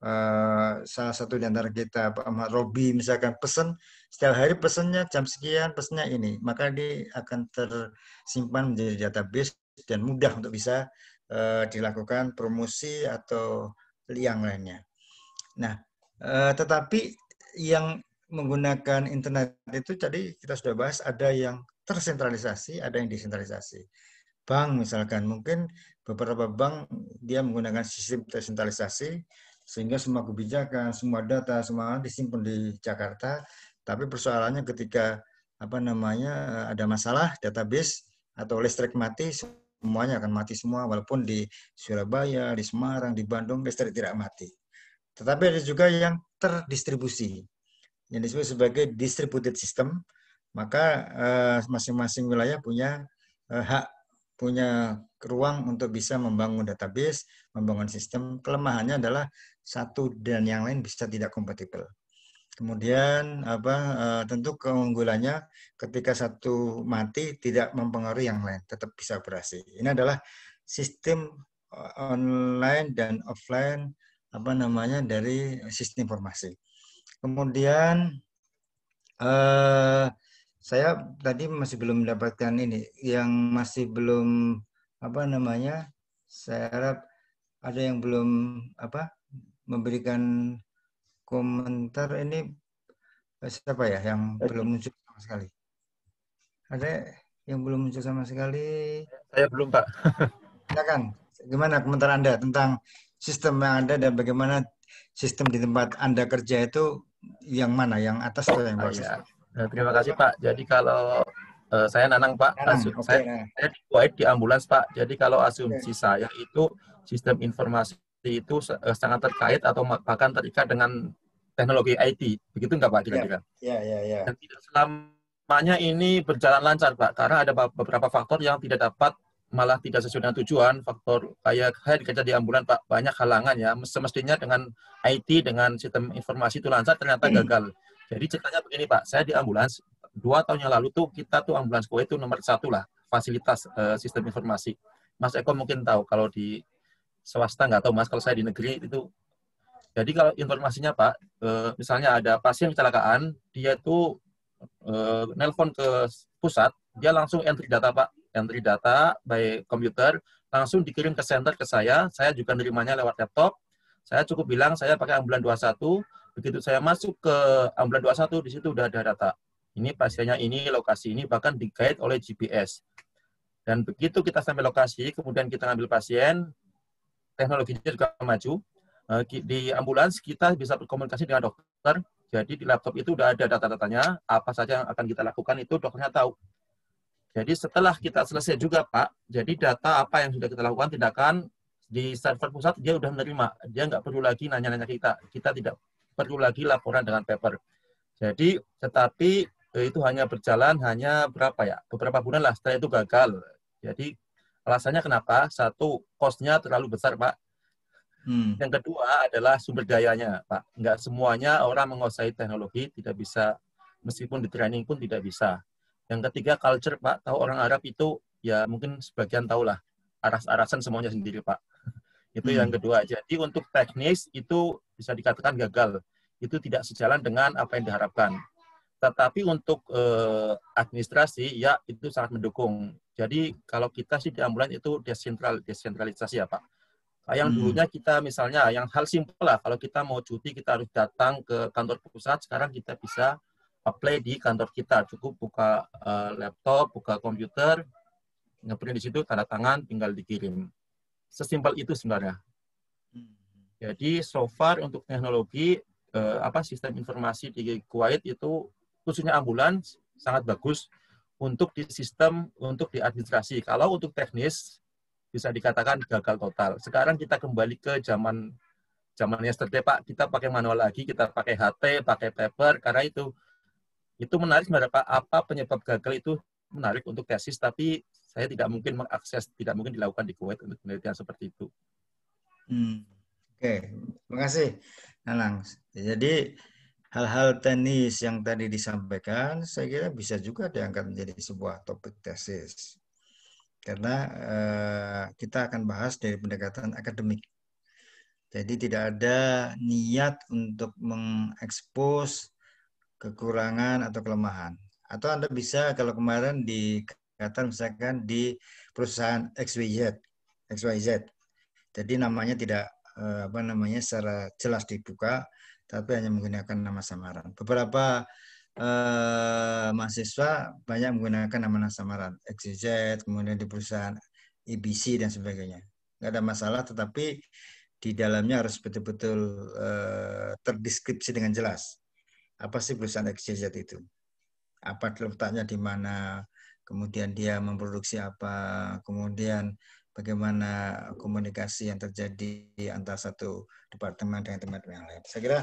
Uh, salah satu di antara kita Pak Ahmad Robi misalkan pesen setiap hari pesennya jam sekian pesennya ini maka dia akan tersimpan menjadi database dan mudah untuk bisa uh, dilakukan promosi atau yang lainnya. Nah, uh, tetapi yang menggunakan internet itu tadi kita sudah bahas ada yang tersentralisasi, ada yang desentralisasi. Bank misalkan mungkin beberapa bank dia menggunakan sistem tersentralisasi sehingga semua kebijakan, semua data, semua disimpan di Jakarta. Tapi persoalannya ketika apa namanya ada masalah database atau listrik mati semuanya akan mati semua walaupun di Surabaya, di Semarang, di Bandung listrik tidak mati. Tetapi ada juga yang terdistribusi yang disebut sebagai distributed system. Maka eh, masing-masing eh, wilayah punya eh, hak, punya ruang untuk bisa membangun database, membangun sistem. Kelemahannya adalah satu dan yang lain bisa tidak kompatibel. Kemudian apa eh, tentu keunggulannya ketika satu mati tidak mempengaruhi yang lain, tetap bisa operasi. Ini adalah sistem eh, online dan offline apa namanya dari sistem informasi. Kemudian eh, saya tadi masih belum mendapatkan ini yang masih belum apa namanya saya harap ada yang belum apa memberikan komentar ini eh, siapa ya yang eh, belum muncul sama sekali? Ada yang belum muncul sama sekali? Saya belum Pak. <laughs> Silakan. Gimana komentar Anda tentang sistem yang ada dan bagaimana sistem di tempat Anda kerja itu yang mana? Yang atas atau yang bawah? ya. Terima kasih Pak. Jadi kalau uh, saya Nanang Pak, Nanang, okay, saya, saya di, di ambulans Pak. Jadi kalau asumsi okay. saya itu sistem informasi itu eh, sangat terkait atau bahkan terikat dengan teknologi IT. Begitu enggak Pak iya. iya- iya- iya. Dan tidak selamanya ini berjalan lancar Pak, karena ada beberapa faktor yang tidak dapat malah tidak sesuai dengan tujuan, faktor kayak saya dikejar di ambulan Pak, banyak halangan ya. Semestinya dengan IT, dengan sistem informasi itu lancar, ternyata hmm. gagal. Jadi ceritanya begini Pak, saya di ambulans, dua tahun yang lalu tuh kita tuh ambulans kue itu nomor satu lah, fasilitas uh, sistem informasi. Mas Eko mungkin tahu kalau di swasta nggak tahu mas kalau saya di negeri itu jadi kalau informasinya pak eh, misalnya ada pasien kecelakaan dia itu eh, nelpon ke pusat dia langsung entry data pak entry data by komputer langsung dikirim ke center ke saya saya juga nerimanya lewat laptop saya cukup bilang saya pakai ambulan 21 begitu saya masuk ke ambulan 21 di situ udah ada data ini pasiennya ini lokasi ini bahkan digait oleh GPS dan begitu kita sampai lokasi kemudian kita ngambil pasien teknologinya juga maju. Eh, di ambulans kita bisa berkomunikasi dengan dokter. Jadi di laptop itu udah ada data-datanya, apa saja yang akan kita lakukan itu dokternya tahu. Jadi setelah kita selesai juga Pak, jadi data apa yang sudah kita lakukan tindakan di server pusat dia udah menerima, dia nggak perlu lagi nanya-nanya kita, kita tidak perlu lagi laporan dengan paper. Jadi tetapi eh, itu hanya berjalan hanya berapa ya beberapa bulan lah setelah itu gagal. Jadi Alasannya kenapa? Satu, kosnya terlalu besar, Pak. Hmm. Yang kedua adalah sumber dayanya, Pak. Enggak semuanya orang menguasai teknologi, tidak bisa, meskipun di training pun tidak bisa. Yang ketiga, culture, Pak. Tahu orang Arab itu, ya mungkin sebagian tahulah. Aras-arasan semuanya sendiri, Pak. <laughs> itu hmm. yang kedua. Jadi untuk teknis itu bisa dikatakan gagal. Itu tidak sejalan dengan apa yang diharapkan. Tetapi untuk eh, administrasi, ya itu sangat mendukung. Jadi kalau kita sih di ambulan itu desentral, desentralisasi ya Pak. Yang hmm. dulunya kita misalnya, yang hal simpel lah, kalau kita mau cuti kita harus datang ke kantor pusat, sekarang kita bisa apply di kantor kita. Cukup buka uh, laptop, buka komputer, ngeprint di situ, tanda tangan, tinggal dikirim. Sesimpel itu sebenarnya. Hmm. Jadi so far untuk teknologi uh, apa sistem informasi di Kuwait itu khususnya ambulans sangat bagus untuk di sistem, untuk di administrasi. Kalau untuk teknis, bisa dikatakan gagal total. Sekarang kita kembali ke zaman zaman yesterday, Pak. Kita pakai manual lagi, kita pakai HT, pakai paper, karena itu itu menarik sebenarnya Pak. Apa penyebab gagal itu menarik untuk tesis, tapi saya tidak mungkin mengakses, tidak mungkin dilakukan di Kuwait untuk penelitian seperti itu. Hmm. Oke, okay. terima kasih, Nanang. Jadi hal-hal tenis yang tadi disampaikan, saya kira bisa juga diangkat menjadi sebuah topik tesis. Karena eh, kita akan bahas dari pendekatan akademik. Jadi tidak ada niat untuk mengekspos kekurangan atau kelemahan. Atau Anda bisa kalau kemarin dikatakan misalkan di perusahaan XYZ, XYZ. Jadi namanya tidak eh, apa namanya secara jelas dibuka, tapi hanya menggunakan nama samaran. Beberapa eh, mahasiswa banyak menggunakan nama samaran, XYZ, kemudian di perusahaan IBC e dan sebagainya. Nggak ada masalah, tetapi di dalamnya harus betul-betul eh, terdeskripsi dengan jelas. Apa sih perusahaan XYZ itu? Apa letaknya di mana? Kemudian dia memproduksi apa? Kemudian bagaimana komunikasi yang terjadi antara satu departemen dengan departemen yang lain. Saya kira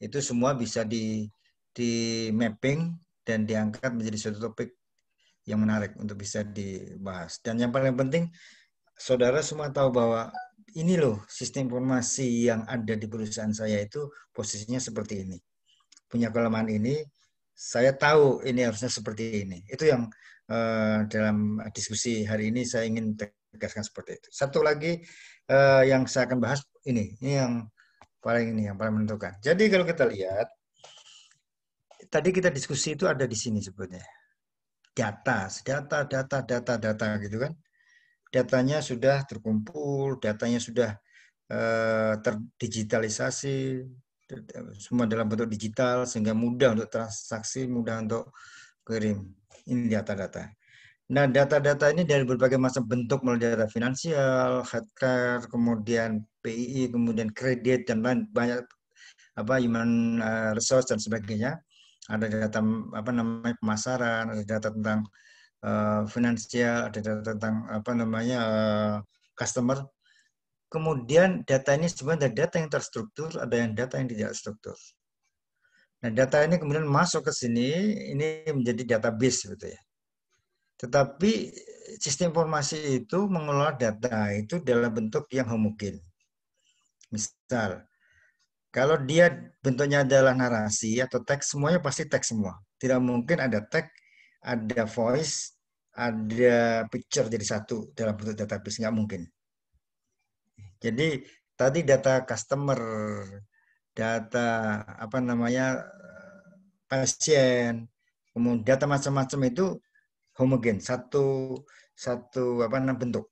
itu semua bisa di di mapping dan diangkat menjadi suatu topik yang menarik untuk bisa dibahas. Dan yang paling penting, saudara semua tahu bahwa ini loh sistem informasi yang ada di perusahaan saya itu posisinya seperti ini. Punya kelemahan ini, saya tahu ini harusnya seperti ini. Itu yang uh, dalam diskusi hari ini saya ingin tegaskan seperti itu. Satu lagi uh, yang saya akan bahas ini, ini yang paling ini yang paling menentukan. Jadi kalau kita lihat tadi kita diskusi itu ada di sini sebetulnya. Data, data, data, data, data gitu kan. Datanya sudah terkumpul, datanya sudah uh, terdigitalisasi, semua dalam bentuk digital sehingga mudah untuk transaksi, mudah untuk kirim ini data-data. Nah, data-data ini dari berbagai macam bentuk mulai data finansial, healthcare, kemudian PII, kemudian kredit dan lain banyak apa human eh, resource dan sebagainya. Ada data apa namanya pemasaran, ada data tentang uh, finansial, ada data tentang apa namanya uh, customer. Kemudian data ini sebenarnya ada data yang terstruktur, ada yang data yang tidak struktur. Nah, data ini kemudian masuk ke sini, ini menjadi database gitu ya tetapi sistem informasi itu mengelola data itu dalam bentuk yang homogen. Misal, kalau dia bentuknya adalah narasi atau teks, semuanya pasti teks semua. Tidak mungkin ada teks, ada voice, ada picture jadi satu dalam bentuk database. Nggak mungkin. Jadi tadi data customer, data apa namanya pasien, kemudian data macam-macam itu homogen, satu satu apa enam bentuk.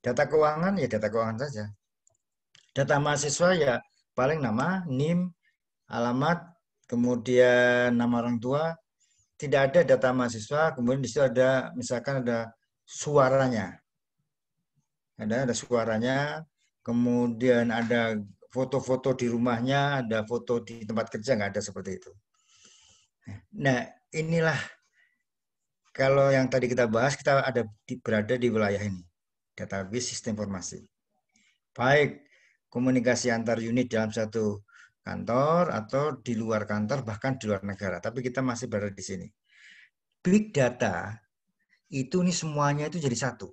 Data keuangan ya data keuangan saja. Data mahasiswa ya paling nama, NIM, alamat, kemudian nama orang tua. Tidak ada data mahasiswa, kemudian di situ ada misalkan ada suaranya. Ada ada suaranya, kemudian ada foto-foto di rumahnya, ada foto di tempat kerja, nggak ada seperti itu. Nah, inilah kalau yang tadi kita bahas, kita ada berada di wilayah ini, database sistem informasi. Baik komunikasi antar unit dalam satu kantor atau di luar kantor bahkan di luar negara, tapi kita masih berada di sini. Big data itu nih semuanya itu jadi satu.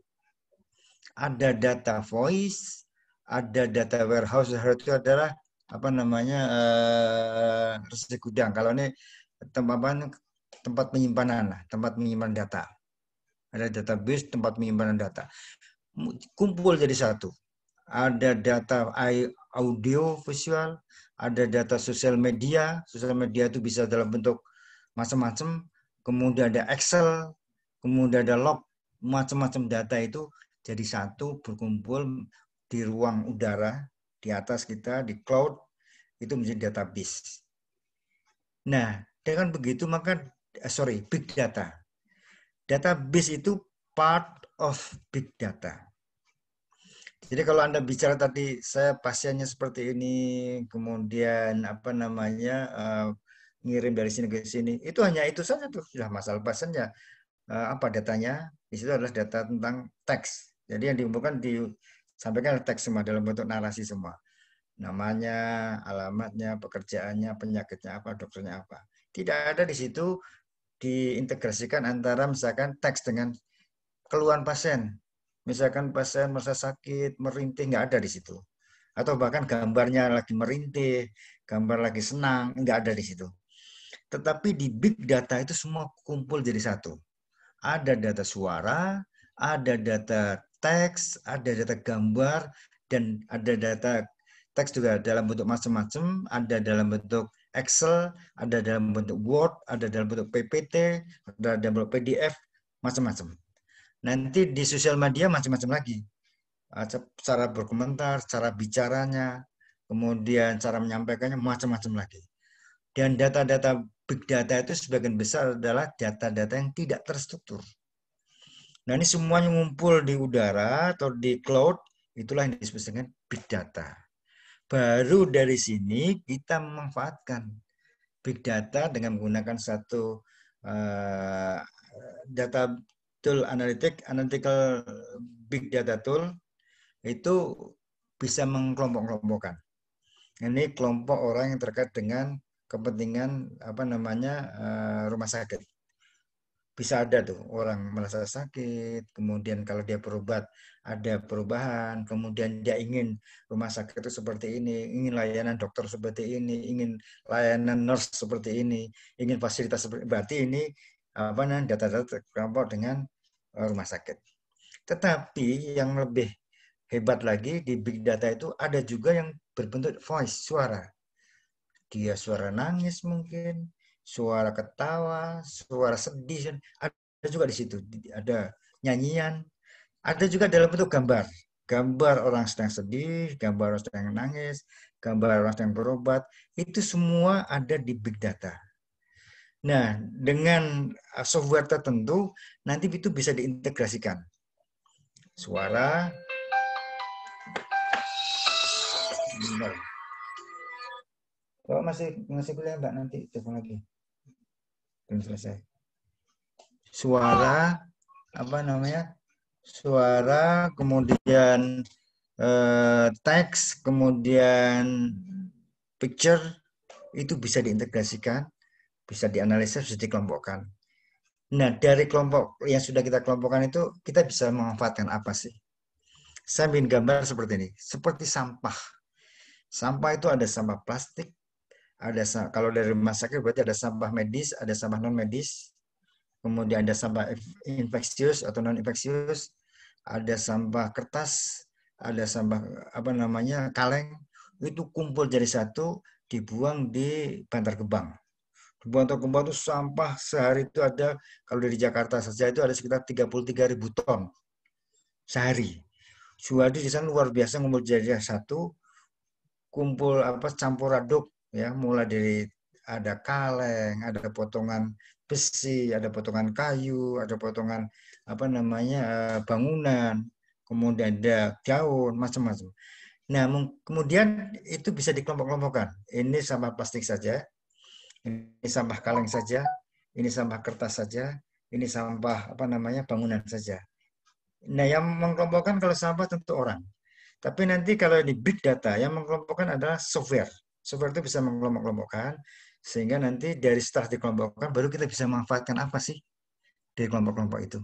Ada data voice, ada data warehouse itu adalah apa namanya eh, gudang. Kalau ini tempat tempat penyimpanan tempat menyimpan data. Ada database tempat penyimpanan data. Kumpul jadi satu. Ada data audio visual, ada data sosial media. Sosial media itu bisa dalam bentuk macam-macam. Kemudian ada Excel, kemudian ada log, macam-macam data itu jadi satu berkumpul di ruang udara di atas kita di cloud itu menjadi database. Nah, dengan begitu maka Eh, sorry big data. Database itu part of big data. Jadi kalau Anda bicara tadi saya pasiennya seperti ini, kemudian apa namanya eh, ngirim dari sini ke sini, itu hanya itu saja tuh sudah masalah pasiennya. Eh, apa datanya? Di situ adalah data tentang teks. Jadi yang diumumkan disampaikan teks semua dalam bentuk narasi semua. Namanya, alamatnya, pekerjaannya, penyakitnya apa, dokternya apa. Tidak ada di situ diintegrasikan antara misalkan teks dengan keluhan pasien. Misalkan pasien merasa sakit, merintih, nggak ada di situ. Atau bahkan gambarnya lagi merintih, gambar lagi senang, nggak ada di situ. Tetapi di big data itu semua kumpul jadi satu. Ada data suara, ada data teks, ada data gambar, dan ada data teks juga dalam bentuk macam-macam, ada dalam bentuk Excel, ada dalam bentuk Word, ada dalam bentuk PPT, ada dalam bentuk PDF, macam-macam. Nanti di sosial media macam-macam lagi. Ah, cara berkomentar, cara bicaranya, kemudian cara menyampaikannya, macam-macam lagi. Dan data-data big data itu sebagian besar adalah data-data yang tidak terstruktur. Nah ini semuanya ngumpul di udara atau di cloud, itulah yang disebut dengan big data. Baru dari sini kita memanfaatkan big data dengan menggunakan satu uh, data tool analitik, analytical big data tool itu bisa mengkelompok-kelompokkan. Ini kelompok orang yang terkait dengan kepentingan apa namanya uh, rumah sakit bisa ada tuh orang merasa sakit, kemudian kalau dia berobat ada perubahan, kemudian dia ingin rumah sakit itu seperti ini, ingin layanan dokter seperti ini, ingin layanan nurse seperti ini, ingin fasilitas seperti berarti ini apa namanya data-data terkumpul dengan eh, rumah sakit. Tetapi yang lebih hebat lagi di big data itu ada juga yang berbentuk voice suara. Dia suara nangis mungkin, suara ketawa, suara sedih, kan. ada juga di situ. Ada nyanyian, ada juga dalam bentuk gambar. Gambar orang sedang sedih, gambar orang sedang nangis, gambar orang sedang berobat, itu semua ada di big data. Nah, dengan uh, software tertentu, nanti itu bisa diintegrasikan. Suara, bapak Kalau masih masih kuliah Mbak nanti telepon lagi belum selesai suara apa namanya suara kemudian eh, teks kemudian picture itu bisa diintegrasikan bisa dianalisa bisa dikelompokkan nah dari kelompok yang sudah kita kelompokkan itu kita bisa memanfaatkan apa sih saya bikin gambar seperti ini seperti sampah sampah itu ada sampah plastik ada kalau dari rumah sakit berarti ada sampah medis, ada sampah non medis, kemudian ada sampah infeksius atau non infeksius, ada sampah kertas, ada sampah apa namanya kaleng itu kumpul jadi satu dibuang di Bantar Gebang. Di Bantar Gebang itu sampah sehari itu ada kalau dari Jakarta saja itu ada sekitar 33 ribu ton sehari. Suwadi di sana luar biasa ngumpul jadi satu kumpul apa campur aduk ya mulai dari ada kaleng, ada potongan besi, ada potongan kayu, ada potongan apa namanya eh, bangunan, kemudian ada daun, macam-macam. Nah, kemudian itu bisa dikelompok-kelompokkan. Ini sampah plastik saja, ini sampah kaleng saja, ini sampah kertas saja, ini sampah apa namanya bangunan saja. Nah, yang mengkelompokkan kalau sampah tentu orang. Tapi nanti kalau di big data yang mengkelompokkan adalah software. Software itu bisa mengelompok-kelompokkan, sehingga nanti dari setelah dikelompokkan, baru kita bisa manfaatkan apa sih dari kelompok-kelompok itu.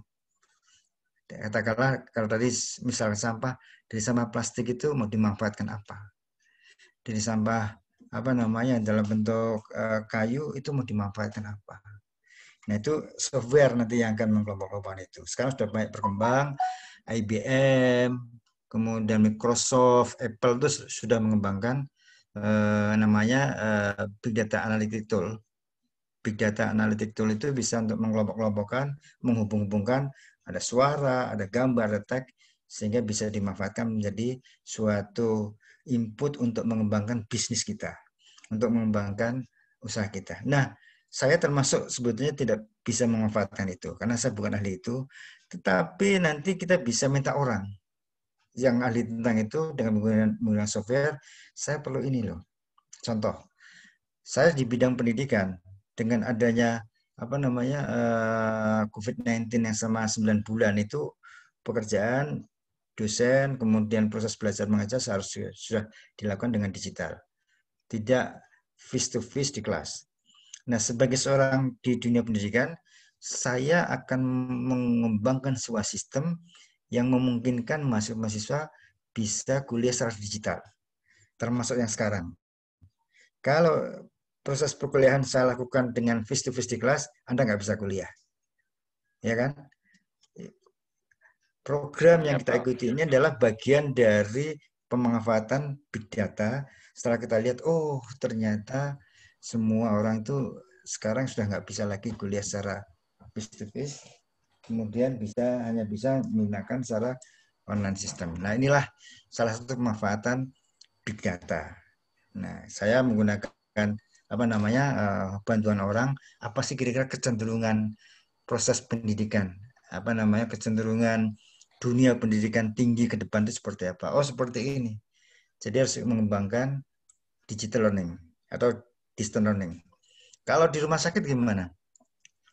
Ya, katakanlah kalau tadi misalnya sampah, dari sampah plastik itu mau dimanfaatkan apa? Dari sampah apa namanya dalam bentuk eh, kayu itu mau dimanfaatkan apa? Nah itu software nanti yang akan mengelompok kelompokkan itu. Sekarang sudah banyak berkembang, IBM, kemudian Microsoft, Apple itu sudah mengembangkan eh, namanya eh, big data analytic tool. Big data analytic tool itu bisa untuk mengelompok-kelompokkan, menghubung-hubungkan ada suara, ada gambar, ada teks sehingga bisa dimanfaatkan menjadi suatu input untuk mengembangkan bisnis kita, untuk mengembangkan usaha kita. Nah, saya termasuk sebetulnya tidak bisa memanfaatkan itu karena saya bukan ahli itu, tetapi nanti kita bisa minta orang yang ahli tentang itu dengan menggunakan, menggunakan software, saya perlu ini loh. Contoh, saya di bidang pendidikan dengan adanya apa namanya uh, eh, COVID-19 yang sama 9 bulan itu pekerjaan dosen kemudian proses belajar mengajar harus sudah dilakukan dengan digital. Tidak face to face di kelas. Nah, sebagai seorang di dunia pendidikan, saya akan mengembangkan sebuah sistem yang memungkinkan mahasiswa bisa kuliah secara digital, termasuk yang sekarang. Kalau proses perkuliahan saya lakukan dengan face to face di kelas, Anda nggak bisa kuliah. Ya kan? Program yang kita ikuti ini adalah bagian dari pemanfaatan big data. Setelah kita lihat, oh ternyata semua orang itu sekarang sudah nggak bisa lagi kuliah secara face to face kemudian bisa hanya bisa menggunakan secara online system. Nah inilah salah satu pemanfaatan big data. Nah saya menggunakan apa namanya uh, bantuan orang apa sih kira-kira kecenderungan proses pendidikan apa namanya kecenderungan dunia pendidikan tinggi ke depan itu seperti apa? Oh seperti ini. Jadi harus mengembangkan digital learning atau distance learning. Kalau di rumah sakit gimana?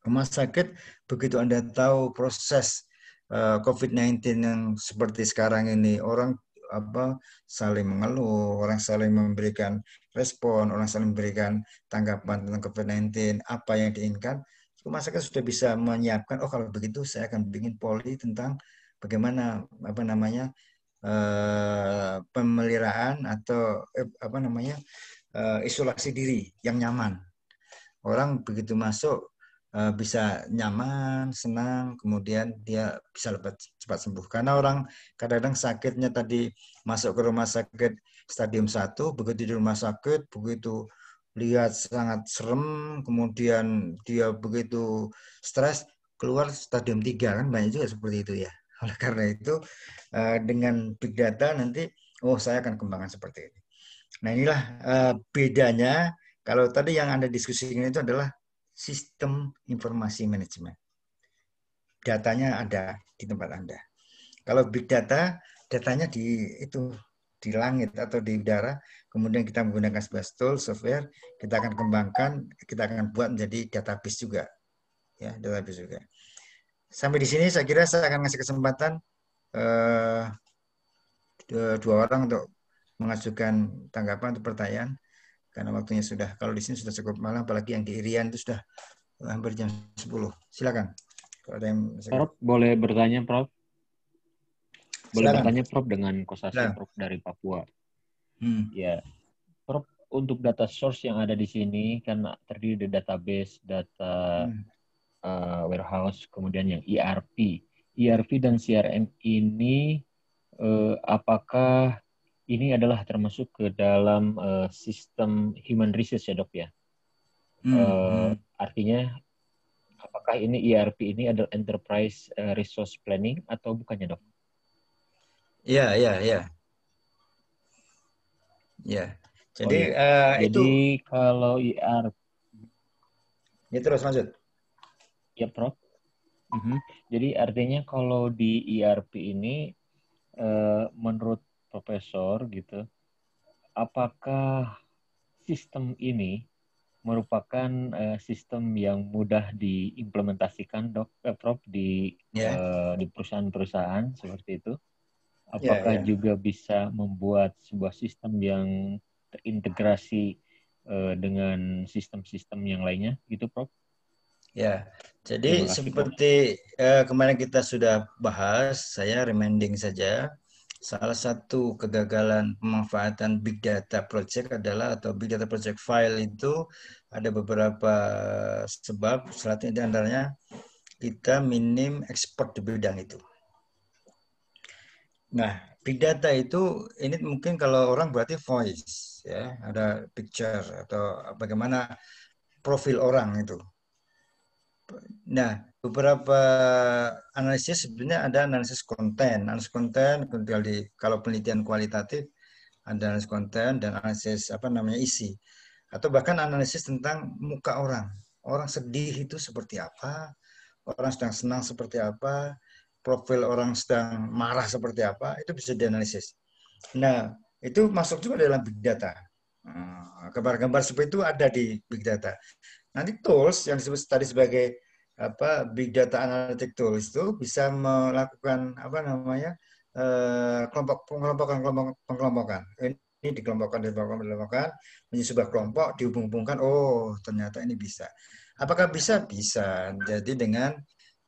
Rumah sakit begitu Anda tahu proses uh, eh, COVID-19 yang seperti sekarang ini orang apa saling mengeluh, orang saling memberikan respon, orang saling memberikan tanggapan tentang COVID-19, apa yang diinginkan, rumah sakit sudah bisa menyiapkan oh kalau begitu saya akan bikin poli tentang bagaimana apa namanya eh, pemeliharaan atau eh, apa namanya eh, isolasi diri yang nyaman. Orang begitu masuk Eh, bisa nyaman, senang, kemudian dia bisa lebih cepat sembuh. Karena orang kadang-kadang sakitnya tadi masuk ke rumah sakit stadium 1, begitu di rumah sakit, begitu lihat sangat serem, kemudian dia begitu stres, keluar stadium 3 kan banyak juga seperti itu ya. <laughs> Oleh karena itu eh, dengan big data nanti oh saya akan kembangkan seperti ini. Nah inilah eh, bedanya kalau tadi yang Anda diskusikan itu adalah sistem informasi manajemen. Datanya ada di tempat Anda. Kalau big data, datanya di itu di langit atau di udara, kemudian kita menggunakan sebuah tool software, kita akan kembangkan, kita akan buat menjadi database juga. Ya, database juga. Sampai di sini saya kira saya akan ngasih kesempatan eh, dua orang untuk mengajukan tanggapan atau pertanyaan karena waktunya sudah kalau di sini sudah cukup malam apalagi yang di Irian itu sudah hampir jam 10. Silakan. Kalau ada yang Prof boleh bertanya Prof? Boleh Silakan. bertanya Prof dengan kosasi Silakan. Prof dari Papua. Hmm. Ya. Prof untuk data source yang ada di sini kan terdiri dari database, data hmm. uh, warehouse, kemudian yang ERP. ERP dan CRM ini uh, apakah ini adalah termasuk ke dalam uh, sistem human resource ya dok ya. Hmm. Uh, artinya apakah ini ERP ini adalah enterprise eh, resource planning atau bukannya dok? Iya ya iya. Ya. Jadi, oh, ya. Uh, Jadi itu... kalau ERP. Ya terus lanjut. Ya Prof. Mm -hmm. Jadi artinya kalau di ERP ini, uh, menurut profesor gitu, apakah sistem ini merupakan uh, sistem yang mudah diimplementasikan dok eh, prof di yeah. Ya. uh, di perusahaan-perusahaan seperti itu apakah yeah, yeah. juga bisa membuat sebuah sistem yang terintegrasi uh, dengan sistem-sistem yang lainnya gitu prof ya jadi kasih, seperti uh, kemarin kita sudah bahas saya reminding saja salah satu kegagalan pemanfaatan big data project adalah atau big data project file itu ada beberapa sebab salah satu antaranya kita minim ekspor di bidang itu. Nah, big data itu ini mungkin kalau orang berarti voice ya, ada picture atau bagaimana profil orang itu. Nah, beberapa analisis sebenarnya ada analisis konten. Analisis konten kalau di kalau penelitian kualitatif ada analisis konten dan analisis apa namanya isi atau bahkan analisis tentang muka orang. Orang sedih itu seperti apa? Orang sedang senang seperti apa? Profil orang sedang marah seperti apa? Itu bisa dianalisis. Nah, itu masuk juga dalam big data. Nah, gambar-gambar seperti itu ada di big data. Nanti tools yang disebut tadi sebagai apa big data analytic tools itu bisa melakukan apa namanya eh, kelompok pengelompokan kelompok pengelompokan ini dikelompokkan dikelompokkan dikelompokkan menjadi sebuah kelompok dihubung-hubungkan oh ternyata ini bisa apakah bisa bisa jadi dengan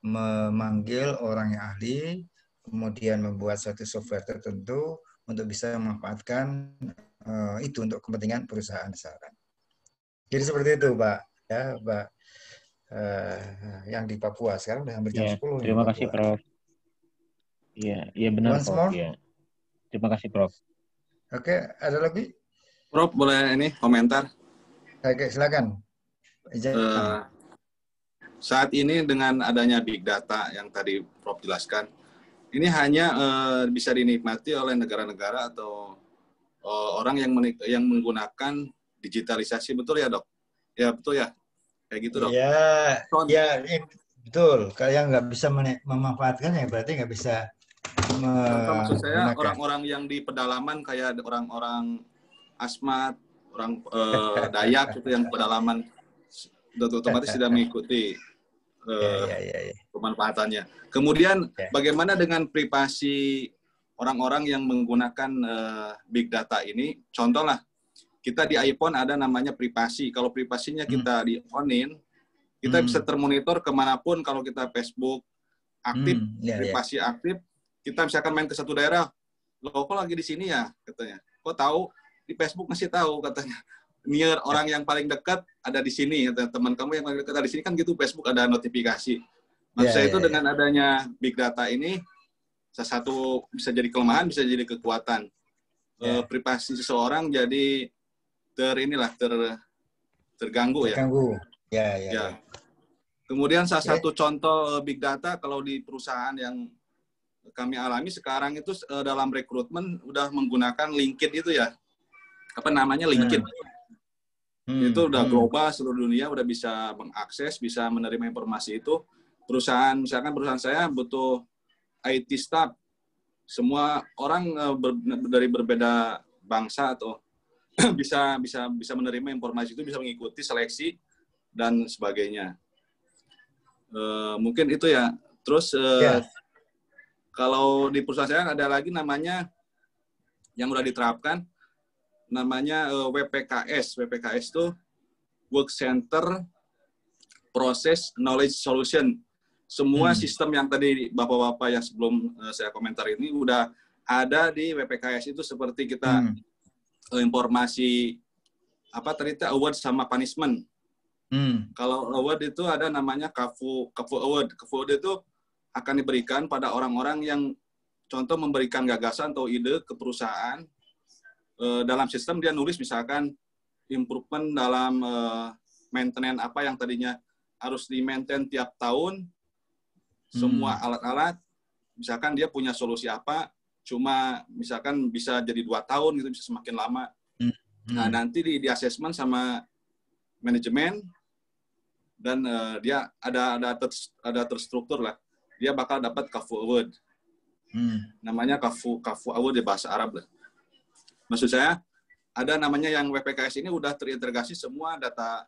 memanggil orang yang ahli kemudian membuat suatu software tertentu untuk bisa memanfaatkan uh, itu untuk kepentingan perusahaan misalkan. Jadi seperti itu, Pak ya Mbak uh, yang di Papua sekarang udah hampir jam yeah, ya, 10. Terima kasih Prof. Iya, iya benar Once Prof. Ya. Terima kasih Prof. Oke, okay, ada lagi Prof boleh ini komentar? Oke, okay, silakan. Uh, saat ini dengan adanya big data yang tadi Prof jelaskan, ini hanya uh, bisa dinikmati oleh negara-negara atau uh, orang yang menik yang menggunakan digitalisasi betul ya dok? Ya betul ya Kayak gitu dong. Iya, iya, iya betul. Kalau yang nggak bisa memanfaatkan ya berarti nggak bisa maksud saya orang-orang yang di pedalaman kayak orang-orang asmat, orang eh, Dayak itu yang pedalaman otomatis <laughs> tidak mengikuti iya, eh, ya, ya, ya, pemanfaatannya. Kemudian bagaimana dengan privasi orang-orang yang menggunakan eh, big data ini? Contohlah kita di iPhone ada namanya privasi. Kalau privasinya hmm. kita hmm. di onin, kita hmm. bisa termonitor kemanapun kalau kita Facebook aktif, hmm. yeah, iya. privasi yeah. aktif, kita misalkan main ke satu daerah, lo kok lagi di sini ya katanya. Kok tahu di Facebook masih tahu katanya. <laughs> Near orang yang paling dekat ada di sini, teman kamu yang paling dekat ada di sini kan gitu Facebook ada notifikasi. Maksud yeah, saya yeah, itu yeah. Iya. dengan adanya big data ini salah satu bisa jadi kelemahan, bisa jadi kekuatan. Yeah. Iya. E, privasi seseorang jadi ter inilah ter terganggu, ya? terganggu. ya. Ya, ya. ya. Kemudian salah okay. Ya. satu contoh big data kalau di perusahaan yang kami alami sekarang itu eh, dalam rekrutmen udah menggunakan LinkedIn itu ya. Apa namanya hmm. LinkedIn? Hmm. Itu udah hmm. global seluruh dunia udah bisa mengakses, bisa menerima informasi itu. Perusahaan misalkan perusahaan saya butuh IT staff. Semua orang eh, ber, dari berbeda bangsa atau <clears throat> bisa bisa bisa menerima informasi itu bisa mengikuti seleksi dan sebagainya uh, mungkin itu ya terus uh, eh, yeah. kalau di perusahaan saya ada lagi namanya yang sudah diterapkan namanya uh, eh, WPKS WPKS itu Work Center Process Knowledge Solution semua hmm. sistem yang tadi bapak-bapak yang sebelum saya komentar ini udah ada di WPKS itu seperti kita hmm informasi apa tadi award sama punishment. Hmm. Kalau award itu ada namanya kafu kafu award. Kafu award itu akan diberikan pada orang-orang yang contoh memberikan gagasan atau ide ke perusahaan e, dalam sistem dia nulis misalkan improvement dalam e, maintenance apa yang tadinya harus di maintain tiap tahun semua hmm. Alat -alat, misalkan dia punya solusi apa cuma misalkan bisa jadi dua tahun gitu bisa semakin lama hmm. nah hmm. nanti di di assessment sama manajemen dan uh, dia ada ada ter, ada terstruktur lah dia bakal dapat kafu award hmm. namanya kafu kafu award di bahasa Arab lah maksud saya ada namanya yang WPKS ini udah terintegrasi semua data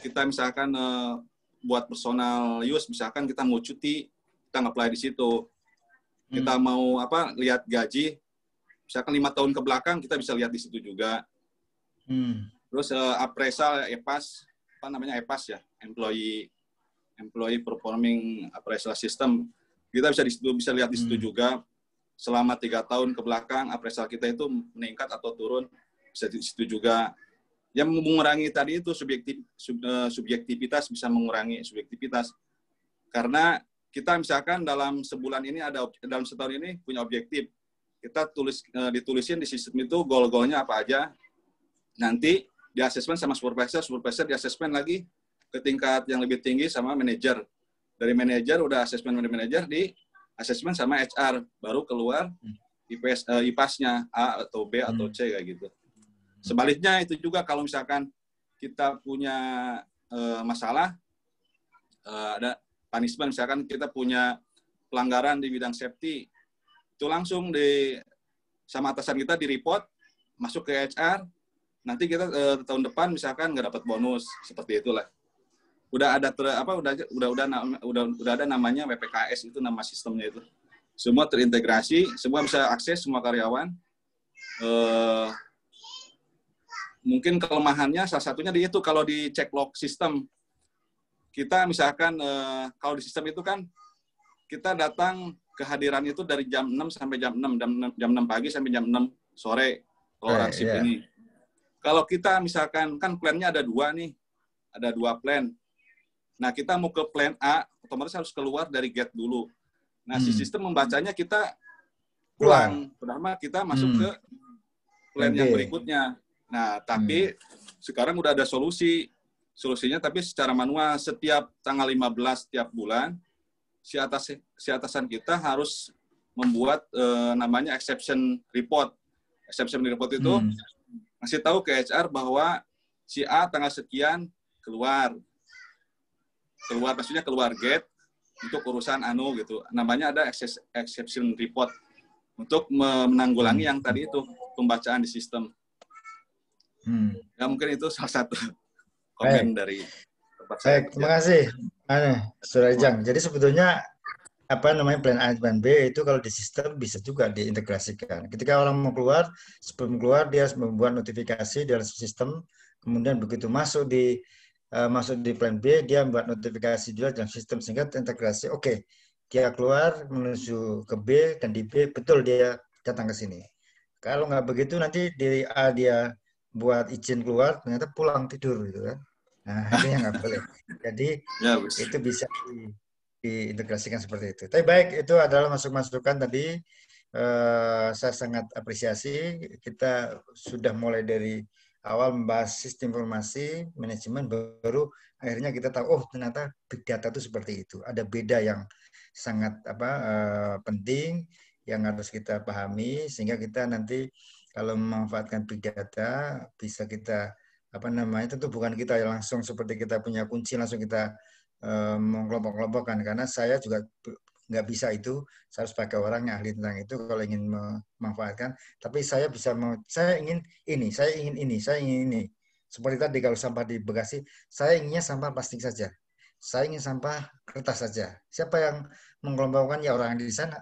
kita misalkan uh, buat personal use misalkan kita mau cuti kita ngeplay di situ kita hmm. mau apa lihat gaji, misalkan lima tahun ke belakang kita bisa lihat di situ juga. Hmm. Terus uh, appraisal EPAS, apa namanya EPAS ya, employee employee performing appraisal system. Kita bisa di situ bisa lihat di situ hmm. juga selama tiga tahun ke belakang appraisal kita itu meningkat atau turun bisa di situ juga yang mengurangi tadi itu subjektif eh, subjektivitas bisa mengurangi subjektivitas karena kita misalkan dalam sebulan ini ada dalam setahun ini punya objektif kita tulis eh, ditulisin di sistem itu goal-goalnya apa aja nanti di asesmen sama supervisor supervisor di asesmen lagi ke tingkat yang lebih tinggi sama manajer dari manajer udah asesmen dari manajer di asesmen sama HR baru keluar hmm. IPS uh, eh, IPAS-nya A atau B atau hmm. C kayak gitu hmm. sebaliknya itu juga kalau misalkan kita punya uh, masalah uh, ada punishment misalkan kita punya pelanggaran di bidang safety itu langsung di sama atasan kita di report masuk ke HR nanti kita eh, tahun depan misalkan nggak dapat bonus seperti itulah udah ada ter, apa udah udah udah udah udah ada namanya WPKS itu nama sistemnya itu semua terintegrasi semua bisa akses semua karyawan eh, mungkin kelemahannya salah satunya di itu kalau di check log sistem kita misalkan uh, kalau di sistem itu kan kita datang kehadiran itu dari jam 6 sampai jam 6, jam 6, jam 6 pagi sampai jam 6 sore kalau eh, orang sip iya. ini. Kalau kita misalkan kan plannya ada dua nih, ada dua plan. Nah kita mau ke plan A, otomatis harus keluar dari gate dulu. Nah hmm. si sistem membacanya kita pulang, pertama kita masuk hmm. ke plan okay. yang berikutnya. Nah tapi hmm. sekarang udah ada solusi solusinya tapi secara manual setiap tanggal 15 setiap bulan si atas si atasan kita harus membuat e, namanya exception report. Exception report itu hmm. ngasih tahu ke HR bahwa si A tanggal sekian keluar. Keluar maksudnya keluar gate untuk urusan anu gitu. Namanya ada exception report untuk menanggulangi hmm. yang tadi itu pembacaan di sistem. Hmm. Ya mungkin itu salah satu komen Baik. dari tempat saya. Baik, terima kasih. Surajang. Jadi sebetulnya apa namanya plan A plan B itu kalau di sistem bisa juga diintegrasikan. Ketika orang mau keluar, sebelum keluar dia harus membuat notifikasi di dalam sistem. Kemudian begitu masuk di uh, masuk di plan B, dia membuat notifikasi juga dalam sistem sehingga terintegrasi. Oke, okay, dia keluar menuju ke B dan di B betul dia datang ke sini. Kalau nggak begitu nanti di A dia buat izin keluar ternyata pulang tidur gitu kan nah itu yang nggak boleh jadi ya, itu bisa di, diintegrasikan seperti itu tapi baik itu adalah masuk-masukan tadi eh, saya sangat apresiasi kita sudah mulai dari awal membahas sistem informasi manajemen baru akhirnya kita tahu oh ternyata big data itu seperti itu ada beda yang sangat apa eh, penting yang harus kita pahami sehingga kita nanti kalau memanfaatkan big data bisa kita apa namanya tentu bukan kita ya, langsung seperti kita punya kunci langsung kita e, mengkelompok-kelompokkan karena saya juga nggak bisa itu saya harus pakai orang yang ahli tentang itu kalau ingin memanfaatkan tapi saya bisa mau, saya ingin ini saya ingin ini saya ingin ini seperti tadi kalau sampah di Bekasi saya inginnya sampah plastik saja saya ingin sampah kertas saja siapa yang mengkelompokkan ya orang di sana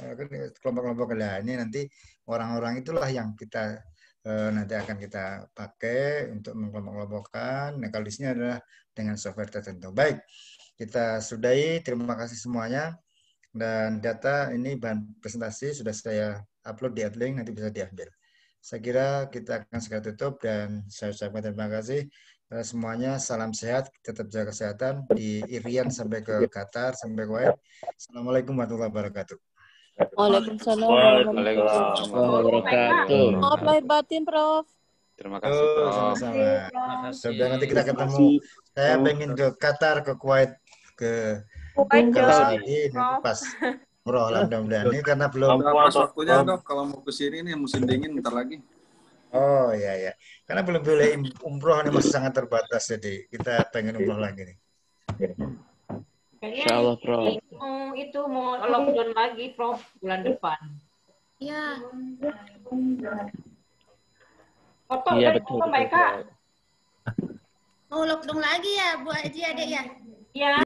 eh, kelompok-kelompok nah, ini nanti orang-orang itulah yang kita eh, nanti akan kita pakai untuk mengkelompok-kelompokkan. Nah, adalah dengan software tertentu. Baik, kita sudahi. Terima kasih semuanya. Dan data ini bahan presentasi sudah saya upload di Adlink, nanti bisa diambil. Saya kira kita akan segera tutup dan saya ucapkan terima kasih eh, semuanya. Salam sehat, tetap jaga kesehatan di Irian sampai ke iya. Qatar, sampai ke Kuwait. Assalamualaikum warahmatullahi wabarakatuh. Waalaikumsalam warahmatullahi wabarakatuh. Maaf lahir batin, Prof. Terima kasih, Prof. Oh, sama-sama. kasih. nanti kita ketemu. Saya pengen ke Qatar, ke Kuwait, ke Kuwait, ke Saudi, pas. Bro, mudah-mudahan ini karena belum pas waktunya, Prof. Kalau mau ke sini nih musim dingin bentar lagi. Oh iya ya. Karena belum boleh umroh ini masih sangat terbatas jadi kita pengen umroh lagi nih. Iya. Insya Allah, Prof. Mau itu mau lockdown lagi, Prof, bulan depan. Iya. Foto, iya, betul, foto Mbak Eka. Mau lockdown lagi ya, Bu Haji Ade ya? Iya.